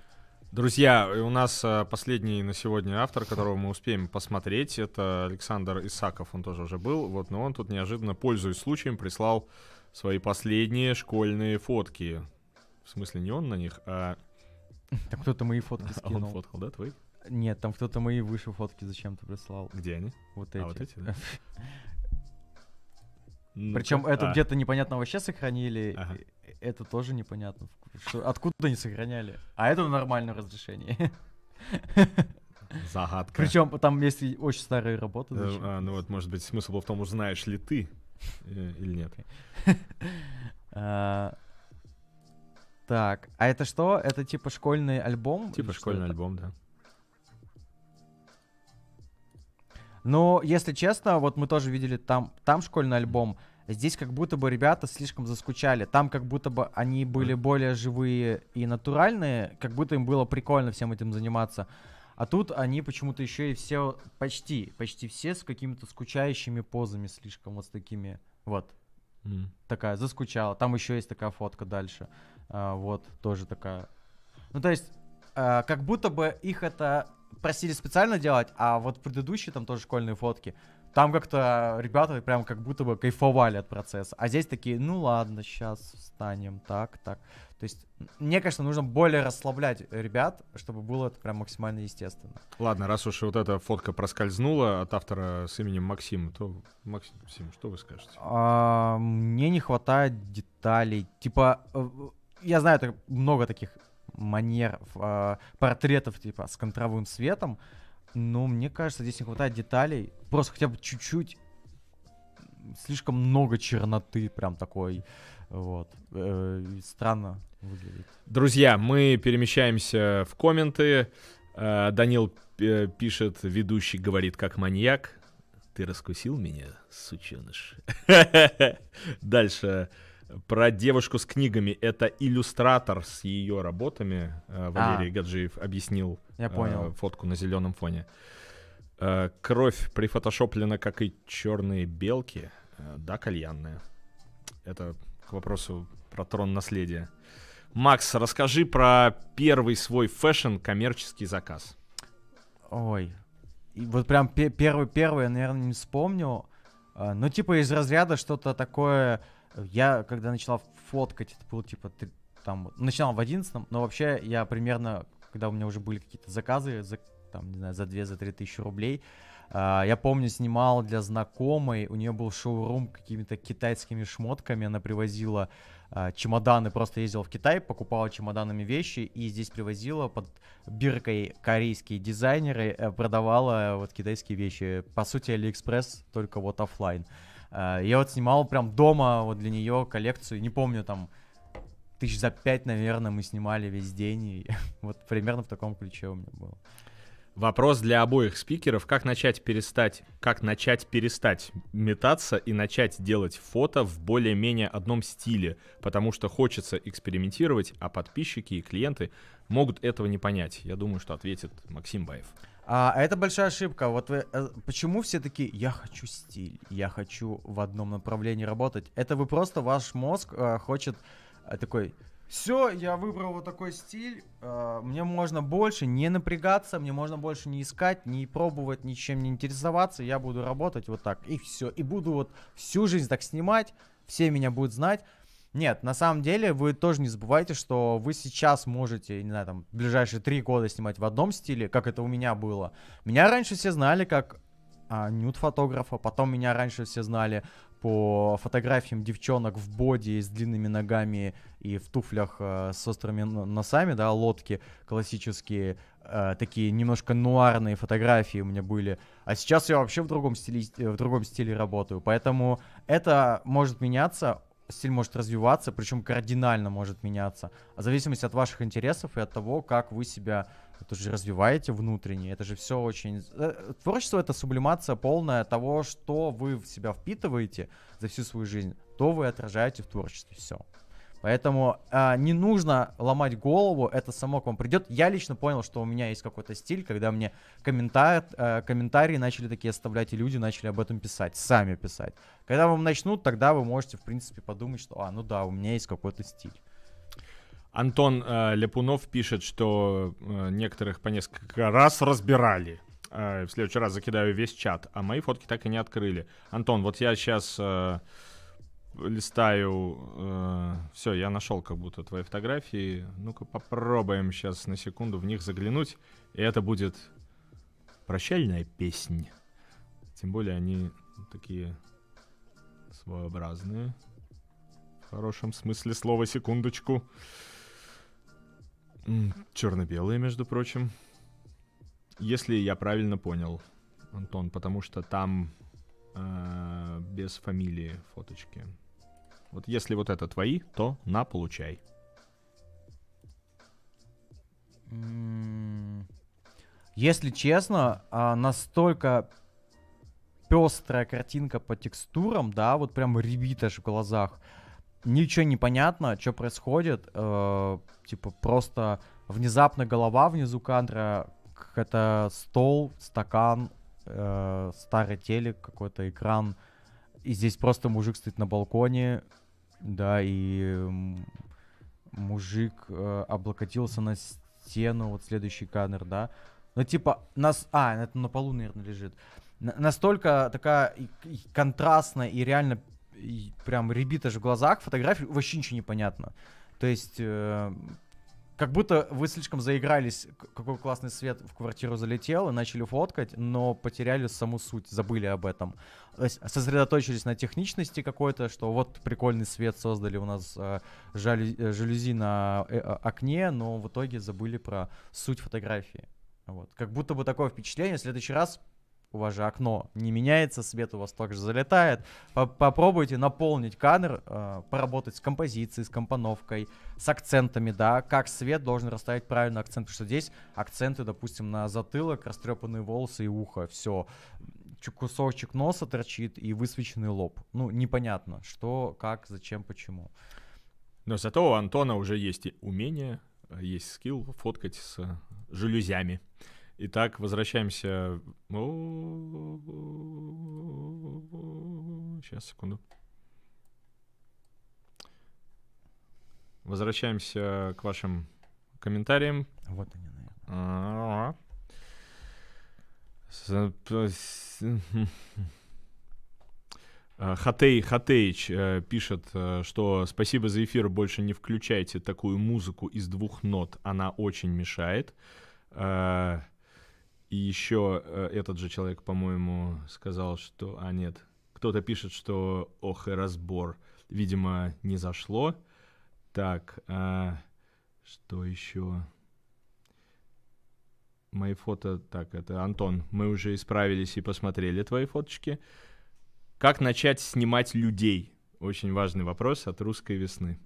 Друзья, у нас э, последний на сегодня автор, которого мы успеем посмотреть, это Александр Исаков, он тоже уже был, вот, но он тут неожиданно, пользуясь случаем, прислал свои последние школьные фотки. В смысле, не он на них, а... <laughs> Там кто-то мои фотки <laughs> скинул. А он фоткал, да, твои? Нет, там кто-то мои выше фотки зачем-то прислал. Где они? Вот а, эти. А, вот эти, да? <laughs> Причем это а. где-то непонятно вообще сохранили, это тоже непонятно. Что, откуда они сохраняли? А это в нормальном разрешении. Загадка. Причем там есть очень старые работы. Даже. А, ну вот, может быть, смысл был в том, узнаешь ли ты э, или нет. <laughs> А, так, а это что? Это типа школьный альбом? Типа школьный альбом, да. Ну, если честно, вот мы тоже видели там, там школьный альбом. Здесь как будто бы ребята слишком заскучали. Там как будто бы они были более живые и натуральные, как будто им было прикольно всем этим заниматься. А тут они почему-то еще и все, почти, почти все с какими-то скучающими позами слишком, вот с такими, вот. Mm. Такая, заскучала. Там еще есть такая фотка дальше. А, вот, тоже такая. Ну, то есть, а, как будто бы их это просили специально делать, а вот предыдущие там тоже школьные фотки, там как-то ребята прям как будто бы кайфовали от процесса. А здесь такие, ну ладно, сейчас встанем, так, так. То есть, мне кажется, нужно более расслаблять ребят, чтобы было это прям максимально естественно. Ладно, раз уж вот эта фотка проскользнула от автора с именем Максим, то, Максим, что вы скажете? А, мне не хватает деталей. Типа, э, я знаю это много таких манер, а, портретов, типа, с контровым светом, ну, мне кажется, здесь не хватает деталей. Просто хотя бы чуть-чуть. Слишком много черноты прям такой. Вот. Э странно выглядит. Друзья, мы перемещаемся в комменты. Э Данил э, пишет, ведущий говорит как маньяк. Ты раскусил меня, сученыш. <laughs> Дальше. Про девушку с книгами. Это иллюстратор с ее работами. Э, Валерий а. Гаджиев объяснил Я э, понял. фотку на зеленом фоне. Э, кровь прифотошоплена, как и черные белки. Да, кальянная. Это к вопросу про трон наследия. Макс, расскажи про первый свой фэшн коммерческий заказ. Ой, и вот прям первый-первый я, наверное, не вспомню Ну, типа из разряда что-то такое Э, я, когда начала фоткать, это было типа там, начинал в одиннадцатом, но вообще я примерно, когда у меня уже были какие-то заказы, за, там, не знаю, за две-за три тысячи рублей, Uh, я помню, снимал для знакомой, у нее был шоурум какими-то китайскими шмотками, она привозила uh, чемоданы, просто ездила в Китай, покупала чемоданами вещи и здесь привозила под биркой корейские дизайнеры, э, продавала э, вот китайские вещи. По сути, Алиэкспресс, только вот офлайн. Uh, Э, я вот снимал прям дома вот для нее коллекцию, не помню, там, тысяч за пять, наверное, мы снимали весь день. И <laughs> вот примерно в таком ключе у меня было. Вопрос для обоих спикеров. Как начать перестать, как начать перестать метаться и начать делать фото в более-менее одном стиле? Потому что хочется экспериментировать, а подписчики и клиенты могут этого не понять. Я думаю, что ответит Максим Баев. А, а это большая ошибка. Вот вы, э, почему все такие, я хочу стиль, я хочу в одном направлении работать. Это вы просто, ваш мозг э, хочет э, такой, все, я выбрал вот такой стиль, э, мне можно больше не напрягаться, мне можно больше не искать, не пробовать, ничем не интересоваться, я буду работать вот так, и все. И буду вот всю жизнь так снимать, все меня будут знать, нет, на самом деле вы тоже не забывайте, что вы сейчас можете, не знаю, там, ближайшие три года снимать в одном стиле, как это у меня было. Меня раньше все знали как а, нюд-фотографа, потом меня раньше все знали по фотографиям девчонок в боди с длинными ногами и в туфлях э, с острыми носами, да, лодки классические, э, такие немножко нуарные фотографии у меня были. А сейчас я вообще в другом стиле, в другом стиле работаю, поэтому это может меняться стиль может развиваться, причем кардинально может меняться. а В зависимости от ваших интересов и от того, как вы себя тоже развиваете внутренне. Это же все очень... Э, творчество — это сублимация полная того, что вы в себя впитываете за всю свою жизнь, то вы отражаете в творчестве. Все. Поэтому э, не нужно ломать голову, это само к вам придет. Я лично понял, что у меня есть какой-то стиль, когда мне комментар, э, комментарии начали такие оставлять, и люди начали об этом писать, сами писать. Когда вам начнут, тогда вы можете, в принципе, подумать, что, а, ну да, у меня есть какой-то стиль. Антон э, Ляпунов пишет, что э, некоторых по несколько раз разбирали. Э, в следующий раз закидаю весь чат, а мои фотки так и не открыли. Антон, вот я сейчас... Э, листаю. Э, все, я нашел как будто твои фотографии. Ну-ка попробуем сейчас на секунду в них заглянуть. И это будет прощальная песня. Тем более они такие своеобразные. В хорошем смысле слова секундочку. Черно-белые, между прочим. Если я правильно понял, Антон, потому что там э, без фамилии фоточки. Вот если вот это твои, то на, получай. Если честно, а, настолько пестрая картинка по текстурам, да, вот прям ребит в глазах. Ничего не понятно, что происходит. Э, типа просто внезапно голова внизу кадра, это стол, стакан, э, старый телек, какой-то экран, и здесь просто мужик стоит на балконе, да, и мужик э, облокотился на стену, вот следующий кадр, да. Ну, типа, нас... А, это на полу, наверное, лежит. На настолько такая контрастная и реально и прям ребит аж в глазах фотографии, вообще ничего не понятно. То есть... Э как будто вы слишком заигрались, какой классный свет в квартиру залетел, и начали фоткать, но потеряли саму суть, забыли об этом. Сосредоточились на техничности какой-то, что вот прикольный свет создали у нас а, жалю, э, жалюзи на э, а, окне, но в итоге забыли про суть фотографии. Вот. Как будто бы такое впечатление, в следующий раз у вас же окно не меняется, свет у вас также залетает. Попробуйте наполнить кадр, э, поработать с композицией, с компоновкой, с акцентами, да, как свет должен расставить правильно акцент, потому что здесь акценты, допустим, на затылок, растрепанные волосы и ухо, все. Кусочек носа торчит и высвеченный лоб. Ну, непонятно, что, как, зачем, почему. Но зато у Антона уже есть умение, э, есть скилл фоткать с э, жалюзями. Итак, возвращаемся. Сейчас, секунду. Возвращаемся к вашим комментариям. Вот они, наверное. Хатей Хатеич пишет, что спасибо за эфир, больше не включайте такую музыку из двух нот, она очень мешает. И еще э, этот же человек, по-моему, сказал, что... А, нет. Кто-то пишет, что ох и разбор. Видимо, не зашло. Так, а... что еще? Мои фото... Так, это Антон. Мы уже исправились и посмотрели твои фоточки. Как начать снимать людей? Очень важный вопрос от русской весны.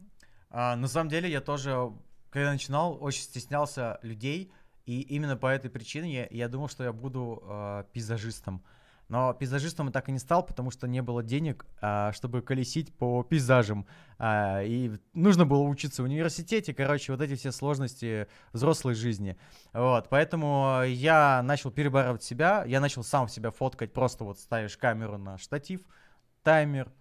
А, на самом деле я тоже, когда начинал, очень стеснялся людей, и именно по этой причине я, я думал, что я буду э, пейзажистом. Но пейзажистом я так и не стал, потому что не было денег, э, чтобы колесить по пейзажам. Э, и нужно было учиться в университете, короче, вот эти все сложности взрослой жизни. Вот, поэтому я начал перебарывать себя, я начал сам себя фоткать, просто вот ставишь камеру на штатив, таймер,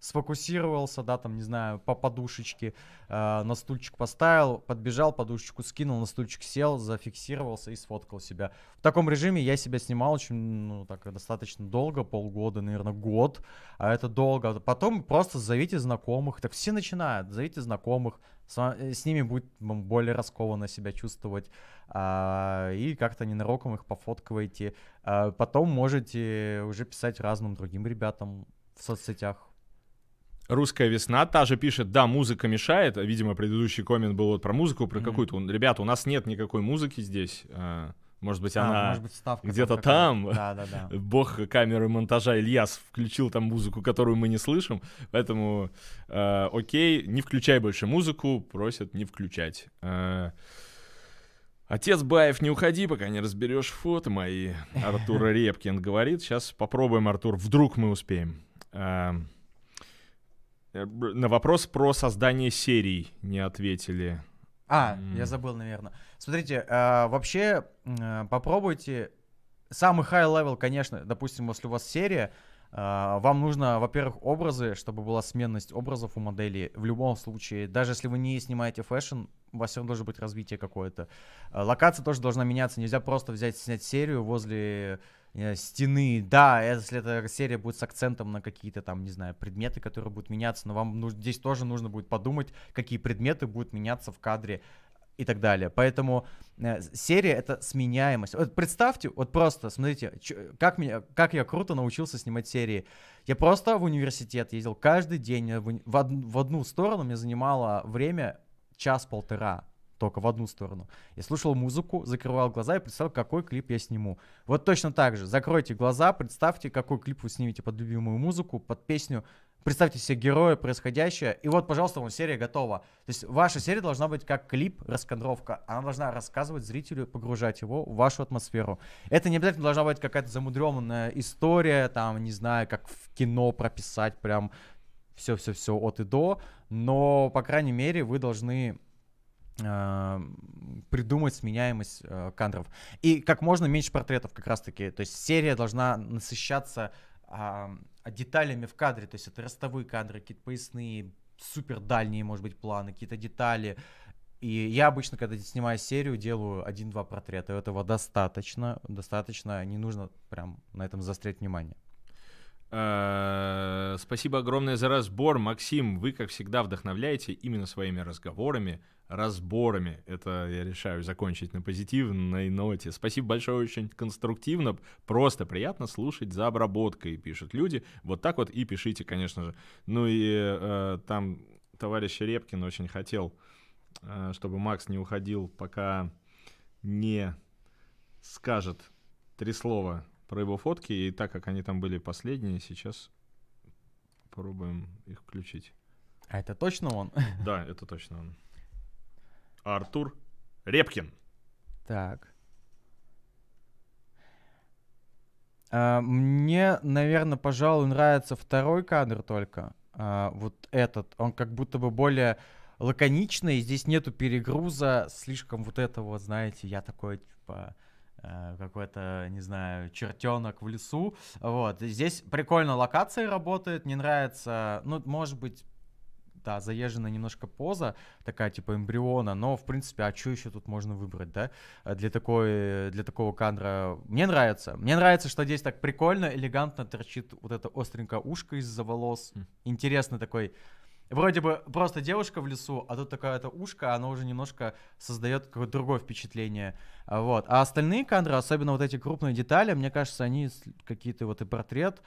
сфокусировался, да, там, не знаю, по подушечке э, на стульчик поставил, подбежал, подушечку скинул, на стульчик сел, зафиксировался и сфоткал себя. В таком режиме я себя снимал очень, ну, так, достаточно долго, полгода, наверное, год, а это долго. Потом просто зовите знакомых, так все начинают, зовите знакомых, с, э, с ними будет более раскованно себя чувствовать, э, и как-то ненароком их пофоткиваете. Э, потом можете уже писать разным другим ребятам в соцсетях. Русская весна также пишет, да, музыка мешает. Видимо, предыдущий коммент был вот про музыку, про mm-hmm. какую-то. Ребята, у нас нет никакой музыки здесь. А, может быть, а, она может быть, где-то там. Да, да, да. <laughs> Бог камеры монтажа Ильяс включил там музыку, которую мы не слышим. Поэтому э, окей, не включай больше музыку, просят не включать. Э, Отец Баев, не уходи, пока не разберешь фото мои. <laughs> Артур Репкин говорит. Сейчас попробуем, Артур. Вдруг мы успеем. Э, на вопрос про создание серий не ответили. А, mm. я забыл, наверное. Смотрите, э, вообще э, попробуйте. Самый high-level, конечно, допустим, если у вас серия, э, вам нужно, во-первых, образы, чтобы была сменность образов у модели. В любом случае, даже если вы не снимаете фэшн, у вас все равно должно быть развитие какое-то. Локация тоже должна меняться. Нельзя просто взять, снять серию возле Э, стены. Да, если эта серия будет с акцентом на какие-то там, не знаю, предметы, которые будут меняться, но вам ну, здесь тоже нужно будет подумать, какие предметы будут меняться в кадре и так далее. Поэтому э, серия это сменяемость. Вот представьте, вот просто, смотрите, чё, как, меня, как я круто научился снимать серии. Я просто в университет ездил каждый день, э, в, в, од, в одну сторону мне занимало время час-полтора только в одну сторону. Я слушал музыку, закрывал глаза и представлял, какой клип я сниму. Вот точно так же. Закройте глаза, представьте, какой клип вы снимете под любимую музыку, под песню. Представьте себе героя, происходящее. И вот, пожалуйста, вам серия готова. То есть ваша серия должна быть как клип, раскадровка. Она должна рассказывать зрителю, погружать его в вашу атмосферу. Это не обязательно должна быть какая-то замудренная история, там, не знаю, как в кино прописать прям все-все-все от и до. Но, по крайней мере, вы должны а, придумать сменяемость э, кадров. И как можно меньше портретов как раз-таки. То есть серия должна насыщаться э, деталями в кадре. То есть это ростовые кадры, какие-то поясные, супер дальние, может быть, планы, какие-то детали. И я обычно, когда снимаю серию, делаю один-два портрета. Этого достаточно, достаточно, не нужно прям на этом заострять внимание. Спасибо огромное за разбор, Максим. Вы, как всегда, вдохновляете именно своими разговорами, разборами. Это я решаю закончить на позитивной ноте. Спасибо большое, очень конструктивно. Просто приятно слушать за обработкой, пишут люди. Вот так вот и пишите, конечно же. Ну и э, там товарищ Репкин очень хотел, э, чтобы Макс не уходил, пока не скажет три слова про его фотки. И так как они там были последние, сейчас попробуем их включить. А это точно он? Да, это точно он. Артур Репкин. Так. А, мне, наверное, пожалуй, нравится второй кадр только. А, вот этот. Он как будто бы более лаконичный. Здесь нету перегруза, слишком вот этого, знаете, я такой, типа э, какой-то, не знаю, чертенок в лесу. Вот. Здесь прикольно локации работает, не нравится, ну, может быть, да, заезжена немножко поза, такая типа эмбриона, но, в принципе, а что еще тут можно выбрать, да, э, для, такой, для такого кадра? Мне нравится. Мне нравится, что здесь так прикольно, элегантно торчит вот это остренькое ушко из-за волос. Хм. Интересный такой Вроде бы просто девушка в лесу, а тут такая-то ушка, она уже немножко создает какое-то другое впечатление. Вот. А остальные кадры, особенно вот эти крупные детали, мне кажется, они какие-то вот и портрет,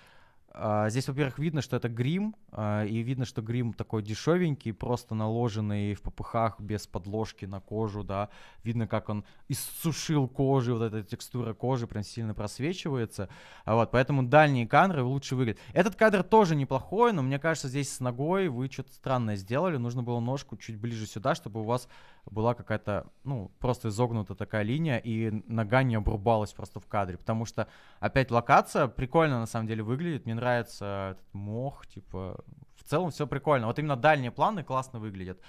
а, здесь, во-первых, видно, что это грим, а, и видно, что грим такой дешевенький, просто наложенный в попыхах без подложки на кожу, да. Видно, как он иссушил кожу, вот эта текстура кожи прям сильно просвечивается. А вот, поэтому дальние кадры лучше выглядят. Этот кадр тоже неплохой, но мне кажется, здесь с ногой вы что-то странное сделали. Нужно было ножку чуть ближе сюда, чтобы у вас была какая-то, ну, просто изогнута такая линия, и нога не обрубалась просто в кадре, потому что опять локация прикольно на самом деле выглядит, мне нравится этот мох, типа, в целом все прикольно, вот именно дальние планы классно выглядят,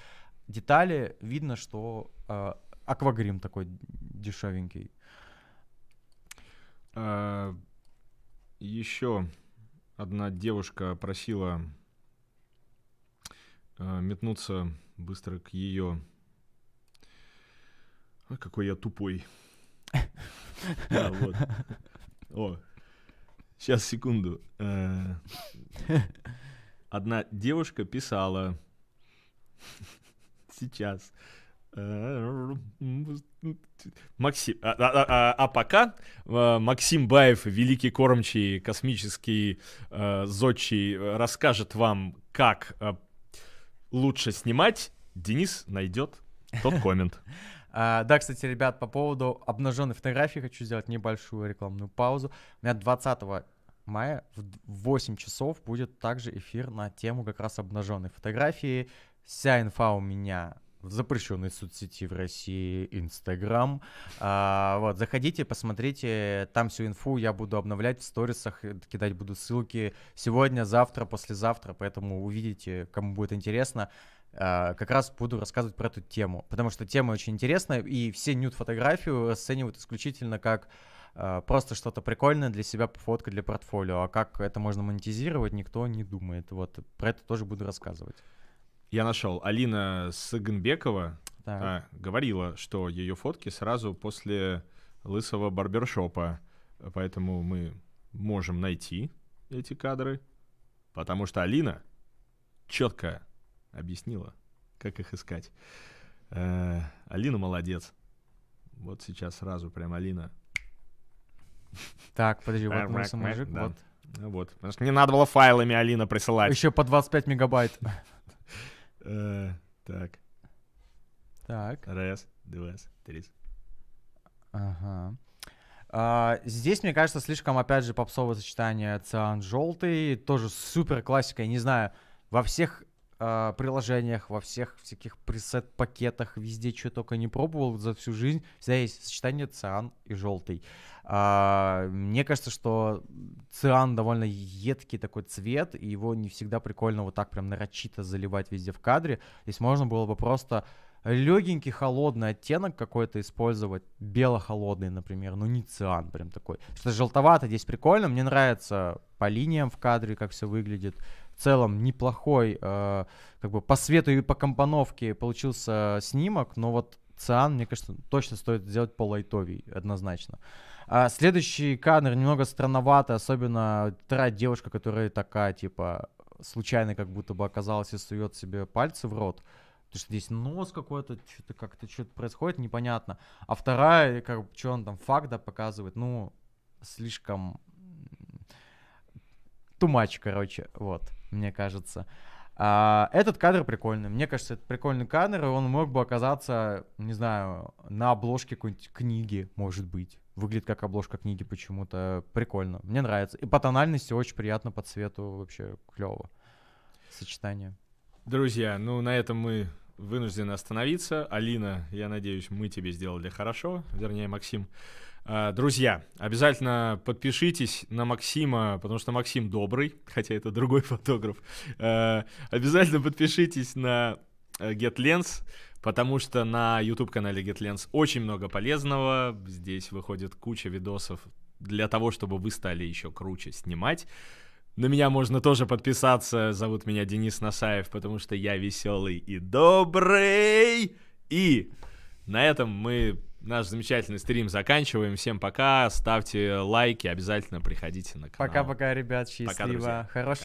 детали видно, что э, аквагрим такой дешевенький. А, еще одна девушка просила э, метнуться быстро к ее Ой, какой я тупой. <laughs> О, сейчас, секунду. Э, одна девушка писала. <laughs> Сейчас. Э, Максим, а, а, а, а пока э, Максим Баев, великий кормчий, космический э, зодчий, расскажет вам, как э, лучше снимать. Денис найдет тот коммент. <laughs> А, да, кстати, ребят, по поводу обнаженной фотографии хочу сделать небольшую рекламную паузу. У меня 20 мая в 8 часов будет также эфир на тему как раз обнаженной фотографии. Вся инфа у меня в запрещенной соцсети в России Инстаграм. А, вот, заходите, посмотрите, там всю инфу я буду обновлять в сторисах, э, кидать буду ссылки сегодня, завтра, послезавтра, поэтому увидите, кому будет интересно. Э, как раз буду рассказывать про эту тему, потому что тема очень интересная, и все нюд-фотографию расценивают исключительно как э, просто что-то прикольное для себя фотка для портфолио, а как это можно монетизировать, никто не думает. Вот про это тоже буду рассказывать. Я нашел. Алина Сагынбекова а, говорила, что ее фотки сразу после лысого барбершопа, поэтому мы можем найти эти кадры, потому что Алина четкая объяснила, как их искать. Э, Алина молодец. Вот сейчас сразу прям Алина. Так, подожди, вот мужик, мужик, да. вот. Ну, вот, потому что не надо было файлами Алина присылать. Еще по 25 мегабайт. <laughs> Э, так. Так. Раз, два, три. Ага. А, здесь, мне кажется, слишком, опять же, попсовое сочетание циан желтый. Тоже супер классика. Я не знаю, во всех э, приложениях, во всех всяких пресет-пакетах, везде, что только не пробовал за всю жизнь, всегда есть сочетание циан и желтый. Э, а, мне кажется, что циан довольно едкий такой цвет, и его не всегда прикольно вот так прям нарочито заливать везде в кадре. Здесь можно было бы просто легенький холодный оттенок какой-то использовать, бело-холодный, например, но не циан прям такой. Что то желтовато здесь прикольно, мне нравится по линиям в кадре, как все выглядит целом неплохой, э, как бы по свету и по компоновке получился снимок, но вот Циан, мне кажется, точно стоит сделать по лайтовей, однозначно. А следующий кадр немного странновато, особенно вторая девушка, которая такая, типа, случайно как будто бы оказалась и сует себе пальцы в рот. Потому что здесь нос какой-то, что-то как-то что-то происходит, непонятно. А вторая, как бы что он там, факт, да, показывает, ну, слишком тумач, короче, вот мне кажется. А, этот кадр прикольный. Мне кажется, это прикольный кадр, и он мог бы оказаться, не знаю, на обложке какой-нибудь книги, может быть. Выглядит как обложка книги почему-то. Прикольно. Мне нравится. И по тональности очень приятно, по цвету вообще клево. Сочетание. Друзья, ну на этом мы вынуждены остановиться. Алина, я надеюсь, мы тебе сделали хорошо. Вернее, Максим. А, друзья, обязательно подпишитесь на Максима, потому что Максим добрый, хотя это другой <laughs> фотограф. А, обязательно подпишитесь на э, GetLens, потому что на YouTube-канале GetLens очень много полезного. Здесь выходит куча видосов для того, чтобы вы стали еще круче снимать. На меня можно тоже подписаться. Зовут меня Денис Насаев, потому что я веселый и добрый. И на этом мы наш замечательный стрим заканчиваем. Всем пока. Ставьте лайки, обязательно приходите на канал. Пока-пока, ребят. Счастливо. Пока, друзья.